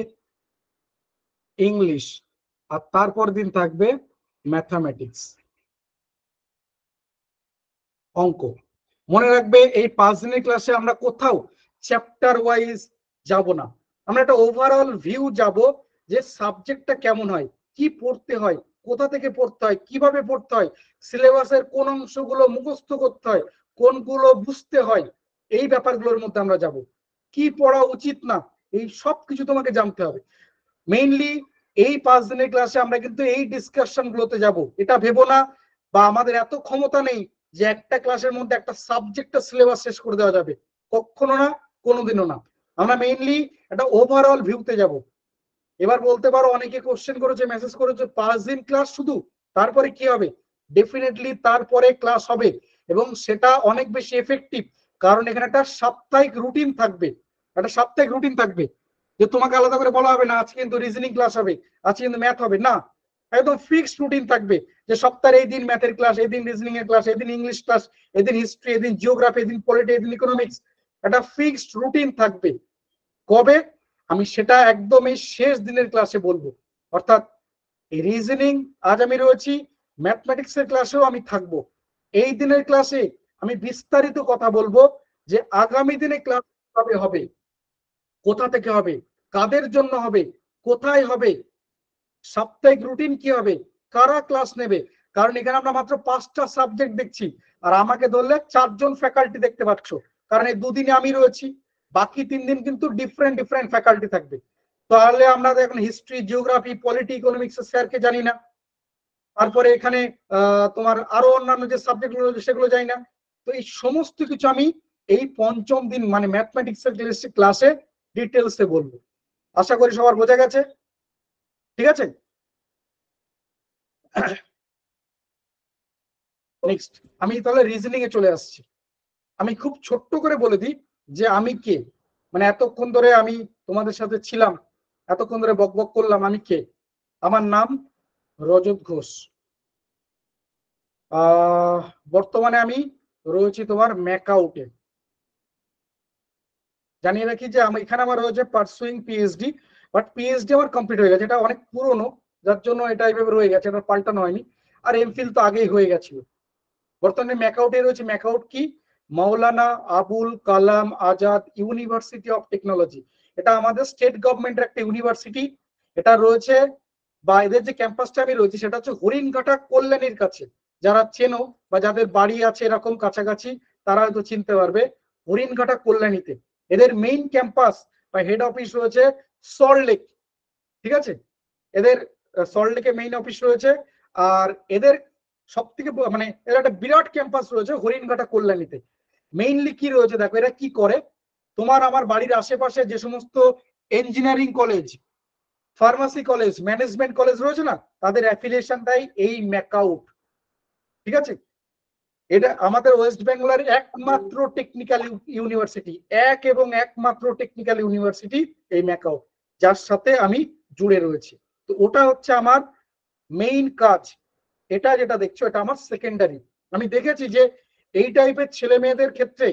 ইংলিশ আর তারপর দিন থাকবে ম্যাথামেটিক্স অঙ্ক মনে রাখবে এই পাঁচ দিনের ক্লাসে আমরা কোথাও চ্যাপ্টার ওয়াইজ যাব না আমরা একটা ওভারঅল ভিউ যাব যে সাবজেক্টটা কেমন হয় কি পড়তে হয় কোথা থেকে পড়তে হয় কিভাবে পড়তে হয় সিলেবাসের কোন অংশগুলো মুখস্থ করতে হয় কোনগুলো বুঝতে হয় এই ব্যাপারগুলোর মধ্যে আমরা যাব কি পড়া উচিত না এই সব কিছু তোমাকে জানতে হবে মেইনলি এই পাঁচ দিনের ক্লাসে আমরা কিন্তু এই ডিসকাশন গুলোতে যাবো এটা ভেবো না বা আমাদের এত ক্ষমতা নেই যে একটা ক্লাসের মধ্যে একটা সাবজেক্টের সিলেবাস শেষ করে দেওয়া যাবে কখনো না কোনোদিনও না আমরা মেইনলি একটা ওভারঅল ভিউতে যাব এবার বলতে পারো অনেকে কোশ্চেন করেছে মেসেজ করেছে পাঁচ দিন ক্লাস শুধু তারপরে কি হবে ডেফিনেটলি তারপরে ক্লাস হবে এবং সেটা অনেক বেশি এফেক্টিভ কারণ এখানে একটা সাপ্তাহিক রুটিন থাকবে একটা সাপ্তাহিক রুটিন থাকবে যে তোমাকে আলাদা করে বলা হবে না আজকে কিন্তু রিজনিং ক্লাস হবে আজকে কিন্তু ম্যাথ হবে না একদম ফিক্সড রুটিন থাকবে যে সপ্তাহের এই দিন ম্যাথের ক্লাস এই দিন রিজনিং এর ক্লাস এদিন ইংলিশ ক্লাস এদিন হিস্ট্রি এদিন জিওগ্রাফি এদিন দিন পলিটি এদিন ইকোনমিক্স একটা ফিক্সড রুটিন থাকবে কবে আমি সেটা একদম এই শেষ দিনের ক্লাসে বলবো অর্থাৎ রিজনিং আজ আমি রয়েছি ম্যাথমেটিক্স এর ক্লাসেও আমি থাকব এই দিনের ক্লাসে আমি বিস্তারিত কথা বলবো যে আগামী দিনে ক্লাস কবে হবে কোথা থেকে হবে কাদের জন্য হবে কোথায় হবে সাপ্তাহিক রুটিন কি হবে কারা ক্লাস নেবে কারণ এখানে আমরা মাত্র পাঁচটা সাবজেক্ট দেখছি আর আমাকে ধরলে চারজন ফ্যাকাল্টি দেখতে পাচ্ছ কারণ এই দুদিনে আমি রয়েছি বাকি তিন দিন কিন্তু ডিফারেন্ট ডিফারেন্ট ফ্যাকাল্টি থাকবে তাহলে আমরা এখন হিস্ট্রি জিওগ্রাফি পলিটি ইকোনমিক্স এর স্যারকে জানি না তারপরে এখানে তোমার আরো অন্যান্য যে সাবজেক্টগুলো সেগুলো জানি না তো এই সমস্ত কিছু আমি এই পঞ্চম দিন মানে ম্যাথমেটিক্স এর ক্লাসে ডিটেলসে বলবো আশা করি সবার বোঝা গেছে ঠিক আছে নেক্সট আমি তাহলে রিজনিং এ চলে আসছি আমি খুব ছোট্ট করে বলে দিই যে আমি কে মানে এতক্ষণ ধরে আমি তোমাদের সাথে ছিলাম এতক্ষণ ধরে বক বক করলাম আমি কে আমার নাম রজত ঘোষ বর্তমানে আমি রয়েছি তোমার ম্যাকাউটে জানিয়ে রাখি যে আমি এখানে আমার রয়েছে পার্সুইং পিএইচডি বাট পিএইচডি আমার কমপ্লিট হয়ে গেছে এটা অনেক পুরনো যার জন্য এটা এইভাবে রয়ে গেছে এটা পাল্টানো হয়নি আর এমফিল তো আগেই হয়ে গেছিল বর্তমানে ম্যাকাউটে রয়েছে ম্যাকাউট কি Maulana Abul Kalam Azad university of technology এটা আমাদের স্টেট গভর্নমেন্টের একটা ইউনিভার্সিটি এটা রয়েছে বা এদের যে ক্যাম্পাসটা আমি রয়েছে সেটা হচ্ছে হরিণঘাটা কল্যাণীর কাছে যারা চেনো বা যাদের বাড়ি আছে এরকম কাছাকাছি তারা হয়তো চিনতে পারবে হরিণঘাটা কল্যাণীতে এদের মেইন ক্যাম্পাস বা হেড অফিস রয়েছে সল্টলেক ঠিক আছে এদের সল্টলেকে মেইন অফিস রয়েছে আর এদের সব থেকে মানে এরা একটা বিরাট ক্যাম্পাস রয়েছে হরিণঘাটা কল্যাণীতে মেইনলি কি রয়েছে দেখো এরা কি করে তোমার আমার বাড়ির আশেপাশে যে সমস্ত engineering college pharmacy college management college রয়েছে না তাদের অ্যাফিলিয়েশন দেয় এই ম্যাকআউট ঠিক আছে এটা আমাদের ওয়েস্ট বেঙ্গলের একমাত্র টেকনিক্যাল ইউনিভার্সিটি এক এবং একমাত্র টেকনিক্যাল ইউনিভার্সিটি এই ম্যাকাও যার সাথে আমি জুড়ে রয়েছি তো ওটা হচ্ছে আমার মেইন কাজ এটা যেটা দেখছো এটা আমার সেকেন্ডারি আমি দেখেছি যে এই টাইপের ছেলে মেয়েদের ক্ষেত্রে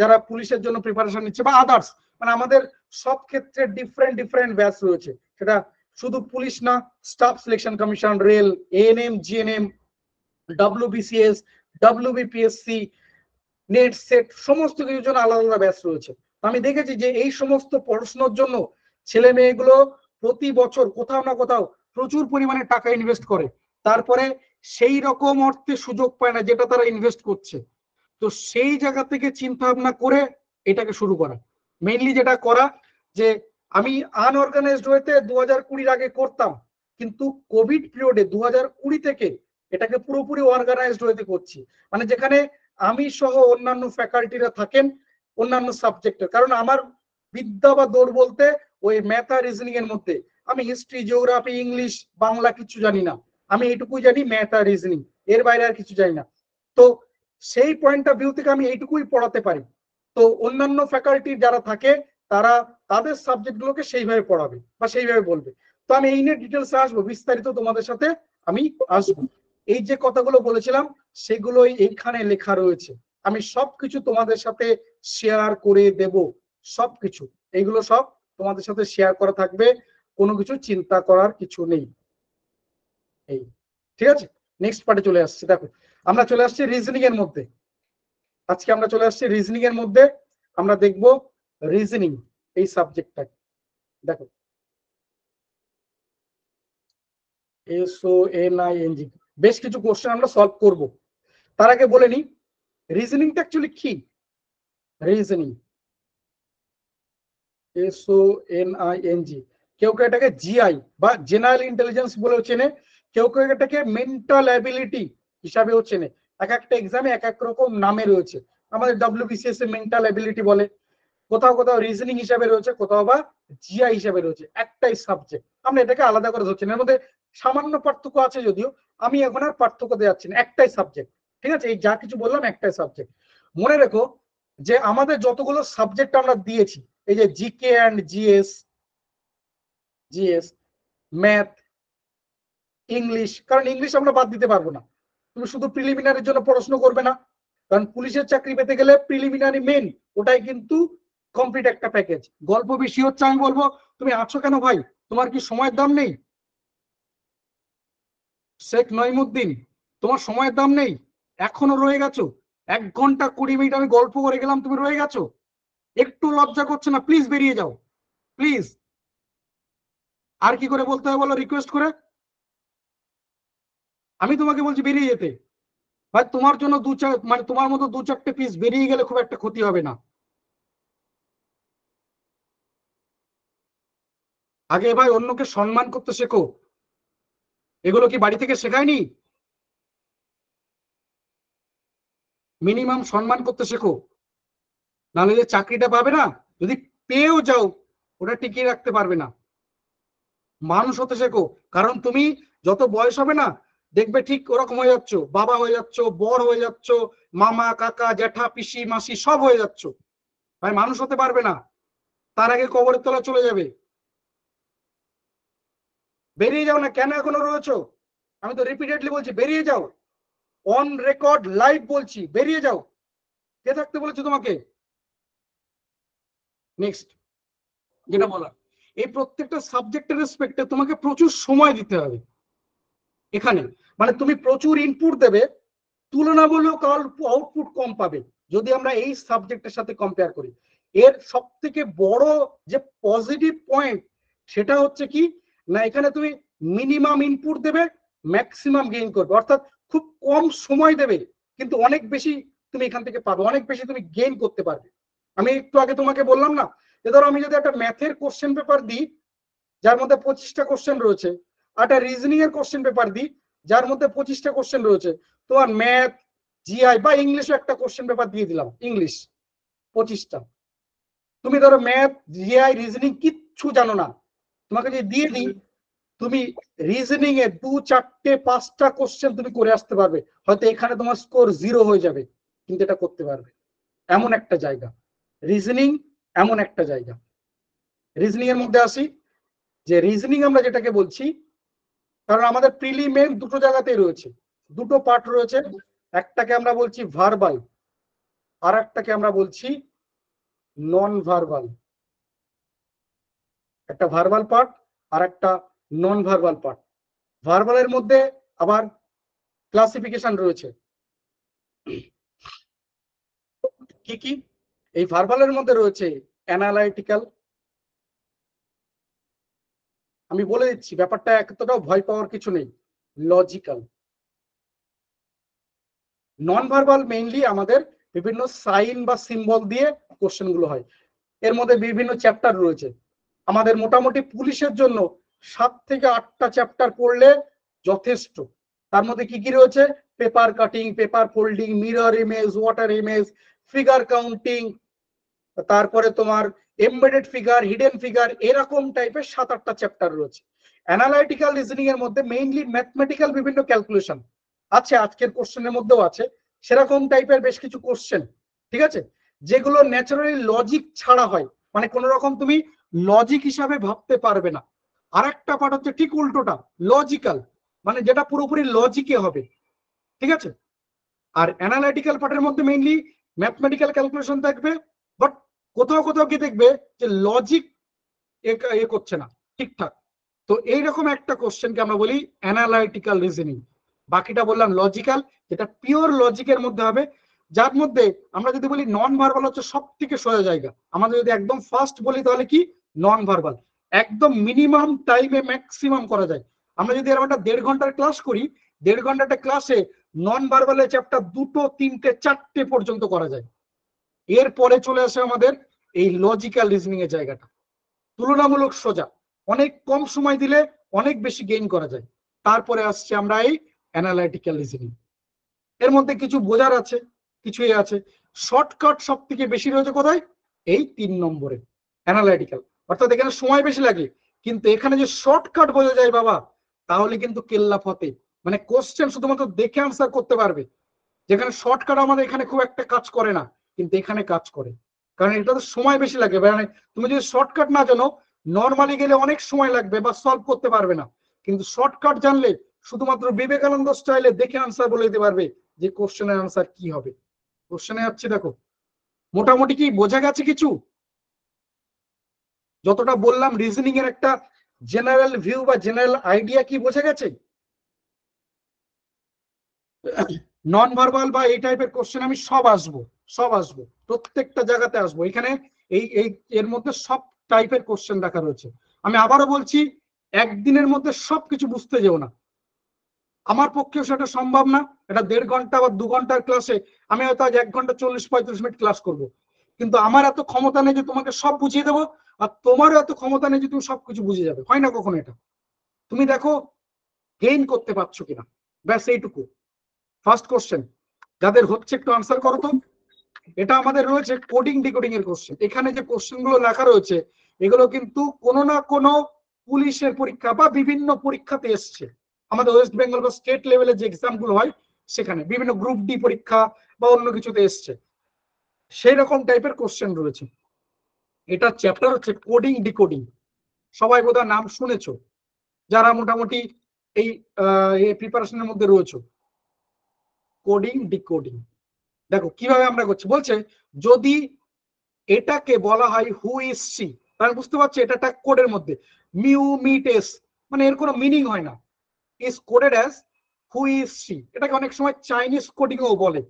যারা পুলিশের জন্য প্রিপারেশন নিচ্ছে বা আদার্স মানে আমাদের সব ক্ষেত্রে ডিফারেন্ট ডিফারেন্ট ব্যাচ রয়েছে সেটা শুধু পুলিশ না staff selection commission rail ANM GNM WBCS WBPSC NET SET সমস্ত কিছুর জন্য আলাদা আলাদা ব্যাচ রয়েছে আমি দেখেছি যে এই সমস্ত পড়াশোনার জন্য ছেলে মেয়েগুলো প্রতি বছর কোথাও না কোথাও প্রচুর পরিমাণে টাকা ইনভেস্ট করে তারপরে সেই রকম অর্থে সুযোগ পায় না যেটা তারা ইনভেস্ট করছে তো সেই জায়গা থেকে চিন্তা ভাবনা করে এটাকে শুরু করা মেইনলি যেটা করা যে আমি আনঅর্গানাইজড হইতে দু হাজার কুড়ির আগে করতাম কিন্তু কোভিড পিরিয়ডে দু হাজার কুড়ি থেকে এটাকে পুরোপুরি অর্গানাইজড হইতে করছি মানে যেখানে আমি সহ অন্যান্য ফ্যাকাল্টিরা থাকেন অন্যান্য সাবজেক্টের কারণ আমার বিদ্যা বা দৌড় বলতে ওই ম্যাথা রিজনিং এর মধ্যে আমি হিস্ট্রি জিওগ্রাফি ইংলিশ বাংলা কিছু জানি না আমি এইটুকুই জানি ম্যাথা রিজনিং এর বাইরে আর কিছু জানি না তো সেই পয়েন্ট অফ ভিউ থেকে আমি এইটুকুই পড়াতে পারি তো অন্যান্য ফ্যাকাল্টি যারা থাকে তারা তাদের গুলোকে সেইভাবে পড়াবে বা সেইভাবে বলবে তো আমি এই নিয়ে ডিটেলস আসবো বিস্তারিত তোমাদের সাথে আমি আসবো এই যে কথাগুলো বলেছিলাম সেগুলোই এইখানে লেখা রয়েছে আমি সবকিছু তোমাদের সাথে শেয়ার করে দেব সবকিছু এগুলো সব তোমাদের সাথে শেয়ার করা থাকবে কোনো কিছু চিন্তা করার কিছু নেই এই ঠিক আছে নেক্সট পার্টে চলে আসছি দেখো আমরা চলে আসছি রিজনিং এর মধ্যে আজকে আমরা চলে আসছি রিজনিং এর মধ্যে আমরা দেখব রিজনিং এই সাবজেক্টটা দেখো এন আই এন জি বেশ কিছু কোশ্চেন আমরা সলভ করব তার আগে বলে নি রিজনিংটা অ্যাকচুয়ালি কি reasoning S O N I N G কেউ কেউ এটাকে জিআই বা জেনারেল ইন্টেলিজেন্স বলেও চেনে কেউ কেউ এটাকে মেন্টাল অ্যাবিলিটি হিসাবেও চেনে এক একটা এক্সামে এক এক রকম নামে রয়েছে আমাদের ডাব্লিউবিসিএস এর মেন্টাল অ্যাবিলিটি বলে কোথাও কোথাও রিজনিং হিসাবে রয়েছে কোথাও বা জিআই হিসাবে রয়েছে একটাই সাবজেক্ট আমরা এটাকে আলাদা করে ধরছি এর মধ্যে সামান্য পার্থক্য আছে যদিও আমি এখন আর পার্থক্য দিয়ে যাচ্ছি না একটাই সাবজেক্ট ঠিক আছে এই যা কিছু বললাম একটাই সাবজেক্ট মনে রেখো যে আমাদের যতগুলো সাবজেক্ট আমরা দিয়েছি এই যে GK and GS GS math English কারণ ইংলিশ আমরা বাদ দিতে পারবো না তুমি শুধু প্রিলিমিনারির জন্য পড়াশোনা করবে না কারণ পুলিশের চাকরি পেতে গেলে প্রিলিমিনারি মেন ওটাই কিন্তু কমপ্লিট একটা প্যাকেজ গল্প বেশি হচ্ছে আমি বলবো তুমি আছো কেন ভাই তোমার কি সময়ের দাম নেই শেখ নইমুদ্দিন তোমার সময়ের দাম নেই এখনো রয়ে গেছো এক ঘন্টা কুড়ি মিনিট আমি গল্প করে গেলাম তুমি রয়ে গেছো একটু লজ্জা করছে না প্লিজ বেরিয়ে যাও প্লিজ আর কি করে বলতে হবে বলো রিকোয়েস্ট করে আমি তোমাকে বলছি বেরিয়ে যেতে ভাই তোমার জন্য দু চার মানে তোমার মতো দু চারটে পিস বেরিয়ে গেলে খুব একটা ক্ষতি হবে না আগে ভাই অন্যকে সম্মান করতে শেখো এগুলো কি বাড়ি থেকে শেখায়নি মিনিমাম সম্মান করতে শেখো নাহলে যে চাকরিটা পাবে না যদি পেয়েও যাও ওটা টিকিয়ে রাখতে পারবে না মানুষ হতে শেখো কারণ তুমি যত বয়স হবে না দেখবে ঠিক ওরকম হয়ে যাচ্ছ বাবা হয়ে যাচ্ছ বর হয়ে যাচ্ছ মামা কাকা জ্যাঠা পিসি মাসি সব হয়ে যাচ্ছ ভাই মানুষ হতে পারবে না তার আগে কবরের তলা চলে যাবে বেরিয়ে যাও না কেন এখনো রয়েছ আমি তো রিপিটেডলি বলছি বেরিয়ে যাও অন রেকর্ড লাইভ বলছি বেরিয়ে যাও কে থাকতে বলেছো তোমাকে নেক্সট যেটা বলার এই প্রত্যেকটা সাবজেক্টের রেসপেক্টে তোমাকে প্রচুর সময় দিতে হবে এখানে মানে তুমি প্রচুর ইনপুট দেবে তুলনামূলক আউটপুট কম পাবে যদি আমরা এই সাবজেক্টের সাথে কম্পেয়ার করি এর সব থেকে বড় যে পজিটিভ পয়েন্ট সেটা হচ্ছে কি না এখানে তুমি মিনিমাম ইনপুট দেবে ম্যাক্সিমাম গেইন করবে অর্থাৎ খুব কম সময় দেবে কিন্তু অনেক বেশি তুমি এখান থেকে পাবে অনেক বেশি তুমি গেইন করতে পারবে আমি একটু আগে তোমাকে বললাম না যে ধরো আমি যদি একটা ম্যাথের কোশ্চেন পেপার দিই যার মধ্যে পঁচিশটা কোশ্চেন রয়েছে একটা রিজনিং এর কোশ্চেন পেপার দিই যার মধ্যে পঁচিশটা কোশ্চেন রয়েছে তোমার ম্যাথ জিআই বা ইংলিশও একটা কোশ্চেন পেপার দিয়ে দিলাম ইংলিশ পঁচিশটা তুমি ধরো ম্যাথ জিআই রিজনিং কিচ্ছু জানো না তোমাকে যদি দিয়ে দিই তুমি রিজনিং এ দু চারটে পাঁচটা কোশ্চেন তুমি করে আসতে পারবে হয়তো এখানে তোমার স্কোর জিরো হয়ে যাবে কিন্তু এটা করতে পারবে এমন একটা জায়গা রিজনিং এমন একটা জায়গা রিজনিং এর মধ্যে আসি যে রিজনিং আমরা যেটাকে বলছি কারণ আমাদের প্রিলিমের দুটো জায়গাতেই রয়েছে দুটো পার্ট রয়েছে একটাকে আমরা বলছি ভার্বাল আর একটাকে আমরা বলছি নন ভার্বাল একটা ভার্বাল পার্ট আর একটা নন ভার্বাল পার্ট ভার্বালের মধ্যে আবার ক্লাসিফিকেশন রয়েছে কি কি এই ভার্বালের মধ্যে রয়েছে অ্যানালাইটিক্যাল আমি বলে দিচ্ছি ব্যাপারটা এতটাও ভয় পাওয়ার কিছু নেই লজিক্যাল নন ভার্বাল মেইনলি আমাদের বিভিন্ন সাইন বা সিম্বল দিয়ে কোশ্চেন গুলো হয় এর মধ্যে বিভিন্ন চ্যাপ্টার রয়েছে আমাদের মোটামুটি পুলিশের জন্য সাত থেকে আটটা চ্যাপ্টার পড়লে যথেষ্ট তার মধ্যে কি কি রয়েছে paper cutting paper folding mirror image water image figure counting তারপরে তোমার এমবেডেড ফিগার হিডেন ফিগার এরকম টাইপের সাত আটটা চ্যাপ্টার রয়েছে অ্যানালাইটিক্যাল রিজনিং এর মধ্যে মেইনলি ম্যাথমেটিক্যাল বিভিন্ন ক্যালকুলেশন আছে আজকের কোশ্চেনের মধ্যেও আছে সেরকম টাইপের বেশ কিছু কোশ্চেন ঠিক আছে যেগুলো ন্যাচারালি লজিক ছাড়া হয় মানে কোন রকম তুমি লজিক হিসাবে ভাবতে পারবে না আর একটা পার্ট হচ্ছে ঠিক উল্টোটা লজিক্যাল মানে যেটা পুরোপুরি লজিকে হবে ঠিক আছে আর অ্যানালাইটিক্যাল পার্টের মধ্যে মেইনলি ম্যাথমেটিক্যাল ক্যালকুলেশন থাকবে কোথাও কোথাও কি দেখবে যে লজিক এ করছে না ঠিকঠাক তো এইরকম একটা কোশ্চেনকে আমরা বলি অ্যানালাইটিক্যাল রিজনিং বাকিটা বললাম লজিক্যাল যেটা পিওর লজিকের মধ্যে হবে যার মধ্যে আমরা যদি বলি নন ভার্বাল হচ্ছে সব থেকে সোজা জায়গা আমাদের যদি একদম ফার্স্ট বলি তাহলে কি নন ভার্বাল একদম মিনিমাম টাইমে ম্যাক্সিমাম করা যায় আমরা যদি আমরা দেড় ঘন্টার ক্লাস করি দেড় ঘন্টা ক্লাসে নন ভার্বালের চ্যাপ্টার দুটো তিনটে চারটে পর্যন্ত করা যায় এরপরে চলে আসে আমাদের এই লজিক্যাল রিজনিং এর জায়গাটা তুলনামূলক সোজা অনেক কম সময় দিলে অনেক বেশি গেইন করা যায় তারপরে আসছে আমরা এই অ্যানালাইটিক্যাল রিজনিং এর মধ্যে কিছু বোঝার আছে কিছুই আছে শর্টকাট সব থেকে বেশি রয়েছে কোথায় এই তিন নম্বরে অ্যানালাইটিক্যাল অর্থাৎ এখানে সময় বেশি লাগে কিন্তু এখানে যে শর্টকাট বোঝা যায় বাবা তাহলে কিন্তু কেল্লা ফতে মানে কোশ্চেন শুধুমাত্র দেখে আনসার করতে পারবে যেখানে শর্টকাট আমাদের এখানে খুব একটা কাজ করে না কিন্তু এখানে কাজ করে কারণ এটা তো সময় বেশি লাগবে মানে তুমি যদি শর্টকাট না জানো নর্মালি গেলে অনেক সময় লাগবে বা সলভ করতে পারবে না কিন্তু শর্টকাট জানলে শুধুমাত্র বিবেকানন্দ স্টাইলে দেখে আনসার বলে দিতে পারবে যে কোশ্চেনের আনসার কি হবে কোশ্চেনে যাচ্ছি দেখো মোটামুটি কি বোঝা গেছে কিছু যতটা বললাম রিজনিং এর একটা জেনারেল ভিউ বা জেনারেল আইডিয়া কি বোঝা গেছে নন ভার্বাল বা এই টাইপের কোশ্চেন আমি সব আসবো সব আসবে প্রত্যেকটা জায়গাতে আসবো এখানে এই এই এর মধ্যে সব টাইপের কোশ্চেন রাখা রয়েছে আমি আবারও বলছি একদিনের মধ্যে সবকিছু বুঝতে যেও না আমার পক্ষেও সেটা সম্ভব না এটা দেড় ঘন্টা বা দু ঘন্টার ক্লাসে আমি হয়তো আজ এক ঘন্টা চল্লিশ পঁয়ত্রিশ মিনিট ক্লাস করব কিন্তু আমার এত ক্ষমতা নেই যে তোমাকে সব বুঝিয়ে দেবো আর তোমারও এত ক্ষমতা নেই যে তুমি সবকিছু বুঝে যাবে হয় না কখনো এটা তুমি দেখো গেইন করতে পারছো কিনা ব্যাস এইটুকু ফার্স্ট কোশ্চেন যাদের হচ্ছে একটু আনসার করো তো এটা আমাদের রয়েছে কোডিং ডিকোডিং এর কোশ্চেন এখানে যে কোশ্চেন গুলো লেখা রয়েছে এগুলো কিন্তু কোনো না কোনো পুলিশের পরীক্ষা বা বিভিন্ন পরীক্ষাতে এসছে আমাদের ওয়েস্ট বেঙ্গল বা স্টেট লেভেলে যে এক্সাম গুলো হয় সেখানে বিভিন্ন গ্রুপ ডি পরীক্ষা বা অন্য কিছুতে এসছে সেই রকম টাইপের কোশ্চেন রয়েছে এটা চ্যাপ্টার হচ্ছে কোডিং ডিকোডিং সবাই বোধহয় নাম শুনেছ যারা মোটামুটি এই প্রিপারেশনের মধ্যে রয়েছে কোডিং ডিকোডিং দেখো কিভাবে আমরা করছি বলছে যদি এটাকে বলা হয় হু ইজ সি তাহলে বুঝতে পারছো এটা একটা কোডের মধ্যে মিউ মিটেস মানে এর কোনো মিনিং হয় না is coded as who is sea এটাকে অনেক সময় চাইনিজ কোডিংও বলে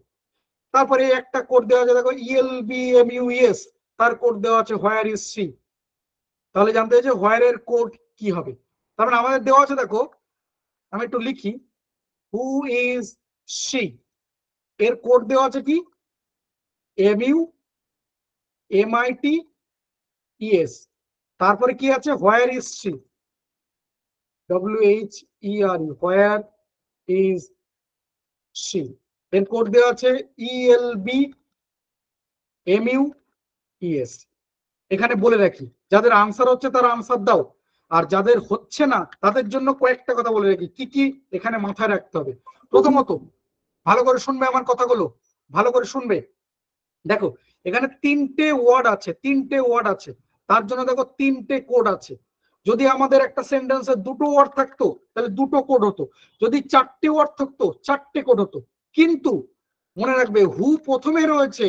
তারপরে একটা কোড দেওয়া আছে দেখো E L B M U S তার কোড দেওয়া আছে হোয়ার ইজ সি তাহলে জানতে হয়েছে হোয়ার এর কোড কি হবে তার মানে আমাদের দেওয়া আছে দেখো আমি একটু লিখি হু ইজ সি এর কোড দেওয়া আছে কি এমইউ এমআইটি ইএস তারপরে কি আছে where is sea W H E R U where is sea এর কোড দেওয়া আছে ইএল বি এমইউ ইএস এখানে বলে রাখি যাদের আনসার হচ্ছে তারা আনসার দাও আর যাদের হচ্ছে না তাদের জন্য কয়েকটা কথা বলে রাখি কি কি এখানে মাথায় রাখতে হবে প্রথমত ভালো করে শুনবে আমার কথাগুলো ভালো করে শুনবে দেখো এখানে তিনটে ওয়ার্ড আছে তিনটে ওয়ার্ড আছে তার জন্য দেখো তিনটে কোড আছে যদি আমাদের একটা সেন্টেন্সে দুটো ওয়ার্ড থাকতো তাহলে দুটো কোড হতো যদি চারটে ওয়ার্ড থাকতো চারটে কোড হতো কিন্তু মনে রাখবে হু প্রথমে রয়েছে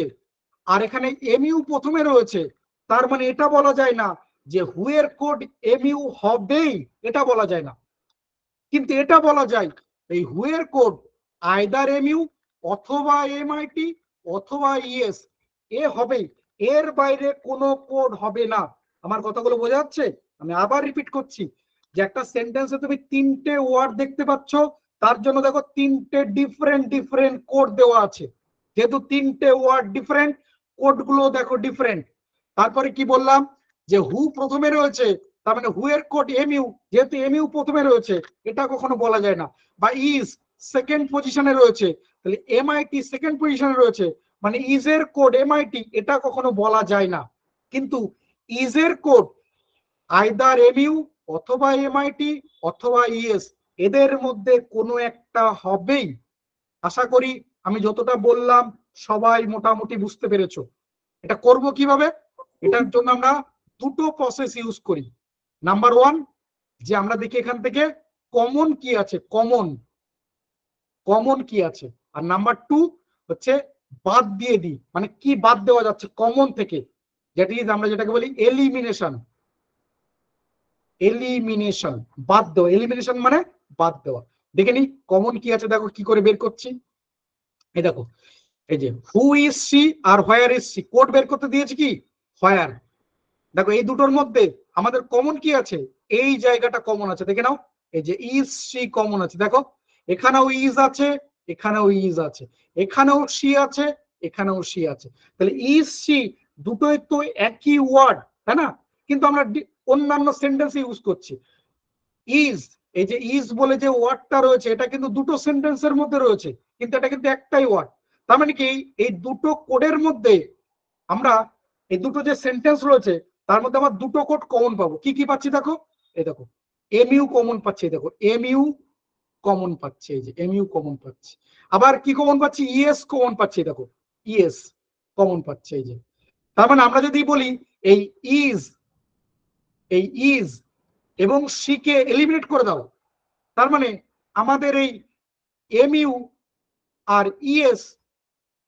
আর এখানে এমইউ প্রথমে রয়েছে তার মানে এটা বলা যায় না যে হু এর কোড এমইউ হবেই এটা বলা যায় না কিন্তু এটা বলা যায় এই হু এর কোড আইদার এমইউ অথবা এমআইটি অথবা ইএস e এ হবেই এর বাইরে কোনো কোড হবে না আমার কথাগুলো বোঝা যাচ্ছে আমি আবার রিপিট করছি যে একটা সেন্টেন্সে তুমি তিনটে ওয়ার্ড দেখতে পাচ্ছ তার জন্য দেখো তিনটে ডিফারেন্ট ডিফারেন্ট কোড দেওয়া আছে যেহেতু তিনটে ওয়ার্ড ডিফারেন্ট কোডগুলো দেখো ডিফারেন্ট তারপরে কি বললাম যে হু প্রথমে রয়েছে তার মানে হু এর কোড এমইউ যেহেতু এমইউ প্রথমে রয়েছে এটা কখনো বলা যায় না বা ইস সেকেন্ড পজিশনে রয়েছে তাহলে এমআইটি সেকেন্ড পজিশনে রয়েছে মানে ইজের কোড এমআইটি এটা কখনো বলা যায় না কিন্তু ইজের কোড আইদার এমইউ অথবা এমআইটি অথবা ইএস e এদের মধ্যে কোনো একটা হবেই আশা করি আমি যতটা বললাম সবাই মোটামুটি বুঝতে পেরেছো এটা করব কিভাবে এটার জন্য আমরা দুটো প্রসেস ইউজ করি নাম্বার ওয়ান যে আমরা দেখি এখান থেকে কমন কি আছে কমন কমন কি আছে আর নাম্বার টু হচ্ছে বাদ দিয়ে দিই মানে কি বাদ দেওয়া যাচ্ছে কমন থেকে যেটি আমরা যেটাকে বলি এলিমিনেশন এলিমিনেশন বাদ দেওয়া এলিমিনেশন মানে বাদ দেওয়া দেখে নি কমন কি আছে দেখো কি করে বের করছি এই দেখো এই যে হু ইস সি আর হোয়ার ইস সি কোড বের করতে দিয়েছে কি হোয়ার দেখো এই দুটোর মধ্যে আমাদের কমন কি আছে এই জায়গাটা কমন আছে দেখে নাও এই যে ইস সি কমন আছে দেখো এখানেও ইজ আছে এখানেও ইজ আছে এখানেও সি আছে এখানেও সি আছে তাহলে ইজ সি দুটোই তো একই ওয়ার্ড তাই না কিন্তু আমরা অন্যান্য সেন্টেন্স ইউজ করছি ইজ এই যে ইজ বলে যে ওয়ার্ডটা রয়েছে এটা কিন্তু দুটো সেন্টেন্সের মধ্যে রয়েছে কিন্তু এটা কিন্তু একটাই ওয়ার্ড তার মানে কি এই দুটো কোডের মধ্যে আমরা এই দুটো যে সেন্টেন্স রয়েছে তার মধ্যে আমার দুটো কোড কমন পাবো কি কি পাচ্ছি দেখো এই দেখো এমইউ কমন পাচ্ছি দেখো এমইউ কমন পাচ্ছে এই যে এমইউ কমন পাচ্ছে আবার কি কমন পাচ্ছি ইএস কমন পাচ্ছি দেখো ইএস কমন পাচ্ছে এই যে তার মানে আমরা যদি বলি এই ইজ এই ইজ এবং সিকে এলিমিনেট করে দাও তার মানে আমাদের এই এমইউ আর ইএস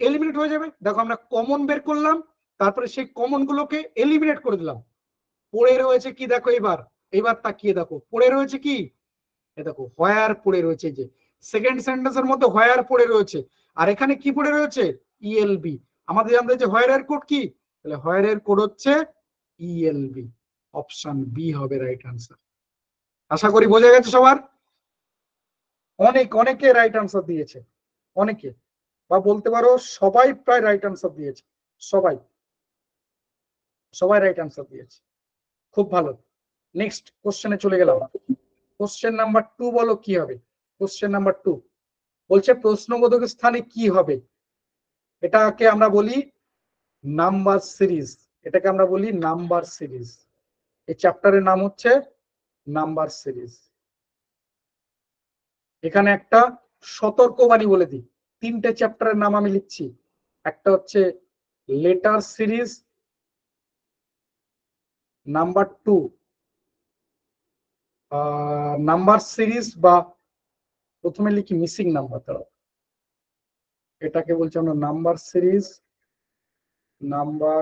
এলিমিনেট হয়ে যাবে দেখো আমরা কমন বের করলাম তারপরে সেই কমন গুলোকে এলিমিনেট করে দিলাম পড়ে রয়েছে কি দেখো এবার এবার তাকিয়ে দেখো পড়ে রয়েছে কি দেখো হোয়ার পড়ে রয়েছে যে সেকেন্ড এর মধ্যে হোয়ার পড়ে রয়েছে আর এখানে কি পড়ে রয়েছে ইএলবি e আমাদের জানতে যে হোয়ার এর কোড কি তাহলে হোয়ার এর কোড হচ্ছে ইএলবি অপশন বি হবে রাইট আনসার আশা করি বোঝা গেছে সবার অনেক অনেকে রাইট আনসার দিয়েছে অনেকে বা বলতে পারো সবাই প্রায় রাইট আনসার দিয়েছে সবাই সবাই রাইট আনসার দিয়েছে খুব ভালো নেক্সট কোশ্চেনে চলে গেলাম কোশ্চেন নাম্বার টু বলো কি হবে কোশ্চেন নাম্বার টু বলছে প্রশ্নবোধক স্থানে কি হবে এটাকে আমরা বলি নাম্বার সিরিজ এটাকে আমরা বলি নাম্বার সিরিজ এই চ্যাপ্টারের নাম হচ্ছে নাম্বার সিরিজ এখানে একটা সতর্কবাণী বলে দিই তিনটে চ্যাপ্টারের নাম আমি লিখছি একটা হচ্ছে letter series number two number series বা প্রথমে লিখি মিসিং নাম্বার দাঁড়াও এটাকে বলছি আমরা নাম্বার সিরিজ নাম্বার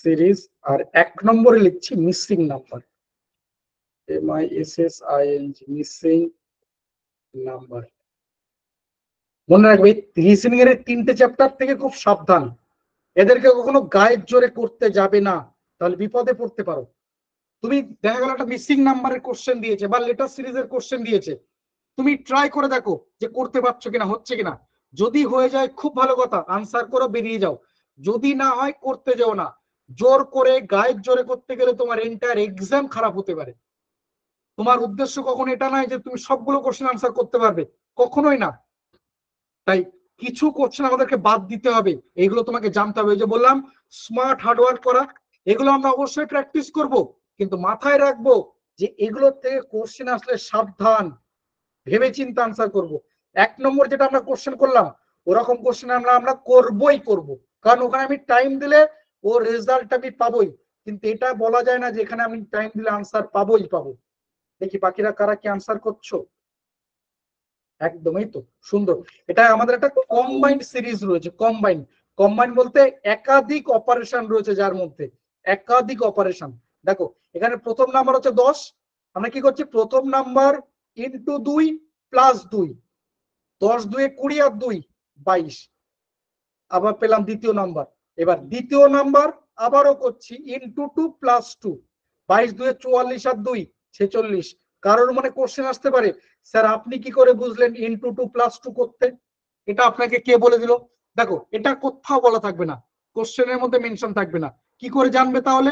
সিরিজ আর এক নম্বরে লিখছি missing number M I S S I N G missing number মনে রাখবে রিসিনিং এর তিনটে চ্যাপ্টার থেকে খুব সাবধান এদেরকে কখনো গায়ের জোরে করতে যাবে না তাহলে বিপদে পড়তে পারো তুমি দেখা গেল একটা মিসিং নাম্বারের কোশ্চেন দিয়েছে বা লেটার সিরিজের কোশ্চেন দিয়েছে তুমি ট্রাই করে দেখো যে করতে পারছো কিনা হচ্ছে কিনা যদি হয়ে যায় খুব ভালো কথা আনসার করো বেরিয়ে যাও যদি না হয় করতে যাও না জোর করে গায়ের জোরে করতে গেলে তোমার এন্টায়ার এক্সাম খারাপ হতে পারে তোমার উদ্দেশ্য কখনো এটা নয় যে তুমি সবগুলো কোশ্চেন আনসার করতে পারবে কখনোই না তাই কিছু কোশ্চেন আমাদেরকে বাদ দিতে হবে এগুলো তোমাকে জানতে হবে যে বললাম স্মার্ট হার্ডওয়ার্ক করা এগুলো আমরা অবশ্যই প্র্যাকটিস করব কিন্তু মাথায় রাখবো যে এগুলোর থেকে কোশ্চেন আসলে সাবধান ভেবে চিন্তা আনসার করব এক নম্বর যেটা আমরা কোশ্চেন করলাম ওরকম কোশ্চেন আমরা আমরা করবই করব কারণ ওখানে আমি টাইম দিলে ও রেজাল্ট আমি পাবই কিন্তু এটা বলা যায় না যে এখানে আমি টাইম দিলে আনসার পাবোই পাবো দেখি বাকিরা কারা কি আনসার করছো একদমই তো সুন্দর এটা আমাদের একটা কম্বাইন্ড সিরিজ রয়েছে কম্বাইন্ড কম্বাইন্ড বলতে একাধিক অপারেশন রয়েছে যার মধ্যে একাধিক অপারেশন দেখো এখানে প্রথম নাম্বার হচ্ছে দশ আমরা কি করছি প্রথম নাম্বার ইন্টু দুই প্লাস দুই দশ দুয়ে কুড়ি আর দুই বাইশ আবার পেলাম দ্বিতীয় নাম্বার এবার দ্বিতীয় নাম্বার আবারও করছি ইন্টু টু প্লাস টু বাইশ দুয়ে চুয়াল্লিশ আর দুই ছেচল্লিশ কারোর মানে কোশ্চেন আসতে পারে স্যার আপনি কি করে বুঝলেন ইন্টু টু প্লাস টু করতে এটা আপনাকে কে বলে দিল দেখো এটা কোথাও বলা থাকবে না কোশ্চেনের মধ্যে মেনশন থাকবে না কি করে জানবে তাহলে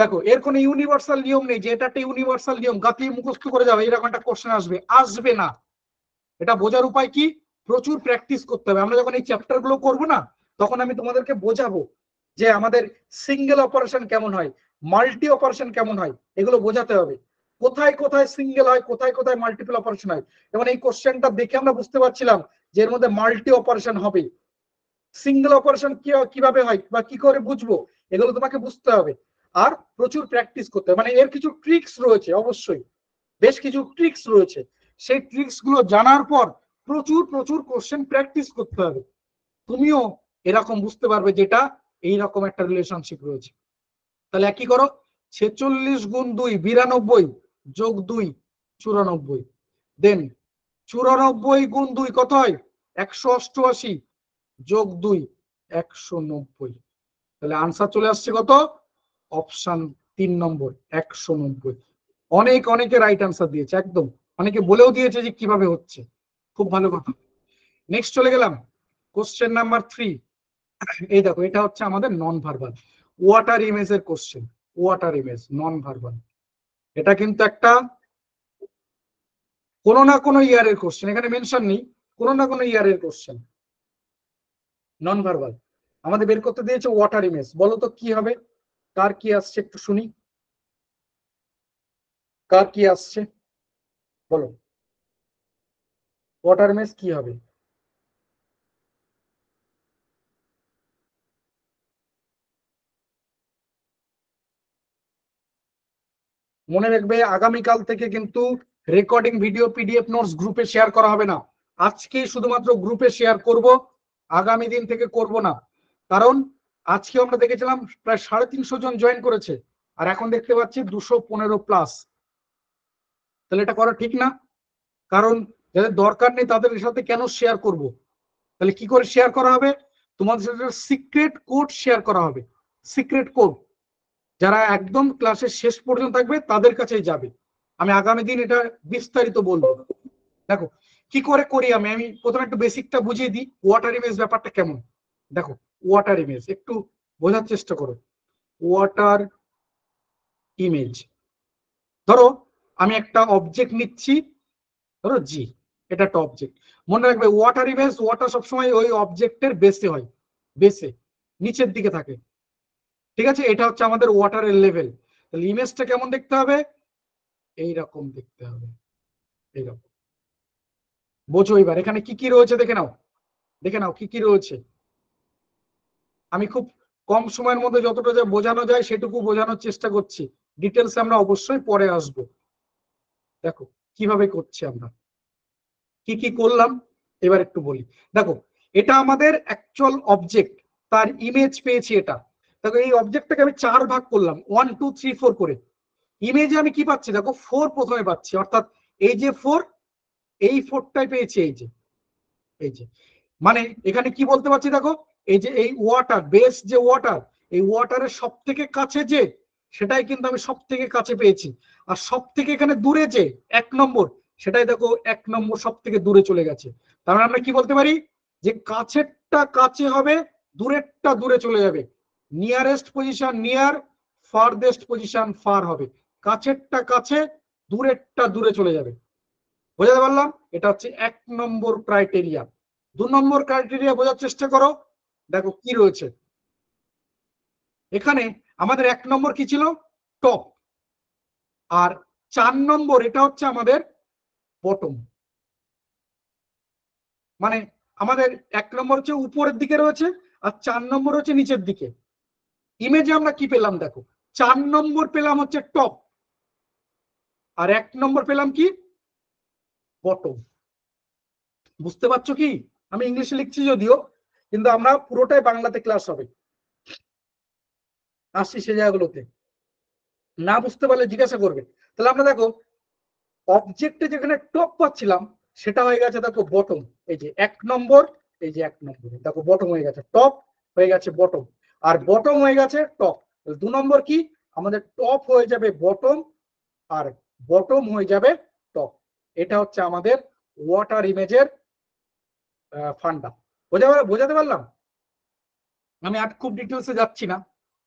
দেখো এর কোনো ইউনিভার্সাল নিয়ম নেই যে এটা একটা ইউনিভার্সাল নিয়ম গাতি মুখস্থ করে যাবে এরকম একটা কোশ্চেন আসবে আসবে না এটা বোঝার উপায় কি প্রচুর প্র্যাকটিস করতে হবে আমরা যখন এই চ্যাপ্টার গুলো করবো না তখন আমি তোমাদেরকে বোঝাবো যে আমাদের সিঙ্গেল অপারেশন কেমন হয় মাল্টি অপারেশন কেমন হয় এগুলো বোঝাতে হবে কোথায় কোথায় সিঙ্গেল হয় কোথায় কোথায় মাল্টিপল অপারেশন হয় এবং এই কোশ্চেনটা দেখে আমরা বুঝতে পারছিলাম যে এর মধ্যে মাল্টি অপারেশন হবে সিঙ্গেল অপারেশন কিভাবে হয় বা কি করে বুঝবো এগুলো তোমাকে বুঝতে হবে আর প্রচুর প্র্যাকটিস করতে হবে মানে এর কিছু ট্রিক্স রয়েছে অবশ্যই বেশ কিছু ট্রিক্স রয়েছে সেই ট্রিক্স গুলো জানার পর প্রচুর প্রচুর কোশ্চেন প্র্যাকটিস করতে হবে তুমিও এরকম বুঝতে পারবে যেটা রকম একটা রিলেশনশিপ রয়েছে তাহলে কি করো ছেচল্লিশ গুণ দুই বিরানব্বই যোগ দুই চুরানব্বই দেন চুরানব্বই গুণ দুই কত হয় একশো অষ্টআশি যোগ দুই একশো নব্বই তাহলে আনসার চলে আসছে কত অপশন তিন নম্বর একশো নব্বই অনেক অনেকে রাইট আনসার দিয়েছে একদম অনেকে বলেও দিয়েছে যে কিভাবে হচ্ছে খুব ভালো কথা নেক্সট চলে গেলাম কোশ্চেন নাম্বার থ্রি এই দেখো এটা হচ্ছে আমাদের নন ভার্বাল ওয়াটার ইমেজ এর question water image non verbal এটা কিন্তু একটা কোনো না কোনো ইয়ারের কোশ্চেন এখানে মেনশন নেই কোনো না কোনো ইয়ারের কোশ্চেন নন ভার্বাল আমাদের বের করতে দিয়েছে ওয়াটার ইমেজ বলো তো কি হবে কার কি আসছে একটু শুনি কার কি আসছে বলো ওয়াটার মেস কি হবে মনে রাখবে আগামীকাল থেকে কিন্তু রেকর্ডিং ভিডিও পিডিএফ নোটস গ্রুপে শেয়ার করা হবে না আজকে শুধুমাত্র গ্রুপে শেয়ার করব আগামী দিন থেকে করব না কারণ আজকে আমরা দেখেছিলাম প্রায় সাড়ে তিনশো জন জয়েন করেছে আর এখন দেখতে পাচ্ছি দুশো পনেরো প্লাস তাহলে এটা করা ঠিক না কারণ যাদের দরকার নেই তাদের সাথে কেন শেয়ার করব তাহলে কি করে শেয়ার করা হবে তোমাদের সাথে সিক্রেট কোড শেয়ার করা হবে সিক্রেট কোড যারা একদম ক্লাসের শেষ পর্যন্ত থাকবে তাদের কাছেই যাবে আমি আগামী দিন এটা বিস্তারিত বলবো দেখো কি করে করি আমি আমি প্রথমে একটু বেসিকটা বুঝিয়ে দিই ওয়াটার ইমেজ ব্যাপারটা কেমন দেখো ওয়াটার ইমেজ একটু বোঝার চেষ্টা করো ওয়াটার ইমেজ ধরো আমি একটা অবজেক্ট নিচ্ছি ধরো জি এটা একটা অবজেক্ট মনে রাখবে ওয়াটার ইমেজ ওয়াটার সবসময় ওই অবজেক্টের বেসে হয় বেসে নিচের দিকে থাকে ঠিক আছে এটা হচ্ছে আমাদের ওয়াটারের লেভেল তাহলে ইমেজটা কেমন দেখতে হবে এইরকম দেখতে হবে এইরকম বোঝো এবার এখানে কি কি রয়েছে দেখে নাও দেখে নাও কি কি রয়েছে আমি খুব কম সময়ের মধ্যে যতটা যা বোঝানো যায় সেটুকু বোঝানোর চেষ্টা করছি ডিটেলস আমরা অবশ্যই পরে আসব দেখো কিভাবে করছি আমরা কি কি করলাম এবার একটু বলি দেখো এটা আমাদের অ্যাকচুয়াল অবজেক্ট তার ইমেজ পেয়েছি এটা দেখো এই অবজেক্টটাকে আমি চার ভাগ করলাম ওয়ান টু থ্রি ফোর করে ইমেজে আমি কি পাচ্ছি দেখো ফোর প্রথমে পাচ্ছি অর্থাৎ এই যে ফোর এই ফোরটাই পেয়েছি এই যে এই যে মানে এখানে কি বলতে পারছি দেখো এই যে এই ওয়াটার বেস যে ওয়াটার এই ওয়াটারের সব থেকে কাছে যে সেটাই কিন্তু আমি সব থেকে কাছে পেয়েছি আর সব থেকে এখানে দূরে যে এক নম্বর সেটাই দেখো এক নম্বর সব থেকে দূরে চলে গেছে তাহলে আমরা কি বলতে পারি যে কাছেরটা কাছে হবে দূরেরটা দূরে চলে যাবে nearest position near farthest position far হবে কাছেরটা কাছে দূরেরটা দূরে চলে যাবে বোঝাতে পারলাম এটা হচ্ছে এক নম্বর ক্রাইটেরিয়া দু নম্বর ক্রাইটেরিয়া বোঝার চেষ্টা করো দেখো কি রয়েছে এখানে আমাদের এক নম্বর কি ছিল টপ আর চার নম্বর এটা হচ্ছে আমাদের বটম মানে আমাদের এক নম্বর হচ্ছে উপরের দিকে রয়েছে আর চার নম্বর হচ্ছে নিচের দিকে ইমেজে আমরা কি পেলাম দেখো চার নম্বর পেলাম হচ্ছে টপ আর এক নম্বর পেলাম কি বটম বুঝতে পারছো কি আমি ইংলিশে লিখছি যদিও কিন্তু আমরা পুরোটাই বাংলাতে ক্লাস হবে আসছি সে জায়গাগুলোতে না বুঝতে পারলে জিজ্ঞাসা করবে তাহলে আমরা দেখো অবজেক্টে যেখানে টপ পাচ্ছিলাম সেটা হয়ে গেছে দেখো বটম এই যে এক নম্বর এই যে এক নম্বর দেখো বটম হয়ে গেছে টপ হয়ে গেছে বটম আর বটম হয়ে গেছে টপ দু নম্বর কি আমাদের টপ হয়ে যাবে বটম আর বটম হয়ে যাবে টপ এটা হচ্ছে আমাদের ওয়াটার ইমেজের ফান্ডা বোঝাবার বোঝাতে পারলাম আমি আর খুব ডিটেলসে যাচ্ছি না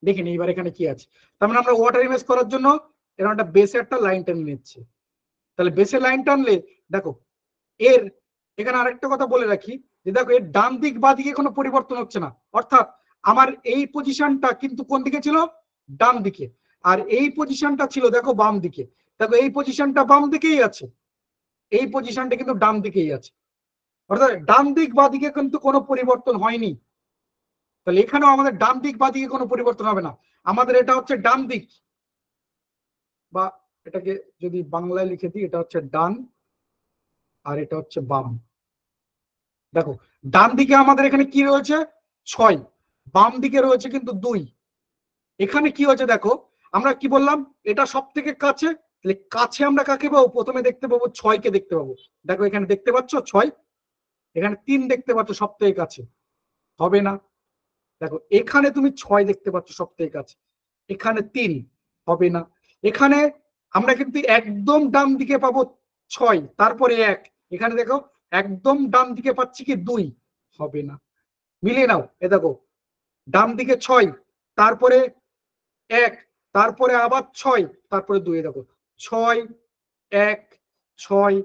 দেখিনি এবার এখানে কি আছে তার মানে আমরা ওয়াটার ইমেজ করার জন্য এরকম একটা বেসে একটা লাইন টেনে নিচ্ছে তাহলে বেসে লাইন টানলে দেখো এর এখানে আরেকটা কথা বলে রাখি যে দেখো এর ডান দিক বা দিকে কোনো পরিবর্তন হচ্ছে না অর্থাৎ আমার এই পজিশনটা কিন্তু কোন দিকে ছিল ডান দিকে আর এই পজিশনটা ছিল দেখো বাম দিকে দেখো এই পজিশনটা বাম দিকেই আছে এই পজিশনটা কিন্তু ডান দিকেই আছে অর্থাৎ ডান দিক বা দিকে কিন্তু কোনো পরিবর্তন হয়নি তাহলে এখানেও আমাদের ডান দিক বা দিকে কোনো পরিবর্তন হবে না আমাদের এটা হচ্ছে ডান দিক বা এটাকে যদি বাংলায় লিখে দিই এটা হচ্ছে ডান আর এটা হচ্ছে বাম দেখো ডান দিকে আমাদের এখানে কি রয়েছে ছয় বাম দিকে রয়েছে কিন্তু দুই এখানে কি হয়েছে দেখো আমরা কি বললাম এটা সব থেকে কাছে তাহলে কাছে আমরা কাকে পাবো প্রথমে দেখতে পাবো ছয়কে দেখতে পাবো দেখো এখানে দেখতে পাচ্ছ ছয় এখানে তিন দেখতে পাচ্ছ সপ্তাহে কাছে হবে না দেখো এখানে তুমি ছয় দেখতে পাচ্ছ সপ্তাহের কাছে এখানে তিন হবে না এখানে আমরা কিন্তু একদম ডান দিকে পাবো ছয় তারপরে এক এখানে দেখো একদম ডান দিকে পাচ্ছি কি দুই হবে না মিলিয়ে নাও এ দেখো ডান দিকে ছয় তারপরে এক তারপরে আবার ছয় তারপরে দুই দেখো ছয় এক ছয়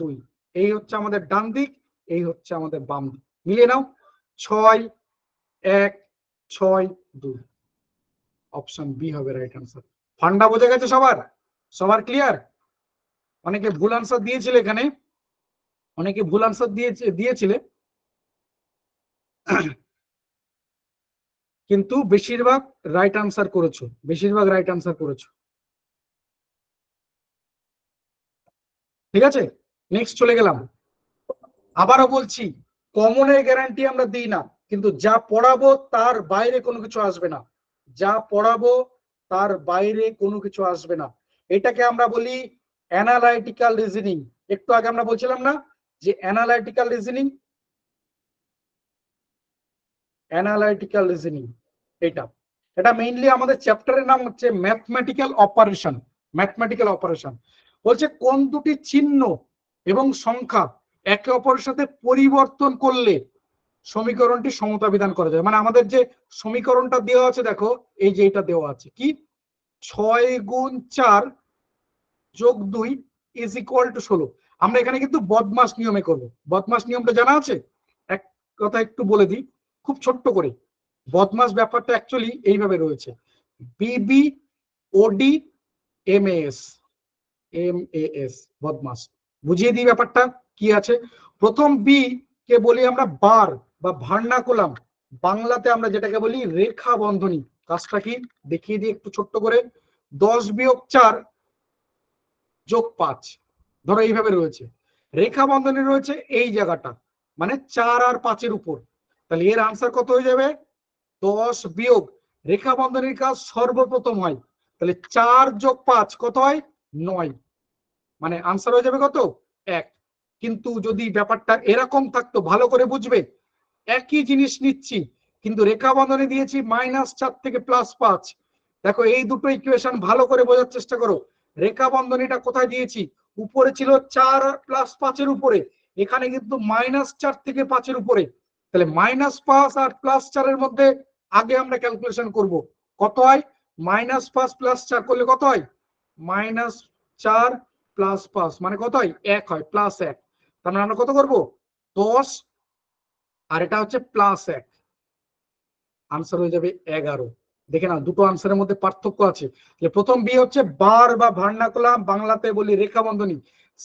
দুই এই হচ্ছে আমাদের ডান দিক এই হচ্ছে আমাদের বাম দিক মিলিয়ে নাও ছয় এক ছয় দুই অপশন বি হবে রাইট আনসার ফান্ডা বোঝা গেছে সবার সবার ক্লিয়ার অনেকে ভুল আনসার দিয়েছিল এখানে অনেকে ভুল আনসার দিয়েছে দিয়েছিলে কিন্তু বেশিরভাগ রাইট আনসার করেছো বেশিরভাগ রাইট আনসার করেছো ঠিক আছে নেক্সট চলে গেলাম আবারও বলছি কমনের গ্যারান্টি আমরা দিই না কিন্তু যা পড়াবো তার বাইরে কোনো কিছু আসবে না যা পড়াবো তার বাইরে কোনো কিছু আসবে না এটাকে আমরা বলি অ্যানালাইটিক্যাল রিজনিং একটু আগে আমরা বলছিলাম না যে অ্যানালাইটিক্যাল রিজনিং অ্যানালাইটিক্যাল রিজনিং এটা এটা মেইনলি আমাদের চ্যাপ্টারের নাম হচ্ছে ম্যাথমেটিক্যাল অপারেশন ম্যাথমেটিক্যাল অপারেশন বলছে কোন দুটি চিহ্ন এবং সংখ্যা একে অপরের সাথে পরিবর্তন করলে সমীকরণটি সমতা বিধান করা যায় মানে আমাদের যে সমীকরণটা দেওয়া আছে দেখো এই যে এটা দেওয়া আছে কি ছয় গুণ চার যোগ দুই ইজ ইকুয়াল টু ষোলো আমরা এখানে কিন্তু বদমাস নিয়মে করব বদমাস নিয়মটা জানা আছে এক কথা একটু বলে দিই খুব ছোট্ট করে বদমাস ব্যাপারটা অ্যাকচুয়ালি এইভাবে রয়েছে বিবি ওডি এম এস এম এস বদমাস বুঝিয়ে দিই ব্যাপারটা কি আছে প্রথম বি কে বলি আমরা বার বা ভার্নাকুলাম বাংলাতে আমরা যেটাকে বলি রেখা বন্ধনী কাজটা কি দেখিয়ে দিই একটু ছোট্ট করে দশ বিয়োগ চার যোগ পাঁচ ধরো এইভাবে রয়েছে রেখা বন্ধনী রয়েছে এই জায়গাটা মানে চার আর পাঁচের উপর তাহলে এর আনসার কত হয়ে যাবে দশ বিয়োগ রেখা বন্ধনীর কাজ সর্বপ্রথম হয় তাহলে চার যোগ পাঁচ কত হয় নয় মানে আনসার হয়ে যাবে কত এক কিন্তু যদি ব্যাপারটা এরকম থাকতো ভালো করে বুঝবে একই জিনিস নিচ্ছি কিন্তু রেখা বন্ধনে দিয়েছি মাইনাস চার থেকে প্লাস পাঁচ দেখো এই দুটো ইকুয়েশন ভালো করে বোঝার চেষ্টা করো রেখা বন্ধনীটা কোথায় দিয়েছি উপরে ছিল চার প্লাস পাঁচের উপরে এখানে কিন্তু মাইনাস চার থেকে পাঁচের উপরে তাহলে মাইনাস পাঁচ আর প্লাস চারের মধ্যে আগে আমরা ক্যালকুলেশন করব কত হয় মাইনাস পাঁচ প্লাস চার করলে কত হয় মাইনাস চার প্লাস পাঁচ মানে কত হয় এক হয় প্লাস এক তাহলে মানে আমরা কত করব দশ আর এটা হচ্ছে প্লাস এক আনসার হয়ে যাবে এগারো দেখে না দুটো আনসারের মধ্যে পার্থক্য আছে প্রথম বি হচ্ছে বার বা ভার্নাকুলা বাংলাতে বলি রেখা বন্ধনী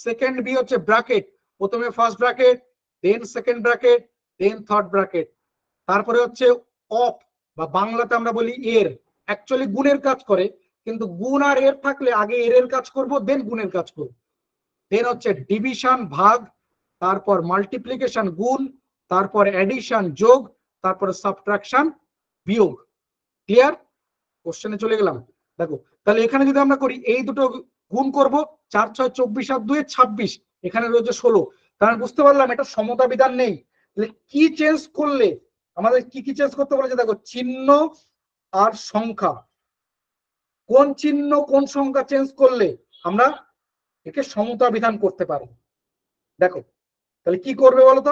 সেকেন্ড বি হচ্ছে ব্র্যাকেট প্রথমে first bracket then second bracket then third bracket তারপরে হচ্ছে অফ বা বাংলাতে আমরা বলি এর অ্যাকচুয়ালি গুণের কাজ করে কিন্তু গুণ আর এর থাকলে আগে এর এর কাজ করব দেন গুণের কাজ করব দেন হচ্ছে ডিভিশন ভাগ তারপর মাল্টিপ্লিকেশন গুণ তারপর অ্যাডিশন যোগ তারপর সাবট্রাকশন বিয়োগ ক্লিয়ার কোশ্চেনে চলে গেলাম দেখো তাহলে এখানে যদি আমরা করি এই দুটো গুণ করব চার ছয় চব্বিশ আর দুয়ে ছাব্বিশ এখানে রয়েছে ষোলো তার বুঝতে পারলাম এটা সমতা বিধান নেই কি চেঞ্জ করলে আমাদের কি কি চেঞ্জ করতে বলেছে দেখো চিহ্ন আর সংখ্যা কোন চিহ্ন কোন সংখ্যা চেঞ্জ করলে আমরা একে সমতা বিধান করতে পারবো দেখো তাহলে কি করবে বলতো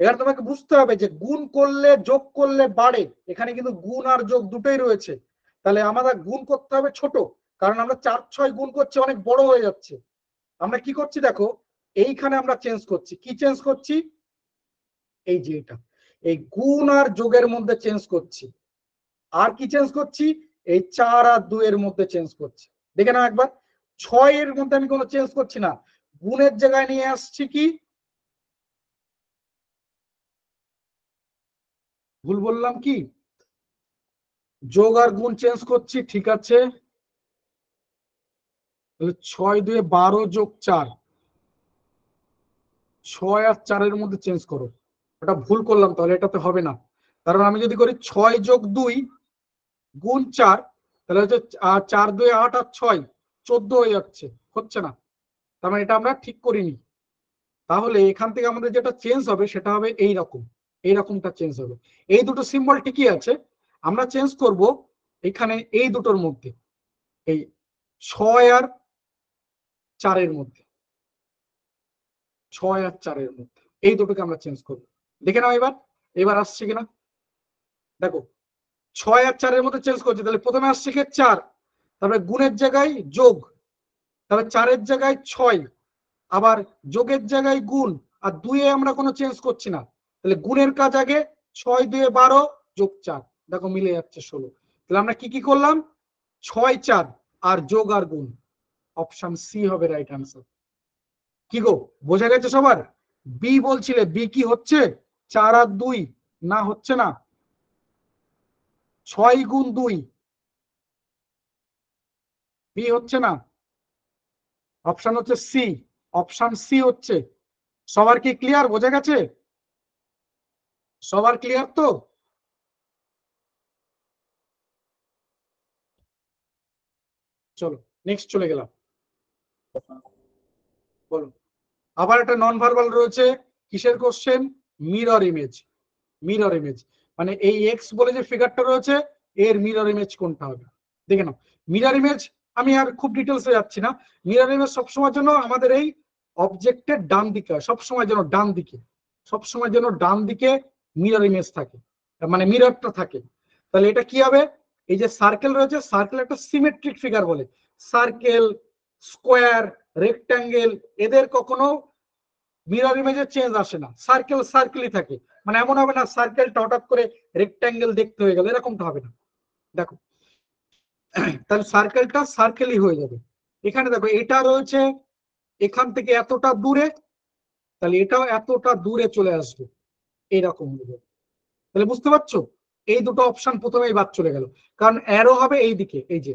এবার এখানে তোমাকে বুঝতে হবে যে গুণ করলে যোগ করলে বাড়ে এখানে কিন্তু গুণ আর যোগ দুটোই রয়েছে তাহলে আমাদের গুণ করতে হবে ছোট কারণ আমরা চার ছয় গুণ করছি অনেক বড় হয়ে যাচ্ছে আমরা কি করছি দেখো এইখানে আমরা চেঞ্জ করছি কি চেঞ্জ করছি এই যে এটা এই গুণ আর যোগের মধ্যে চেঞ্জ করছি আর কি চেঞ্জ করছি এই চার আর এর মধ্যে চেঞ্জ করছি দেখে না একবার ছয় এর মধ্যে আমি কোনো চেঞ্জ করছি না গুণের জায়গায় নিয়ে আসছি কি ভুল বললাম কি যোগ আর গুণ চেঞ্জ করছি ঠিক আছে ছয় দুয়ে বারো যোগ চার ছয় আর চারের মধ্যে চেঞ্জ করো ওটা ভুল করলাম তাহলে এটাতে হবে না কারণ আমি যদি করি ছয় যোগ দুই গুণ চার তাহলে হচ্ছে চার দুই আট আর ছয় চোদ্দ হয়ে যাচ্ছে হচ্ছে না তার মানে এটা আমরা ঠিক করিনি তাহলে এখান থেকে আমাদের যেটা চেঞ্জ হবে সেটা হবে এই রকম এইরকমটা চেঞ্জ হবে এই দুটো সিম্বল ঠিকই আছে আমরা চেঞ্জ করব এখানে এই দুটোর মধ্যে এই ছয় আর চারের মধ্যে ছয় আর চারের মধ্যে এই দুটোকে আমরা চেঞ্জ করব দেখে নাও এবার এবার আসছে কিনা দেখো ছয় আর চারের মধ্যে চেঞ্জ করছে তাহলে প্রথমে আসছে কি চার তারপরে গুণের জায়গায় যোগ তারপরে চারের জায়গায় ছয় আবার যোগের জায়গায় গুণ আর দুয়ে আমরা কোনো চেঞ্জ করছি না তাহলে গুণের কাজ আগে ছয় দুয়ে বারো যোগ চার দেখো মিলে যাচ্ছে ষোলো তাহলে আমরা কি কি করলাম ছয় চার আর যোগ আর গুণ অপশন সি হবে রাইট আনসার কি গো বোঝা গেছে সবার বি বলছিলে বি কি হচ্ছে চার আর দুই না হচ্ছে না ছয় গুণ দুই বি হচ্ছে না অপশন হচ্ছে সি অপশন সি হচ্ছে সবার কি ক্লিয়ার বোঝা গেছে সবার ক্লিয়ার তো চলো নেক্সট চলে গেলাম বলো আবার একটা নন ভার্বাল রয়েছে কিসের question mirror image mirror image মানে এই এক্স বলে যে ফিগারটা রয়েছে এর মিরর ইমেজ কোনটা হবে দেখে নাও মিরর ইমেজ আমি আর খুব ডিটেলসে যাচ্ছি না মিরর ইমেজ সবসময়ের জন্য আমাদের এই অবজেক্টের ডান দিকে সবসময় যেন ডান দিকে সবসময় যেন ডান দিকে মিরর ইমেজ থাকে মানে মিররটা থাকে তাহলে এটা কি হবে এই যে সার্কেল রয়েছে সার্কেল একটা সিমেট্রিক ফিগার বলে সার্কেল স্কোয়ার রেক্ট্যাঙ্গেল এদের কখনো মিরর ইমেজের চেঞ্জ আসে না সার্কেল সার্কেলই থাকে মানে এমন হবে না সার্কেলটা হঠাৎ করে রেক্ট্যাঙ্গেল দেখতে হয়ে গেল এরকমটা হবে না দেখো তাহলে সার্কেলটা সার্কেলই হয়ে যাবে এখানে দেখো এটা রয়েছে এখান থেকে এতটা দূরে তাহলে এটাও এতটা দূরে চলে আসবে এইরকম যাবে তাহলে বুঝতে পারছো এই দুটো অপশন প্রথমেই বাদ চলে গেল কারণ অ্যারো হবে এই দিকে এই যে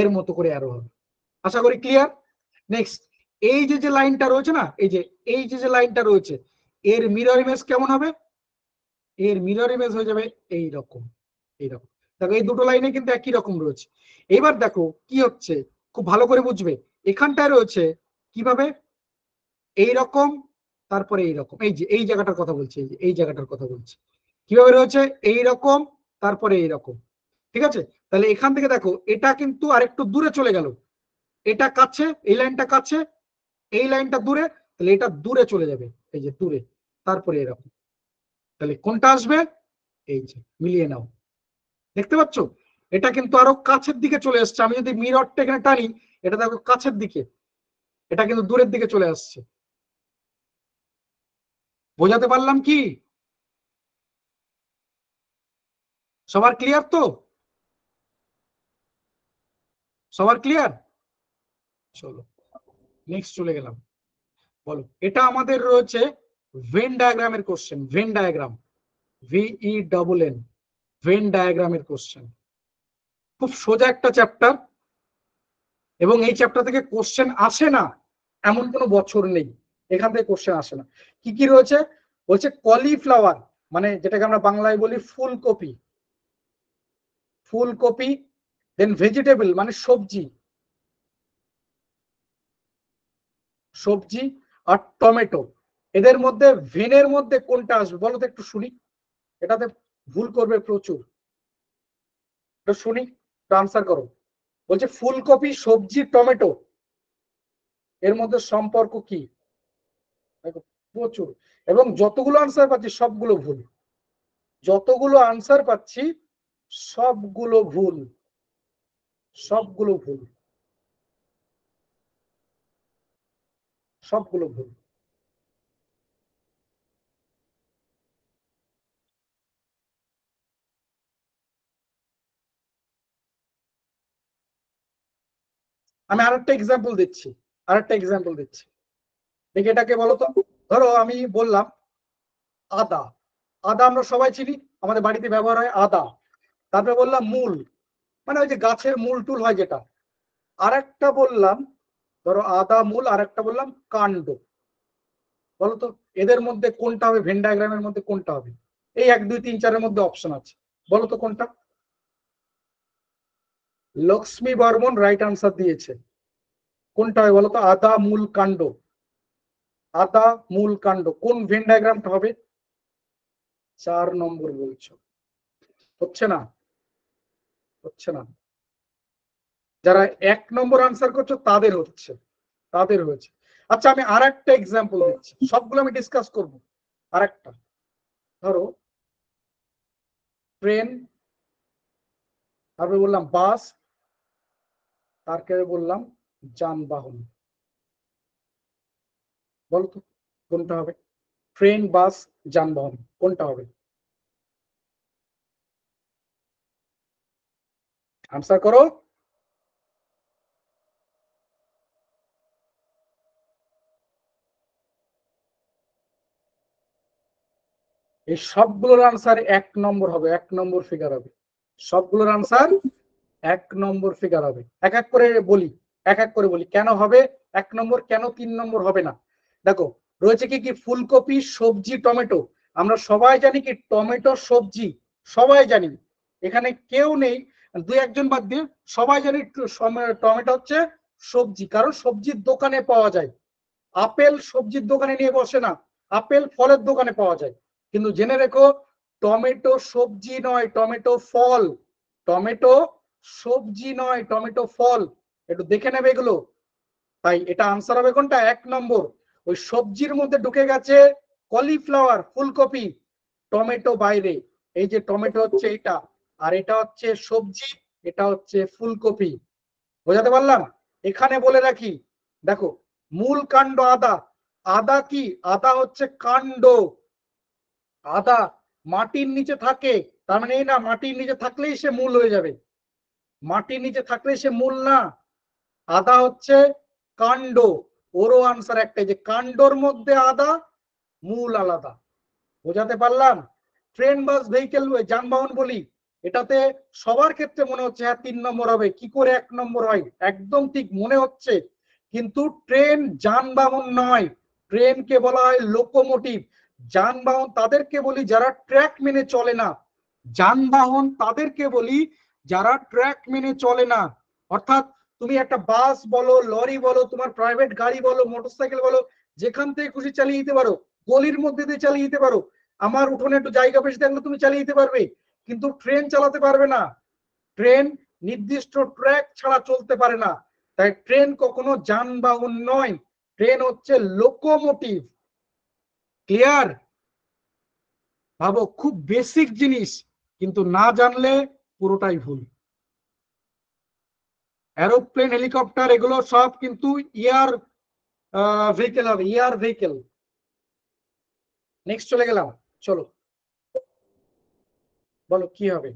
এর মতো করে অ্যারো হবে আশা করি ক্লিয়ার নেক্সট এই যে যে লাইনটা রয়েছে না এই যে এই যে যে লাইনটা রয়েছে এর মিরর ইমেজ কেমন হবে এর মিরর ইমেজ হয়ে যাবে এই রকম এই রকম দেখো এই দুটো লাইনে কিন্তু একই রকম রয়েছে এবার দেখো কি হচ্ছে খুব ভালো করে বুঝবে এখানটায় রয়েছে কিভাবে এই রকম তারপরে এইরকম এই যে এই জায়গাটার কথা বলছি এই যে এই জায়গাটার কথা বলছি কিভাবে রয়েছে এইরকম তারপরে এইরকম ঠিক আছে তাহলে এখান থেকে দেখো এটা কিন্তু আরেকটু দূরে চলে গেল এটা কাছে এই লাইনটা কাছে এই লাইনটা দূরে তাহলে এটা দূরে চলে যাবে এই যে দূরে তারপরে এরকম তাহলে কোনটা আসবে এই যে মিলিয়ে নাও দেখতে পাচ্ছ এটা কিন্তু আরো কাছের দিকে চলে আসছে আমি যদি মিরটা এখানে টানি এটা দেখো কাছের দিকে এটা কিন্তু দূরের দিকে চলে আসছে বোঝাতে পারলাম কি সবার ক্লিয়ার তো সবার ক্লিয়ার চলো নেক্সট চলে গেলাম বলো এটা আমাদের রয়েছে ভেন ডায়াগ্রামের question Venn diagram V E double N Venn ডায়াগ্রামের কোশ্চেন খুব সোজা একটা চ্যাপ্টার এবং এই চ্যাপ্টার থেকে কোশ্চেন আসে না এমন কোনো বছর নেই এখান থেকে কোশ্চেন আসে না কি কি রয়েছে বলছে কলিফ্লাওয়ার মানে যেটাকে আমরা বাংলায় বলি ফুলকপি ফুলকপি দেন ভেজিটেবল মানে সবজি সবজি আর টমেটো এদের মধ্যে ভেনের মধ্যে কোনটা আসবে বলো তো একটু শুনি এটাতে ভুল করবে প্রচুর শুনি আনসার করো বলছে ফুলকপি সবজি টমেটো এর মধ্যে সম্পর্ক কি প্রচুর এবং যতগুলো আনসার পাচ্ছি সবগুলো ভুল যতগুলো আনসার পাচ্ছি সবগুলো ভুল সবগুলো ভুল সবগুলো ভুল আমি আরেকটা এক্সাম্পল দিচ্ছি আরেকটা এক্সাম্পল দিচ্ছি দেখে এটাকে বলতো ধরো আমি বললাম আদা আদা আমরা সবাই চিনি আমাদের বাড়িতে ব্যবহার হয় আদা তারপরে বললাম মূল মানে ওই যে গাছের মূল টুল হয় যেটা আর একটা বললাম ধরো আদা মূল আর একটা বললাম কাণ্ড বলতো এদের মধ্যে কোনটা হবে ভেন্ডাগ্রামের মধ্যে কোনটা হবে এই এক দুই তিন চারের মধ্যে অপশন আছে বলতো কোনটা লক্ষ্মী বর্মন রাইট আনসার দিয়েছে কোনটা হয় বলতো আদা মূল কাণ্ড আতা মূল কাণ্ড কোন ভেন ডায়াগ্রামটা হবে চার নম্বর বলছ হচ্ছে না হচ্ছে না যারা এক নম্বর আনসার করছো তাদের হচ্ছে তাদের হয়েছে আচ্ছা আমি আর একটা এক্সাম্পল দিচ্ছি সবগুলো আমি ডিসকাস করব আর একটা ধরো ট্রেন তারপরে বললাম বাস তারপরে বললাম যানবাহন বলতো কোনটা হবে ট্রেন বাস যানবাহন কোনটা হবে আনসার করো এই সবগুলোর আনসার এক নম্বর হবে এক নম্বর ফিগার হবে সবগুলোর আনসার এক নম্বর ফিগার হবে এক এক করে বলি এক এক করে বলি কেন হবে এক নম্বর কেন তিন নম্বর হবে না দেখো রয়েছে কি কি ফুলকপি সবজি টমেটো আমরা সবাই জানি কি টমেটো সবজি সবাই জানি এখানে কেউ নেই দু একজন বাদ দিয়ে সবাই জানি টমেটো হচ্ছে সবজি কারণ সবজির দোকানে পাওয়া যায় আপেল সবজির দোকানে নিয়ে বসে না আপেল ফলের দোকানে পাওয়া যায় কিন্তু জেনে রেখো টমেটো সবজি নয় টমেটো ফল টমেটো সবজি নয় টমেটো ফল একটু দেখে নেবে এগুলো তাই এটা আনসার হবে কোনটা এক নম্বর ওই সবজির মধ্যে ঢুকে গেছে কলিফ্লাওয়ার ফুলকপি টমেটো বাইরে এই যে টমেটো হচ্ছে এটা আর এটা হচ্ছে সবজি এটা হচ্ছে ফুলকপি বোঝাতে পারলাম এখানে বলে রাখি দেখো মূল কাণ্ড আদা আদা কি আদা হচ্ছে কাণ্ড আদা মাটির নিচে থাকে তার মানে এই না মাটির নিচে থাকলেই সে মূল হয়ে যাবে মাটির নিচে থাকলেই সে মূল না আদা হচ্ছে কাণ্ড ওরও আনসার একটাই যে কাণ্ডর মধ্যে আদা মূল আলাদা বোঝাতে পারলাম ট্রেন বাস ভেহিকেল যানবাহন বলি এটাতে সবার ক্ষেত্রে মনে হচ্ছে হ্যাঁ তিন নম্বর হবে কি করে এক নম্বর হয় একদম ঠিক মনে হচ্ছে কিন্তু ট্রেন যানবাহন নয় ট্রেনকে বলা হয় লোকোমোটিভ যানবাহন তাদেরকে বলি যারা ট্র্যাক মেনে চলে না যানবাহন তাদেরকে বলি যারা ট্র্যাক মেনে চলে না অর্থাৎ তুমি একটা বাস বলো লরি বলো তোমার প্রাইভেট গাড়ি বলো মোটরসাইকেল বলো যেখান থেকে খুশি চালিয়ে দিতে পারো গলির মধ্যে দিয়ে চালিয়ে দিতে পারো আমার উঠোনে একটু জায়গা বেশি থাকলে তুমি চালিয়ে দিতে পারবে কিন্তু ট্রেন চালাতে পারবে না ট্রেন নির্দিষ্ট ট্র্যাক ছাড়া চলতে পারে না তাই ট্রেন কখনো যানবাহন নয় ট্রেন হচ্ছে লোকোমোটিভ ক্লিয়ার ভাবো খুব বেসিক জিনিস কিন্তু না জানলে পুরোটাই ভুল অ্যারোপ্লেন হেলিকপ্টার এগুলো সব কিন্তু ইয়ার ভেহিকেল হবে ইয়ার ভেহিকেল নেক্সট চলে গেলাম চলো বলো কি হবে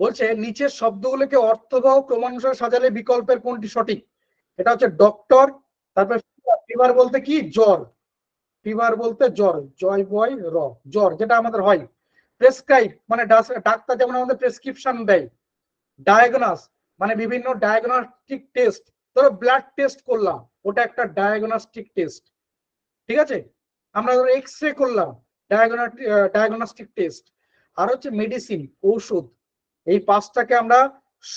বলছে নিচের শব্দগুলোকে অর্থবহ ক্রমানুসারে সাজালে বিকল্পের কোনটি সঠিক এটা হচ্ছে ডক্টর তারপর ফিভার বলতে কি জ্বর ফিভার বলতে জ্বর জয় বয় র জ্বর যেটা আমাদের হয় প্রেসক্রাইব মানে ডাক্তার যেমন আমাদের প্রেসক্রিপশন দেয় ডায়াগনাস মানে বিভিন্ন ডায়াগনস্টিক টেস্ট ধরো ব্লাড টেস্ট করলাম ওটা একটা ডায়াগনস্টিক টেস্ট ঠিক আছে আমরা ধরো এক্স রে করলাম ডায়াগনস্টিক টেস্ট আর হচ্ছে মেডিসিন ঔষধ এই পাঁচটাকে আমরা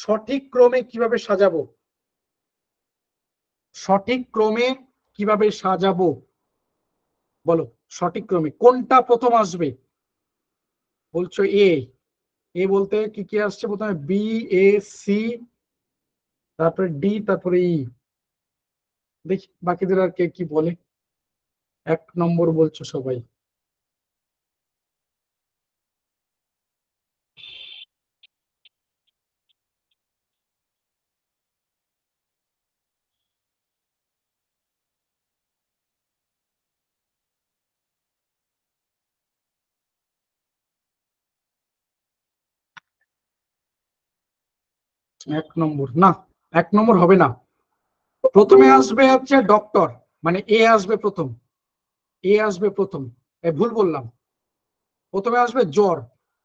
সঠিক ক্রমে কিভাবে সাজাবো সঠিক ক্রমে কিভাবে সাজাবো বলো সঠিক ক্রমে কোনটা প্রথম আসবে বলছো এ এ বলতে কি কি আসছে প্রথমে বি এ সি তারপরে ডি তারপরে ই e। দেখি বাকিদের আর কে কি বলে এক নম্বর বলছো সবাই এক নম্বর না এক নম্বর হবে না প্রথমে আসবে হচ্ছে ডক্টর মানে এ আসবে প্রথম এ আসবে প্রথম এ ভুল বললাম প্রথমে আসবে জ্বর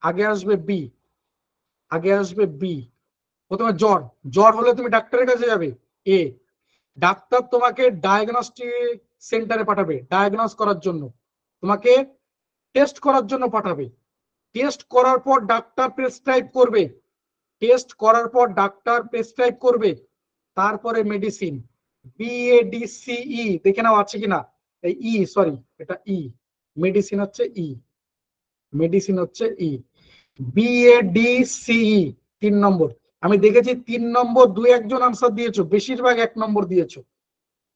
আগে আসবে বি আগে আসবে বি প্রথমে জ্বর জ্বর হলে তুমি ডাক্তারের কাছে যাবে এ ডাক্তার তোমাকে ডায়াগনস্টিক সেন্টারে পাঠাবে ডায়াগনস করার জন্য তোমাকে টেস্ট করার জন্য পাঠাবে টেস্ট করার পর ডাক্তার প্রেসক্রাইব করবে টেস্ট করার পর ডাক্তার প্রেসক্রাইব করবে তারপরে মেডিসিন বিএডিসিই e, দেখে নাও আছে কিনা ই সরি e, এটা ই e, মেডিসিন হচ্ছে ই মেডিসিন হচ্ছে ই বিএডিসিই তিন নম্বর আমি দেখেছি তিন নম্বর দুই একজন আনসার দিয়েছো বেশিরভাগ এক নম্বর দিয়েছো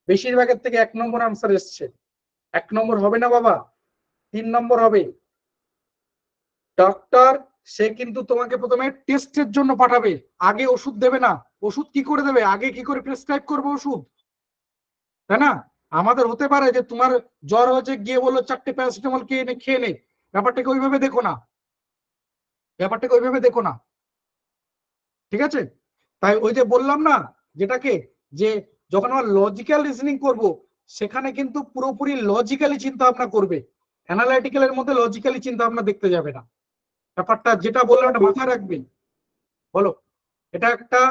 বেশিরভাগের থেকে এক নম্বর আনসার এসছে এক নম্বর হবে না বাবা তিন নম্বর হবে ডক্টর সে কিন্তু তোমাকে প্রথমে টেস্টের জন্য পাঠাবে আগে ওষুধ দেবে না ওষুধ কি করে দেবে আগে কি করে প্রেসক্রাইব করবে ওষুধ তাই না আমাদের হতে পারে যে তোমার জ্বর হয়েছে গিয়ে বললো চারটে প্যারাসিটামল খেয়ে এনে খেয়ে নে ব্যাপারটাকে ওইভাবে দেখো না ব্যাপারটাকে ওইভাবে দেখো না ঠিক আছে তাই ওই যে বললাম না যেটাকে যে যখন আমরা লজিক্যাল রিজনিং করব সেখানে কিন্তু পুরোপুরি লজিক্যালি চিন্তা ভাবনা করবে অ্যানালাইটিক্যালের মধ্যে লজিক্যালি চিন্তা ভাবনা দেখতে যাবে না ব্যাপারটা যেটা বললাম এটা মাথায় রাখবেন বলো এটা একটা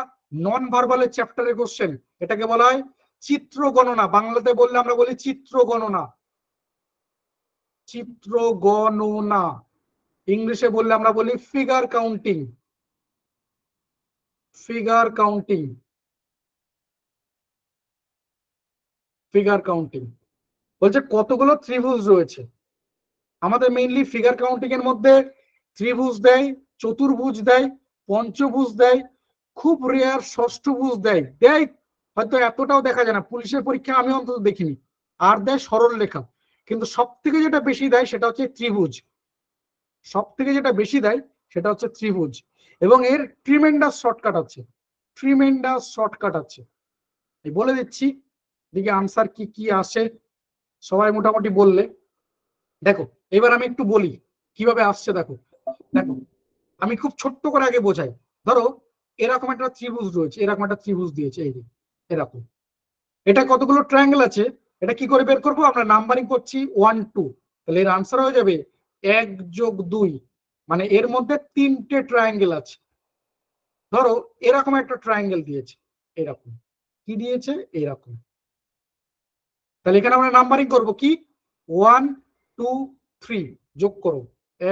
নন ভার্বালের চ্যাপ্টারের কোশ্চেন এটাকে বলা হয় চিত্র গণনা বাংলাতে বললে আমরা বলি চিত্র গণনা চিত্র গণনা ইংলিশে বললে আমরা বলি figure counting figure counting figure counting বলছে কতগুলো ত্রিভুজ রয়েছে আমাদের মেইনলি ফিগার কাউন্টিং এর মধ্যে ত্রিভুজ দেয় চতুর্ভুজ দেয় পঞ্চভুজ দেয় খুব রেয়ার ষষ্ঠভুজ দেয় দেয় হয়তো এতটাও দেখা যায় না পুলিশের পরীক্ষা আমি অন্তত দেখিনি আর দেয় সরল লেখা কিন্তু সব থেকে যেটা বেশি দেয় সেটা হচ্ছে ত্রিভুজ সব থেকে যেটা বেশি দেয় সেটা হচ্ছে ত্রিভুজ এবং এর ট্রিমেন্ডাস শর্টকাট আছে ট্রিমেন্ডাস শর্টকাট আছে বলে দিচ্ছি দিকে আনসার কি কি আসে সবাই মোটামুটি বললে দেখো এবার আমি একটু বলি কিভাবে আসছে দেখো দেখো আমি খুব ছোট্ট করে আগে বোঝাই ধরো এরকম একটা ত্রিভুজ রয়েছে এরকম একটা ত্রিভুজ দিয়েছে এই এরকম এটা কতগুলো ট্রায়াঙ্গেল আছে এটা কি করে বের করবো আমরা নাম্বারিং করছি ওয়ান টু তাহলে এর আনসার হয়ে যাবে এক যোগ দুই মানে এর মধ্যে তিনটে ট্রায়াঙ্গেল আছে ধরো এরকম একটা ট্রায়াঙ্গেল দিয়েছে এরকম কি দিয়েছে এরকম তাহলে এখানে আমরা নাম্বারিং করব কি ওয়ান টু থ্রি যোগ করো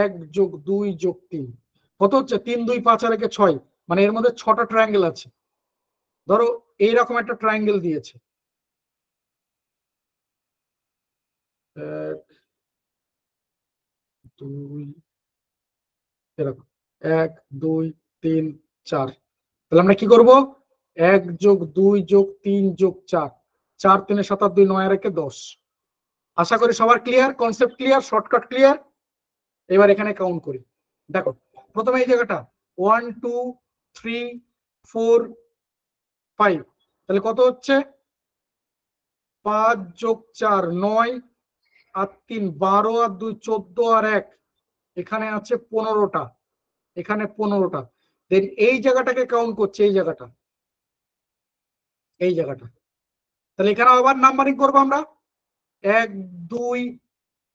এক যোগ দুই যোগ তিন কত হচ্ছে তিন দুই পাঁচ আর একে ছয় মানে এর মধ্যে ছটা ট্রায়াঙ্গেল আছে ধরো এইরকম একটা ট্রায়াঙ্গেল দিয়েছে এক দুই এরকম এক দুই তিন চার তাহলে আমরা কি করব এক যোগ দুই যোগ তিন যোগ চার চার তিনে সাত দুই নয় আর একে দশ আশা করি সবার clear concept clear shortcut clear এবার এখানে কাউন্ট করি দেখো প্রথমে এই জায়গাটা one two three four five তাহলে কত হচ্ছে পাঁচ যোগ চার নয় আর তিন বারো আর দুই চোদ্দ আর এক এখানে আছে পনেরোটা এখানে পনেরোটা দেন এই জায়গাটাকে কাউন্ট করছে এই জায়গাটা এই জায়গাটা তাহলে এখানে আবার নাম্বারিং করবো আমরা এক দুই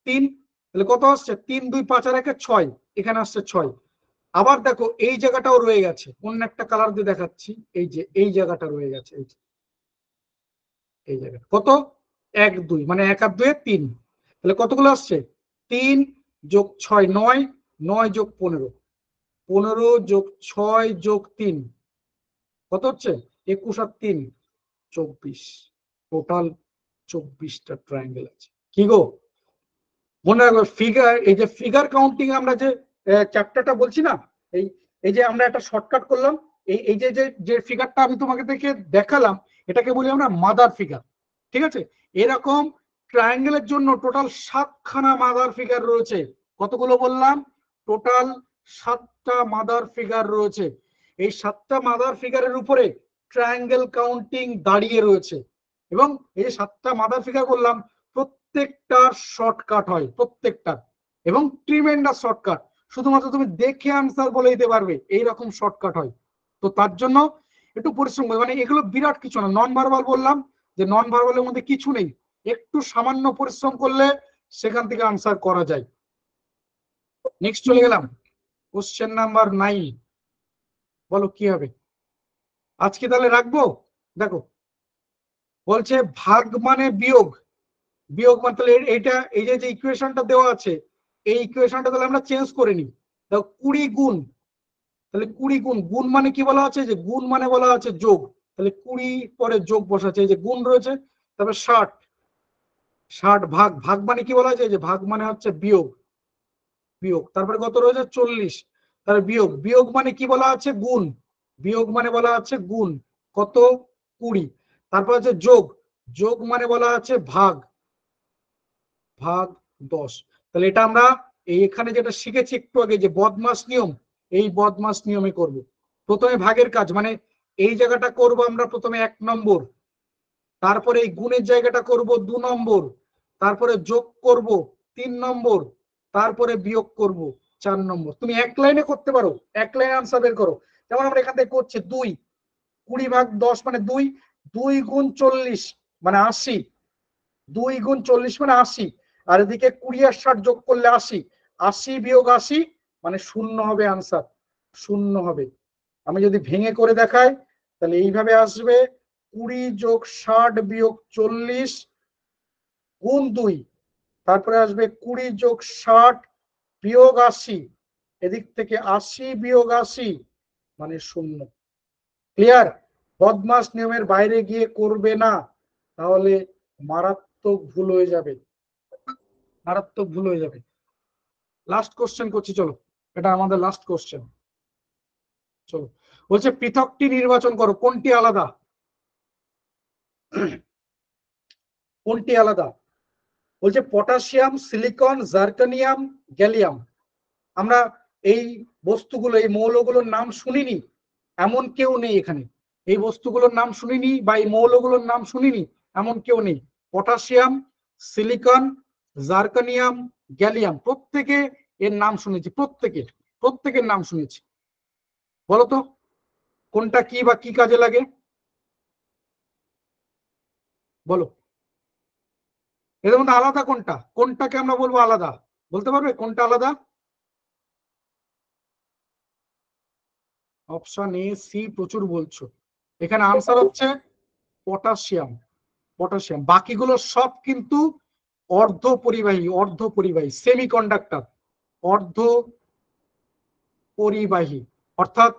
তিন তাহলে কত আসছে তিন দুই পাঁচ আর একে ছয় এখানে আসছে ছয় আবার দেখো এই জায়গাটাও রয়ে গেছে অন্য একটা কালার দিয়ে দেখাচ্ছি এই যে এই জায়গাটা রয়ে গেছে এই যে এই জায়গাটা কত এক দুই মানে এক আর দুয়ে তিন তাহলে কতগুলো আসছে তিন যোগ ছয় নয় নয় যোগ পনেরো পনেরো যোগ ছয় যোগ তিন কত হচ্ছে একুশ আর তিন চব্বিশ টোটাল চব্বিশটা ট্রায়াঙ্গেল আছে কি গো মনে রাখবে ফিগার এই যে ফিগার কাউন্টিং আমরা যে চ্যাপ্টারটা বলছি না এই এই যে আমরা একটা শর্টকাট করলাম এই এই যে যে ফিগারটা আমি তোমাকে দেখে দেখালাম এটাকে বলি আমরা মাদার ফিগার ঠিক আছে এরকম ট্রায়াঙ্গেলের জন্য টোটাল সাতখানা মাদার ফিগার রয়েছে কতগুলো বললাম টোটাল সাতটা মাদার ফিগার রয়েছে এই সাতটা মাদার ফিগারের উপরে ট্রায়াঙ্গেল কাউন্টিং দাঁড়িয়ে রয়েছে এবং এই সাতটা মাদার ফিগার করলাম প্রত্যেকটার শর্টকাট হয় প্রত্যেকটার এবং ট্রিমেন্ডাস শর্টকাট শুধুমাত্র তুমি দেখে আনসার বলে দিতে পারবে এইরকম শর্টকাট হয় তো তার জন্য একটু পরিশ্রম করবে মানে এগুলো বিরাট কিছু না নন ভার্বাল বললাম যে নন ভার্বালের মধ্যে কিছু নেই একটু সামান্য পরিশ্রম করলে সেখান থেকে আনসার করা যায় নেক্সট চলে গেলাম কোশ্চেন নাম্বার নাইন বলো কি হবে আজকে তাহলে রাখবো দেখো বলছে ভাগ মানে বিয়োগ বিয়োগ মানে তাহলে এটা এই যে ইকুয়েশনটা দেওয়া আছে এই ইকুয়েশনটা তাহলে আমরা চেঞ্জ করে নিই দেখো কুড়ি গুণ তাহলে কুড়ি গুণ গুণ মানে কি বলা আছে যে গুণ মানে বলা আছে যোগ তাহলে কুড়ি পরে যোগ বসাচ্ছে এই যে গুণ রয়েছে তারপর ষাট ষাট ভাগ ভাগ মানে কি বলা আছে যে ভাগ মানে হচ্ছে বিয়োগ বিয়োগ তারপরে কত রয়েছে চল্লিশ তাহলে বিয়োগ বিয়োগ মানে কি বলা আছে গুণ বিয়োগ মানে বলা আছে গুণ কত কুড়ি তারপর আছে যোগ যোগ মানে বলা আছে ভাগ ভাগ দশ তাহলে এটা আমরা এখানে যেটা শিখেছি একটু আগে যে বদমাস নিয়ম এই বদমাস নিয়মে করব প্রথমে ভাগের কাজ মানে এই জায়গাটা করব আমরা প্রথমে এক নম্বর তারপরে এই গুণের জায়গাটা করব দু নম্বর তারপরে যোগ করব তিন নম্বর তারপরে বিয়োগ করব চার নম্বর তুমি এক লাইনে করতে পারো এক লাইনে আনসার বের করো যেমন আমরা এখান থেকে করছি দুই কুড়ি ভাগ দশ মানে দুই দুই গুণ চল্লিশ মানে আশি দুই গুণ চল্লিশ মানে আশি আর এদিকে কুড়ি আর ষাট যোগ করলে আশি আশি বিয়োগ আশি মানে শূন্য হবে আনসার শূন্য হবে আমি যদি ভেঙে করে দেখাই তাহলে এইভাবে আসবে কুড়ি যোগ ষাট বিয়োগ চল্লিশ গুণ দুই তারপরে আসবে কুড়ি যোগ ষাট বিয়োগ আশি এদিক থেকে আশি বিয়োগ আশি মানে শূন্য ক্লিয়ার বদমাস নিয়মের বাইরে গিয়ে করবে না তাহলে মারাত্মক ভুল হয়ে যাবে মারাত্মক ভুল হয়ে যাবে লাস্ট কোশ্চেন করছি চলো এটা আমাদের লাস্ট কোশ্চেন চলো বলছে পৃথকটি নির্বাচন করো কোনটি আলাদা কোনটি আলাদা বলছে পটাশিয়াম সিলিকন জার্কানিয়াম গ্যালিয়াম আমরা এই বস্তুগুলো এই মৌলগুলোর নাম শুনিনি এমন কেউ নেই এখানে এই বস্তুগুলোর নাম শুনিনি বা এই মৌলগুলোর নাম শুনিনি এমন কেউ নেই পটাশিয়াম সিলিকন জার্কানিয়াম গ্যালিয়াম প্রত্যেকে এর নাম শুনেছি প্রত্যেকে প্রত্যেকের নাম শুনেছি বলতো কোনটা কি বা কি কাজে লাগে বলো এদের মধ্যে আলাদা কোনটা কোনটাকে আমরা বলবো আলাদা বলতে পারবে কোনটা আলাদা অপশন এ সি প্রচুর বলছো এখানে আনসার হচ্ছে পটাশিয়াম পটাশিয়াম বাকিগুলো সব কিন্তু অর্ধ পরিবাহী অর্ধ পরিবাহী সেমি অর্ধ পরিবাহী অর্থাৎ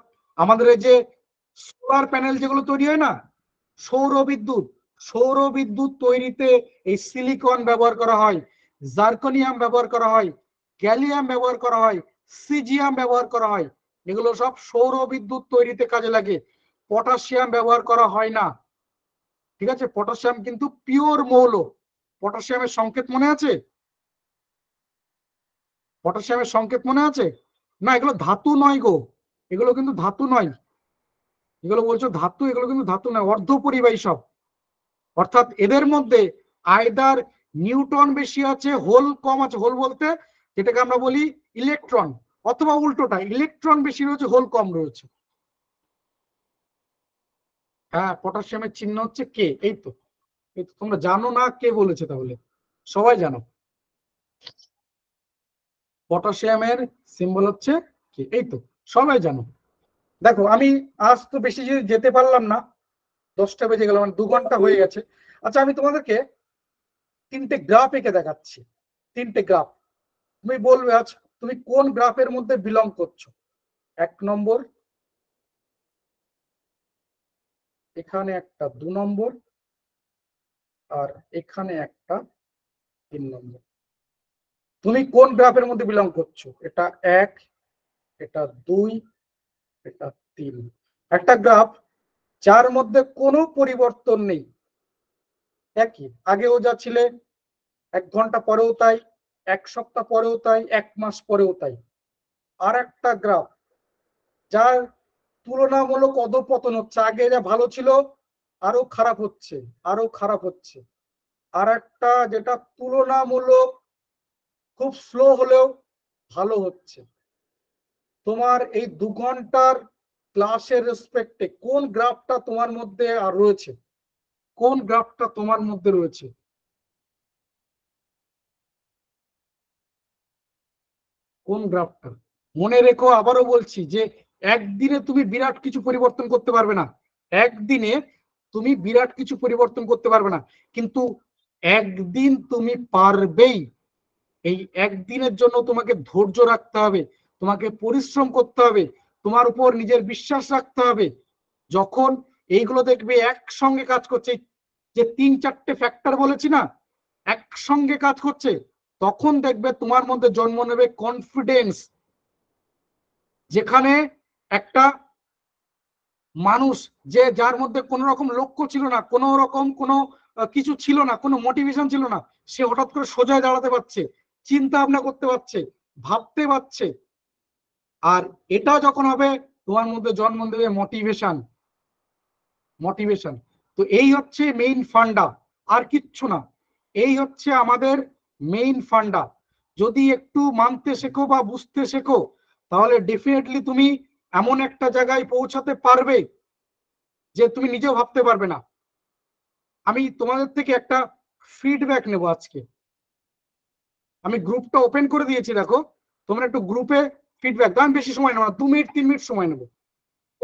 আমাদের যে সোলার প্যানেল যেগুলো তৈরি হয় না সৌর বিদ্যুৎ সৌর বিদ্যুৎ তৈরিতে এই সিলিকন ব্যবহার করা হয় জার্কনিয়াম ব্যবহার করা হয় গ্যালিয়াম ব্যবহার করা হয় সিজিয়াম ব্যবহার করা হয় এগুলো সব সৌর বিদ্যুৎ তৈরিতে কাজে লাগে পটাশিয়াম ব্যবহার করা হয় না ঠিক আছে পটাশিয়াম কিন্তু পিওর মৌল পটাশিয়ামের সংকেত মনে আছে পটাশিয়ামের সংকেত মনে আছে না এগুলো ধাতু নয় গো এগুলো কিন্তু ধাতু নয় এগুলো বলছো ধাতু এগুলো কিন্তু ধাতু নয় অর্ধ পরিবাহী সব অর্থাৎ এদের মধ্যে আয়দার নিউটন বেশি আছে হোল কম আছে হোল বলতে যেটাকে আমরা বলি ইলেকট্রন অথবা উল্টোটা ইলেকট্রন বেশি রয়েছে হোল কম রয়েছে হ্যাঁ পটাশিয়ামের চিহ্ন হচ্ছে কে এই তো কিন্তু তোমরা জানো না কে বলেছে তাহলে সবাই জানো পটাশিয়ামের সিম্বল হচ্ছে কি এই তো সবাই জানো দেখো আমি আজ তো বেশি যেতে পারলাম না দশটা বেজে গেল মানে দু ঘন্টা হয়ে গেছে আচ্ছা আমি তোমাদেরকে তিনটে গ্রাফ এঁকে দেখাচ্ছি তিনটে গ্রাফ তুমি বলবে আজ তুমি কোন গ্রাফের মধ্যে বিলং করছো এক নম্বর এখানে একটা দু নম্বর আর এখানে একটা তিন নম্বর তুমি কোন গ্রাফের মধ্যে বিলং করছো এটা এক এটা দুই এটা তিন একটা গ্রাফ যার মধ্যে কোনো পরিবর্তন নেই একই আগেও যা ছিলে এক ঘন্টা পরেও তাই এক সপ্তাহ পরেও তাই এক মাস পরেও তাই আর একটা গ্রাফ যার তুলনামূলক অধপতন হচ্ছে আগে যা ভালো ছিল আরো খারাপ হচ্ছে আরো খারাপ হচ্ছে আর একটা যেটা তুলনামূলক খুব স্লো হলেও ভালো হচ্ছে তোমার এই দু ঘন্টার ক্লাসের রেসপেক্টে কোন গ্রাফটা তোমার মধ্যে আর রয়েছে কোন গ্রাফটা তোমার মধ্যে রয়েছে কোন গ্রাফটা মনে রেখো আবারও বলছি যে একদিনে তুমি বিরাট কিছু পরিবর্তন করতে পারবে না একদিনে তুমি বিরাট কিছু পরিবর্তন করতে পারবে না কিন্তু একদিন তুমি পারবেই এই একদিনের জন্য তোমাকে ধৈর্য রাখতে হবে তোমাকে পরিশ্রম করতে হবে তোমার উপর নিজের বিশ্বাস রাখতে হবে যখন এইগুলো দেখবে একসঙ্গে কাজ করছে যে তিন চারটে ফ্যাক্টর বলেছি না একসঙ্গে কাজ করছে তখন দেখবে তোমার মধ্যে জন্ম নেবে কনফিডেন্স যেখানে একটা মানুষ যে যার মধ্যে কোনো রকম লক্ষ্য ছিল না কোন রকম কোনো কিছু ছিল না কোনো মোটিভেশন ছিল না সে হঠাৎ করে সোজায় দাঁড়াতে পারছে চিন্তা ভাবনা করতে পারছে ভাবতে পারছে আর এটা যখন হবে তোমার মধ্যে জন্ম দেবে মোটিভেশন মোটিভেশন তো এই হচ্ছে মেইন ফান্ডা আর কিচ্ছু না এই হচ্ছে আমাদের মেইন ফান্ডা যদি একটু মানতে শেখো বা বুঝতে শেখো তাহলে ডেফিনেটলি তুমি এমন একটা জায়গায় পৌঁছাতে পারবে যে তুমি নিজেও ভাবতে পারবে না আমি তোমাদের থেকে একটা ফিডব্যাক নেব আজকে আমি গ্রুপটা ওপেন করে দিয়েছি দেখো তোমরা একটু গ্রুপে ফিডব্যাক দাও আমি বেশি সময় নেবো না দু মিনিট তিন মিনিট সময় নেবো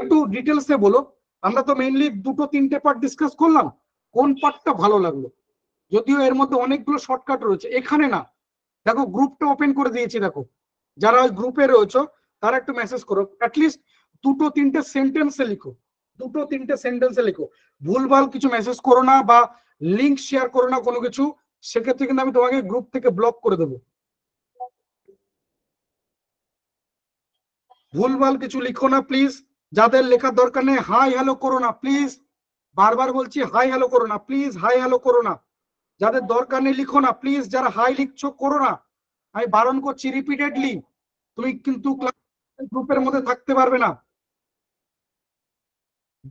একটু ডিটেলসে বলো আমরা তো মেইনলি দুটো তিনটে পার্ট ডিসকাস করলাম কোন পার্টটা ভালো লাগলো যদিও এর মধ্যে অনেকগুলো শর্টকাট রয়েছে এখানে না দেখো গ্রুপটা ওপেন করে দিয়েছি দেখো যারা ওই গ্রুপে রয়েছ তারা একটু মেসেজ করো অ্যাটলিস্ট দুটো তিনটে সেন্টেন্সে লিখো দুটো তিনটে সেন্টেন্সে লিখো ভুলভাল কিছু মেসেজ করো না বা লিঙ্ক শেয়ার করো না কোনো কিছু সেক্ষেত্রে কিন্তু আমি তোমাকে গ্রুপ থেকে ব্লক করে দেবো ভুলভাল কিছু লিখো না প্লিজ যাদের লেখার দরকার নেই হাই হ্যালো করো না প্লিজ বারবার বলছি হাই হ্যালো করো না প্লিজ হাই হ্যালো করো না যাদের দরকার নেই লিখো না প্লিজ যারা হাই লিখছো করো না আমি বারণ করছি রিপিটেডলি তুমি কিন্তু ক্লাস গ্রুপের মধ্যে থাকতে পারবে না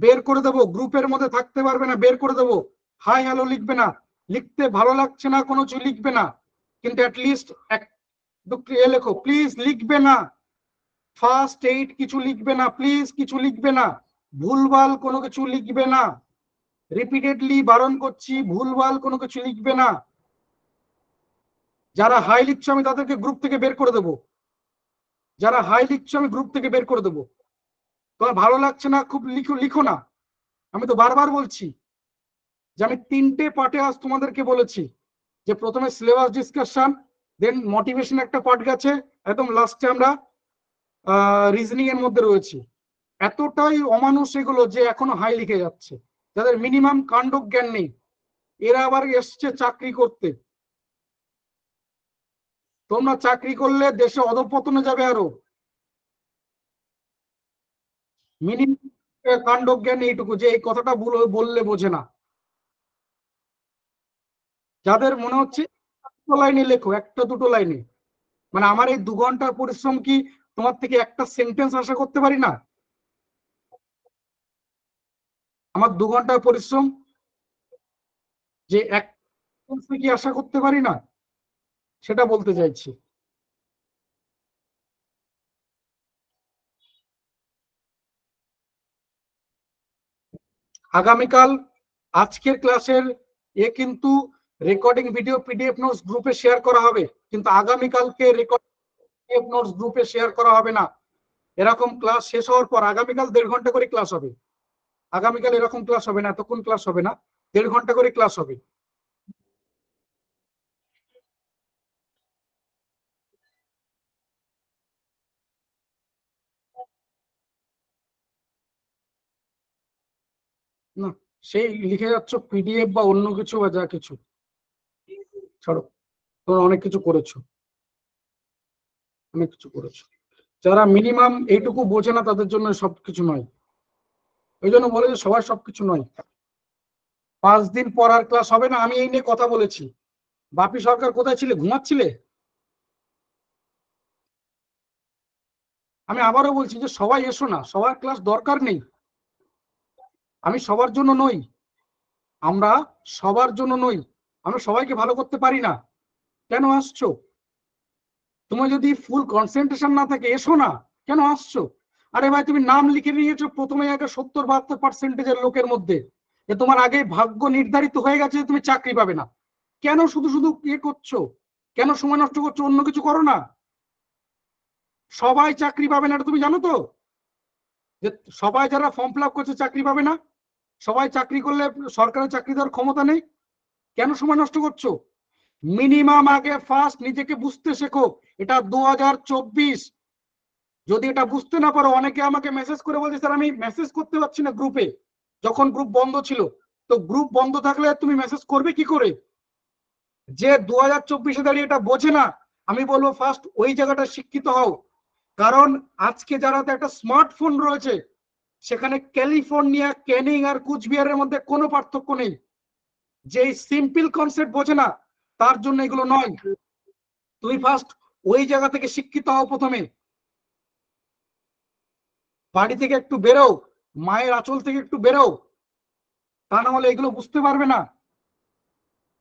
বের করে দেবো গ্রুপের মধ্যে থাকতে পারবে না বের করে দেবো হাই হ্যালো লিখবে না লিখতে ভালো লাগছে না কোনো কিছু লিখবে না কিন্তু লেখো প্লিজ লিখবে না ফার্স্ট এইড কিছু লিখবে না প্লিজ কিছু লিখবে না ভুলভাল কোনো কিছু লিখবে না রিপিটেডলি বারণ করছি ভুলভাল কোনো কিছু লিখবে না যারা হাই লিখছো আমি তাদেরকে গ্রুপ থেকে বের করে দেবো যারা হাই লিখছো আমি গ্রুপ থেকে বের করে দেবো তোমার ভালো লাগছে না খুব লিখো লিখো না আমি তো বারবার বলছি যে আমি তিনটে পার্টে আজ তোমাদেরকে বলেছি যে প্রথমে সিলেবাস ডিসকাশন দেন মোটিভেশন একটা পার্ট গেছে একদম লাস্টে আমরা রিজনিং এর মধ্যে রয়েছি এতটাই অমানুষ এগুলো যে এখনো হাই লিখে যাচ্ছে যাদের মিনিমাম কাণ্ড জ্ঞান নেই এরা আবার এসছে চাকরি করতে তোমরা চাকরি করলে দেশে অধপতনে যাবে আরো মিনিমাম কাণ্ড জ্ঞান এইটুকু যে এই কথাটা বললে বোঝে না যাদের মনে হচ্ছে লাইনে লেখো একটা দুটো লাইনে মানে আমার এই দু ঘন্টার পরিশ্রম কি তোমার থেকে একটা সেন্টেন্স আশা করতে পারি না আমার দু ঘন্টার পরিশ্রম যে এক কি আশা করতে পারি না সেটা বলতে চাইছি আগামীকাল আজকের ক্লাসের এ কিন্তু রেকর্ডিং ভিডিও পিডিএফ নোটস গ্রুপে শেয়ার করা হবে কিন্তু আগামীকালকে রেকর্ডিং পিডিএফ নোটস গ্রুপে শেয়ার করা হবে না এরকম ক্লাস শেষ হওয়ার পর আগামীকাল দেড় ঘন্টা করে ক্লাস হবে আগামীকাল এরকম ক্লাস হবে না এতক্ষণ ক্লাস হবে না দেড় ঘন্টা করে ক্লাস হবে না সেই লিখে যাচ্ছ পিডিএফ বা অন্য কিছু বা যা কিছু ছাড়ো তোমরা অনেক কিছু করেছো অনেক কিছু করেছো যারা মিনিমাম এইটুকু বোঝে না তাদের জন্য সবকিছু নয় ওই জন্য বলে যে সবার সবকিছু নয় পাঁচ দিন পড়ার ক্লাস হবে না আমি এই নিয়ে কথা বলেছি বাপি সরকার কোথায় ছিলে ঘুমাচ্ছিলে আমি আবারও বলছি যে সবাই এসো না সবার ক্লাস দরকার নেই আমি সবার জন্য নই আমরা সবার জন্য নই আমরা সবাইকে ভালো করতে পারি না কেন আসছো তোমার যদি ফুল কনসেন্ট্রেশন না থাকে এসো না কেন আসছো আরে ভাই তুমি নাম লিখে নিয়েছো প্রথমে আগে সত্তর বাহাত্তর পার্সেন্টেজের লোকের মধ্যে যে তোমার আগে ভাগ্য নির্ধারিত হয়ে গেছে তুমি চাকরি পাবে না কেন শুধু শুধু ইয়ে করছো কেন সময় নষ্ট করছো অন্য কিছু করো না সবাই চাকরি পাবে না তুমি জানো তো যে সবাই যারা ফর্ম ফিল আপ করছে চাকরি পাবে না সবাই চাকরি করলে সরকারের চাকরি দেওয়ার ক্ষমতা নেই কেন সময় নষ্ট করছো মিনিমাম আগে ফার্স্ট নিজেকে বুঝতে শেখো এটা দু যদি এটা বুঝতে না পারো অনেকে আমাকে মেসেজ করে বলছে স্যার আমি মেসেজ করতে পারছি না গ্রুপে যখন গ্রুপ বন্ধ ছিল তো গ্রুপ বন্ধ থাকলে তুমি মেসেজ করবে কি করে যে দু হাজার চব্বিশে দাঁড়িয়ে এটা বোঝে না আমি বলবো ফার্স্ট ওই জায়গাটা শিক্ষিত হও কারণ আজকে যারা একটা স্মার্টফোন রয়েছে সেখানে ক্যালিফোর্নিয়া ক্যানিং আর কুচবিহারের মধ্যে কোনো পার্থক্য নেই যে সিম্পল কনসেপ্ট বোঝে না তার জন্য এগুলো নয় তুমি ফার্স্ট ওই জায়গা থেকে শিক্ষিত হও প্রথমে বাড়ি থেকে একটু বেরো মায়ের আঁচল থেকে একটু বেরো তা না হলে এগুলো বুঝতে পারবে না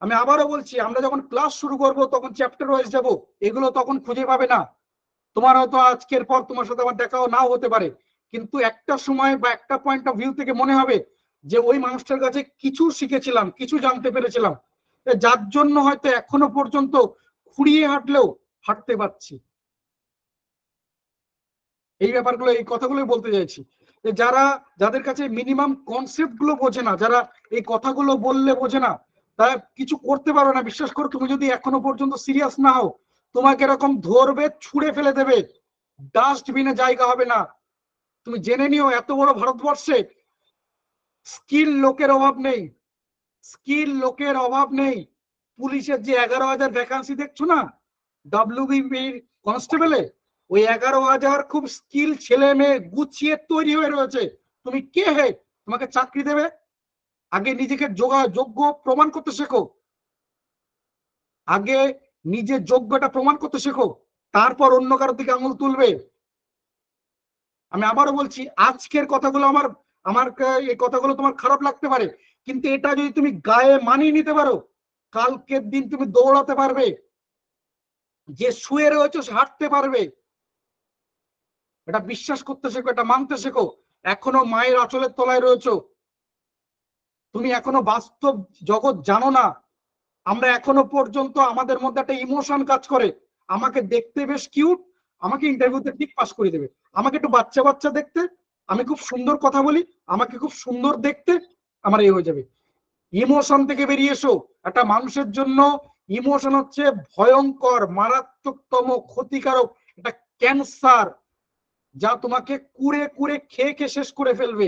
আমি আবারও বলছি আমরা যখন ক্লাস শুরু করব তখন চ্যাপ্টার ওয়াইজ যাবো এগুলো তখন খুঁজে পাবে না তোমার হয়তো আজকের পর তোমার সাথে আমার দেখাও নাও হতে পারে কিন্তু একটা সময় বা একটা পয়েন্ট অফ ভিউ থেকে মনে হবে যে ওই মানুষটার কাছে কিছু শিখেছিলাম কিছু জানতে পেরেছিলাম যার জন্য হয়তো এখনো পর্যন্ত খুঁড়িয়ে হাঁটলেও হাঁটতে পারছি এই ব্যাপারগুলো এই কথাগুলো বলতে চাইছি যারা যাদের কাছে মিনিমাম কনসেপ্ট গুলো বোঝে না যারা এই কথাগুলো বললে বোঝে না তারা কিছু করতে পারো না বিশ্বাস করো তুমি যদি এখনো পর্যন্ত সিরিয়াস না হও তোমাকে এরকম ধরবে ছুড়ে ফেলে দেবে ডাস্টবিনে জায়গা হবে না তুমি জেনে নিও এত বড় ভারতবর্ষে স্কিল লোকের অভাব নেই স্কিল লোকের অভাব নেই পুলিশের যে এগারো হাজার ভ্যাকান্সি দেখছো না ডাব্লিউবির কনস্টেবলে ওই এগারো হাজার খুব স্কিল ছেলে মেয়ে গুছিয়ে তৈরি হয়ে রয়েছে তুমি কে হে তোমাকে চাকরি দেবে আগে নিজেকে যোগ্য প্রমাণ করতে শেখো আগে নিজের যোগ্যটা প্রমাণ করতে শেখো তারপর অন্য কারোর দিকে আঙুল তুলবে আমি আবারও বলছি আজকের কথাগুলো আমার আমার এই কথাগুলো তোমার খারাপ লাগতে পারে কিন্তু এটা যদি তুমি গায়ে মানিয়ে নিতে পারো কালকের দিন তুমি দৌড়াতে পারবে যে শুয়ে রয়েছে হাঁটতে পারবে এটা বিশ্বাস করতে শেখো এটা মানতে শেখো এখনো মায়ের আচলের তলায় রয়েছ তুমি এখনো বাস্তব জগৎ জানো না আমরা এখনো পর্যন্ত আমাদের মধ্যে একটা ইমোশন কাজ করে আমাকে দেখতে বেশ কিউট আমাকে ইন্টারভিউতে ঠিক পাস করে দেবে আমাকে একটু বাচ্চা বাচ্চা দেখতে আমি খুব সুন্দর কথা বলি আমাকে খুব সুন্দর দেখতে আমার এই হয়ে যাবে ইমোশন থেকে বেরিয়ে এসো একটা মানুষের জন্য ইমোশন হচ্ছে ভয়ঙ্কর মারাত্মকতম ক্ষতিকারক একটা ক্যান্সার যা তোমাকে কুড়ে কুড়ে খেয়ে খেয়ে শেষ করে ফেলবে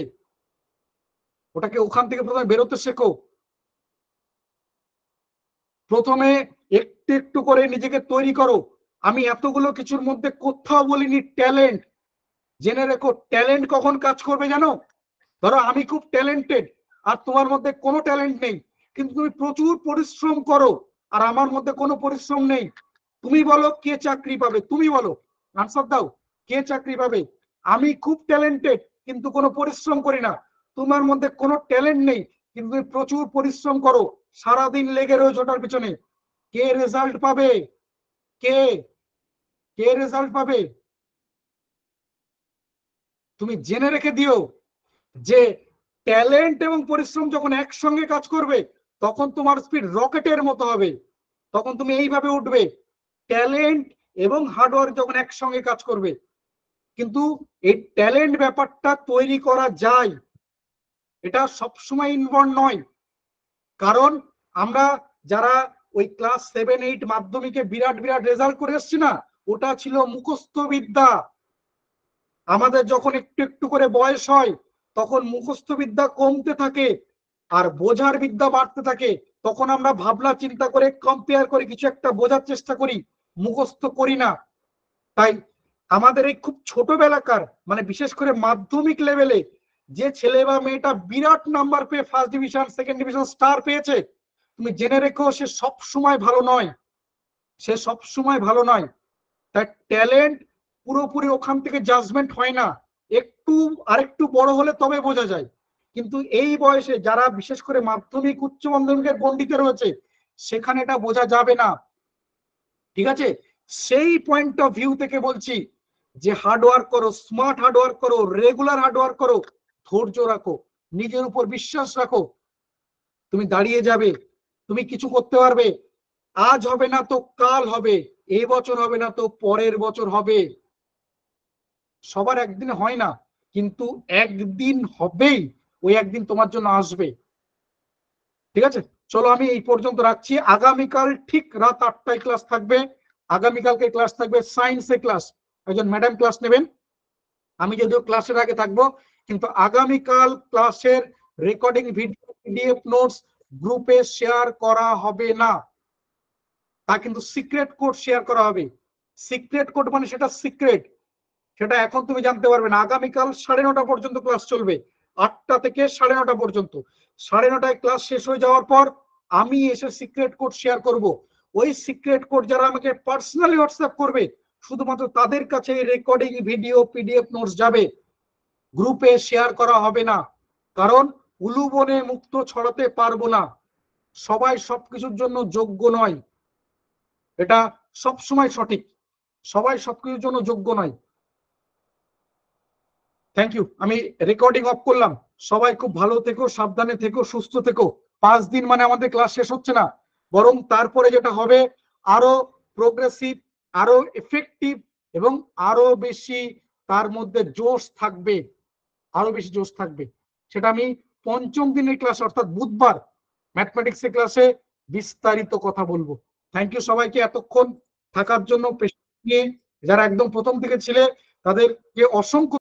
ওটাকে ওখান থেকে প্রথমে বেরোতে শেখো প্রথমে একটু একটু করে নিজেকে তৈরি করো আমি এতগুলো কিছুর মধ্যে কোথাও বলিনি ট্যালেন্ট জেনে রেখো ট্যালেন্ট কখন কাজ করবে জানো ধরো আমি খুব ট্যালেন্টেড আর তোমার মধ্যে কোনো ট্যালেন্ট নেই কিন্তু তুমি প্রচুর পরিশ্রম করো আর আমার মধ্যে কোনো পরিশ্রম নেই তুমি বলো কে চাকরি পাবে তুমি বলো আনসার দাও কে চাকরি পাবে আমি খুব ট্যালেন্টেড কিন্তু কোনো পরিশ্রম করি না তোমার মধ্যে কোনো ট্যালেন্ট নেই কিন্তু তুমি প্রচুর পরিশ্রম করো সারাদিন লেগে রয়েছে ওটার পিছনে কে রেজাল্ট পাবে কে কে রেজাল্ট পাবে তুমি জেনে রেখে দিও যে ট্যালেন্ট এবং পরিশ্রম যখন একসঙ্গে কাজ করবে তখন তোমার স্পিড রকেটের মতো হবে তখন তুমি এইভাবে উঠবে ট্যালেন্ট এবং হার্ডওয়ার্ক যখন একসঙ্গে কাজ করবে কিন্তু এই ট্যালেন্ট ব্যাপারটা তৈরি করা যায় এটা সবসময় ইনভল্ভ নয় কারণ আমরা যারা ওই ক্লাস সেভেন এইট মাধ্যমিকে বিরাট বিরাট রেজাল্ট করে এসছি না ওটা ছিল মুখস্থ বিদ্যা আমাদের যখন একটু একটু করে বয়স হয় তখন মুখস্থ বিদ্যা কমতে থাকে আর বোঝার বিদ্যা বাড়তে থাকে তখন আমরা ভাবনা চিন্তা করে কম্পেয়ার করে কিছু একটা বোঝার চেষ্টা করি মুখস্থ করি না তাই আমাদের এই খুব ছোটবেলাকার মানে বিশেষ করে মাধ্যমিক লেভেলে যে ছেলে বা মেয়েটা বিরাট নাম্বার পেয়ে first division second division star পেয়েছে তুমি জেনে রেখো সে সব সময় ভালো নয় সে সব সময় ভালো নয় তার ট্যালেন্ট পুরোপুরি ওখান থেকে জাজমেন্ট হয় না একটু আরেকটু বড় হলে তবে বোঝা যায় কিন্তু এই বয়সে যারা বিশেষ করে মাধ্যমিক উচ্চ মাধ্যমিকের গণ্ডিতে রয়েছে সেখানে এটা বোঝা যাবে না ঠিক আছে সেই পয়েন্ট অফ ভিউ থেকে বলছি যে হার্ডওয়ার্ক করো স্মার্ট হার্ডওয়ার্ক করো রেগুলার হার্ডওয়ার্ক করো ধৈর্য রাখো নিজের উপর বিশ্বাস রাখো তুমি দাঁড়িয়ে যাবে তুমি কিছু করতে পারবে আজ হবে না তো কাল হবে এ বছর হবে না তো পরের বছর হবে সবার একদিন হয় না কিন্তু একদিন হবেই ওই একদিন তোমার জন্য আসবে ঠিক আছে চলো আমি এই পর্যন্ত রাখছি আগামীকাল ঠিক রাত আটটায় ক্লাস থাকবে আগামীকালকে ক্লাস থাকবে এর ক্লাস একজন ম্যাডাম ক্লাস নেবেন আমি যদিও ক্লাসের আগে থাকবো কিন্তু আগামীকাল ক্লাসের রেকর্ডিং ভিডিও পিডিএফ নোটস গ্রুপে শেয়ার করা হবে না তা কিন্তু সিক্রেট কোড শেয়ার করা হবে সিক্রেট কোড মানে সেটা সিক্রেট সেটা এখন তুমি জানতে পারবে না আগামীকাল সাড়ে নটা পর্যন্ত ক্লাস চলবে আটটা থেকে সাড়ে নটা পর্যন্ত সাড়ে নটায় ক্লাস শেষ হয়ে যাওয়ার পর আমি এসে সিক্রেট কোড শেয়ার করব ওই সিক্রেট কোড যারা আমাকে পার্সোনালি হোয়াটসঅ্যাপ করবে শুধুমাত্র তাদের কাছে রেকর্ডিং ভিডিও পিডিএফ নোটস যাবে গ্রুপে শেয়ার করা হবে না কারণ উলুবনে মুক্ত ছড়াতে পারবো না সবাই সবকিছুর জন্য যোগ্য নয় এটা সবসময় সঠিক সবাই সবকিছুর জন্য যোগ্য নয় থ্যাংক ইউ আমি রেকর্ডিং অফ করলাম সবাই খুব ভালো থেকো সাবধানে থেকো সুস্থ থেকো পাঁচ দিন মানে আমাদের ক্লাস শেষ হচ্ছে না বরং তারপরে যেটা হবে আরো প্রোগ্রেসিভ আরো এফেক্টিভ এবং আরো বেশি তার মধ্যে জোশ থাকবে আরো বেশি জোশ থাকবে সেটা আমি পঞ্চম দিনের ক্লাস অর্থাৎ বুধবার ম্যাথমেটিক্স এর ক্লাসে বিস্তারিত কথা বলবো থ্যাংক ইউ সবাইকে এতক্ষণ থাকার জন্য নিয়ে যারা একদম প্রথম থেকে ছিলেন তাদেরকে অসংখ্য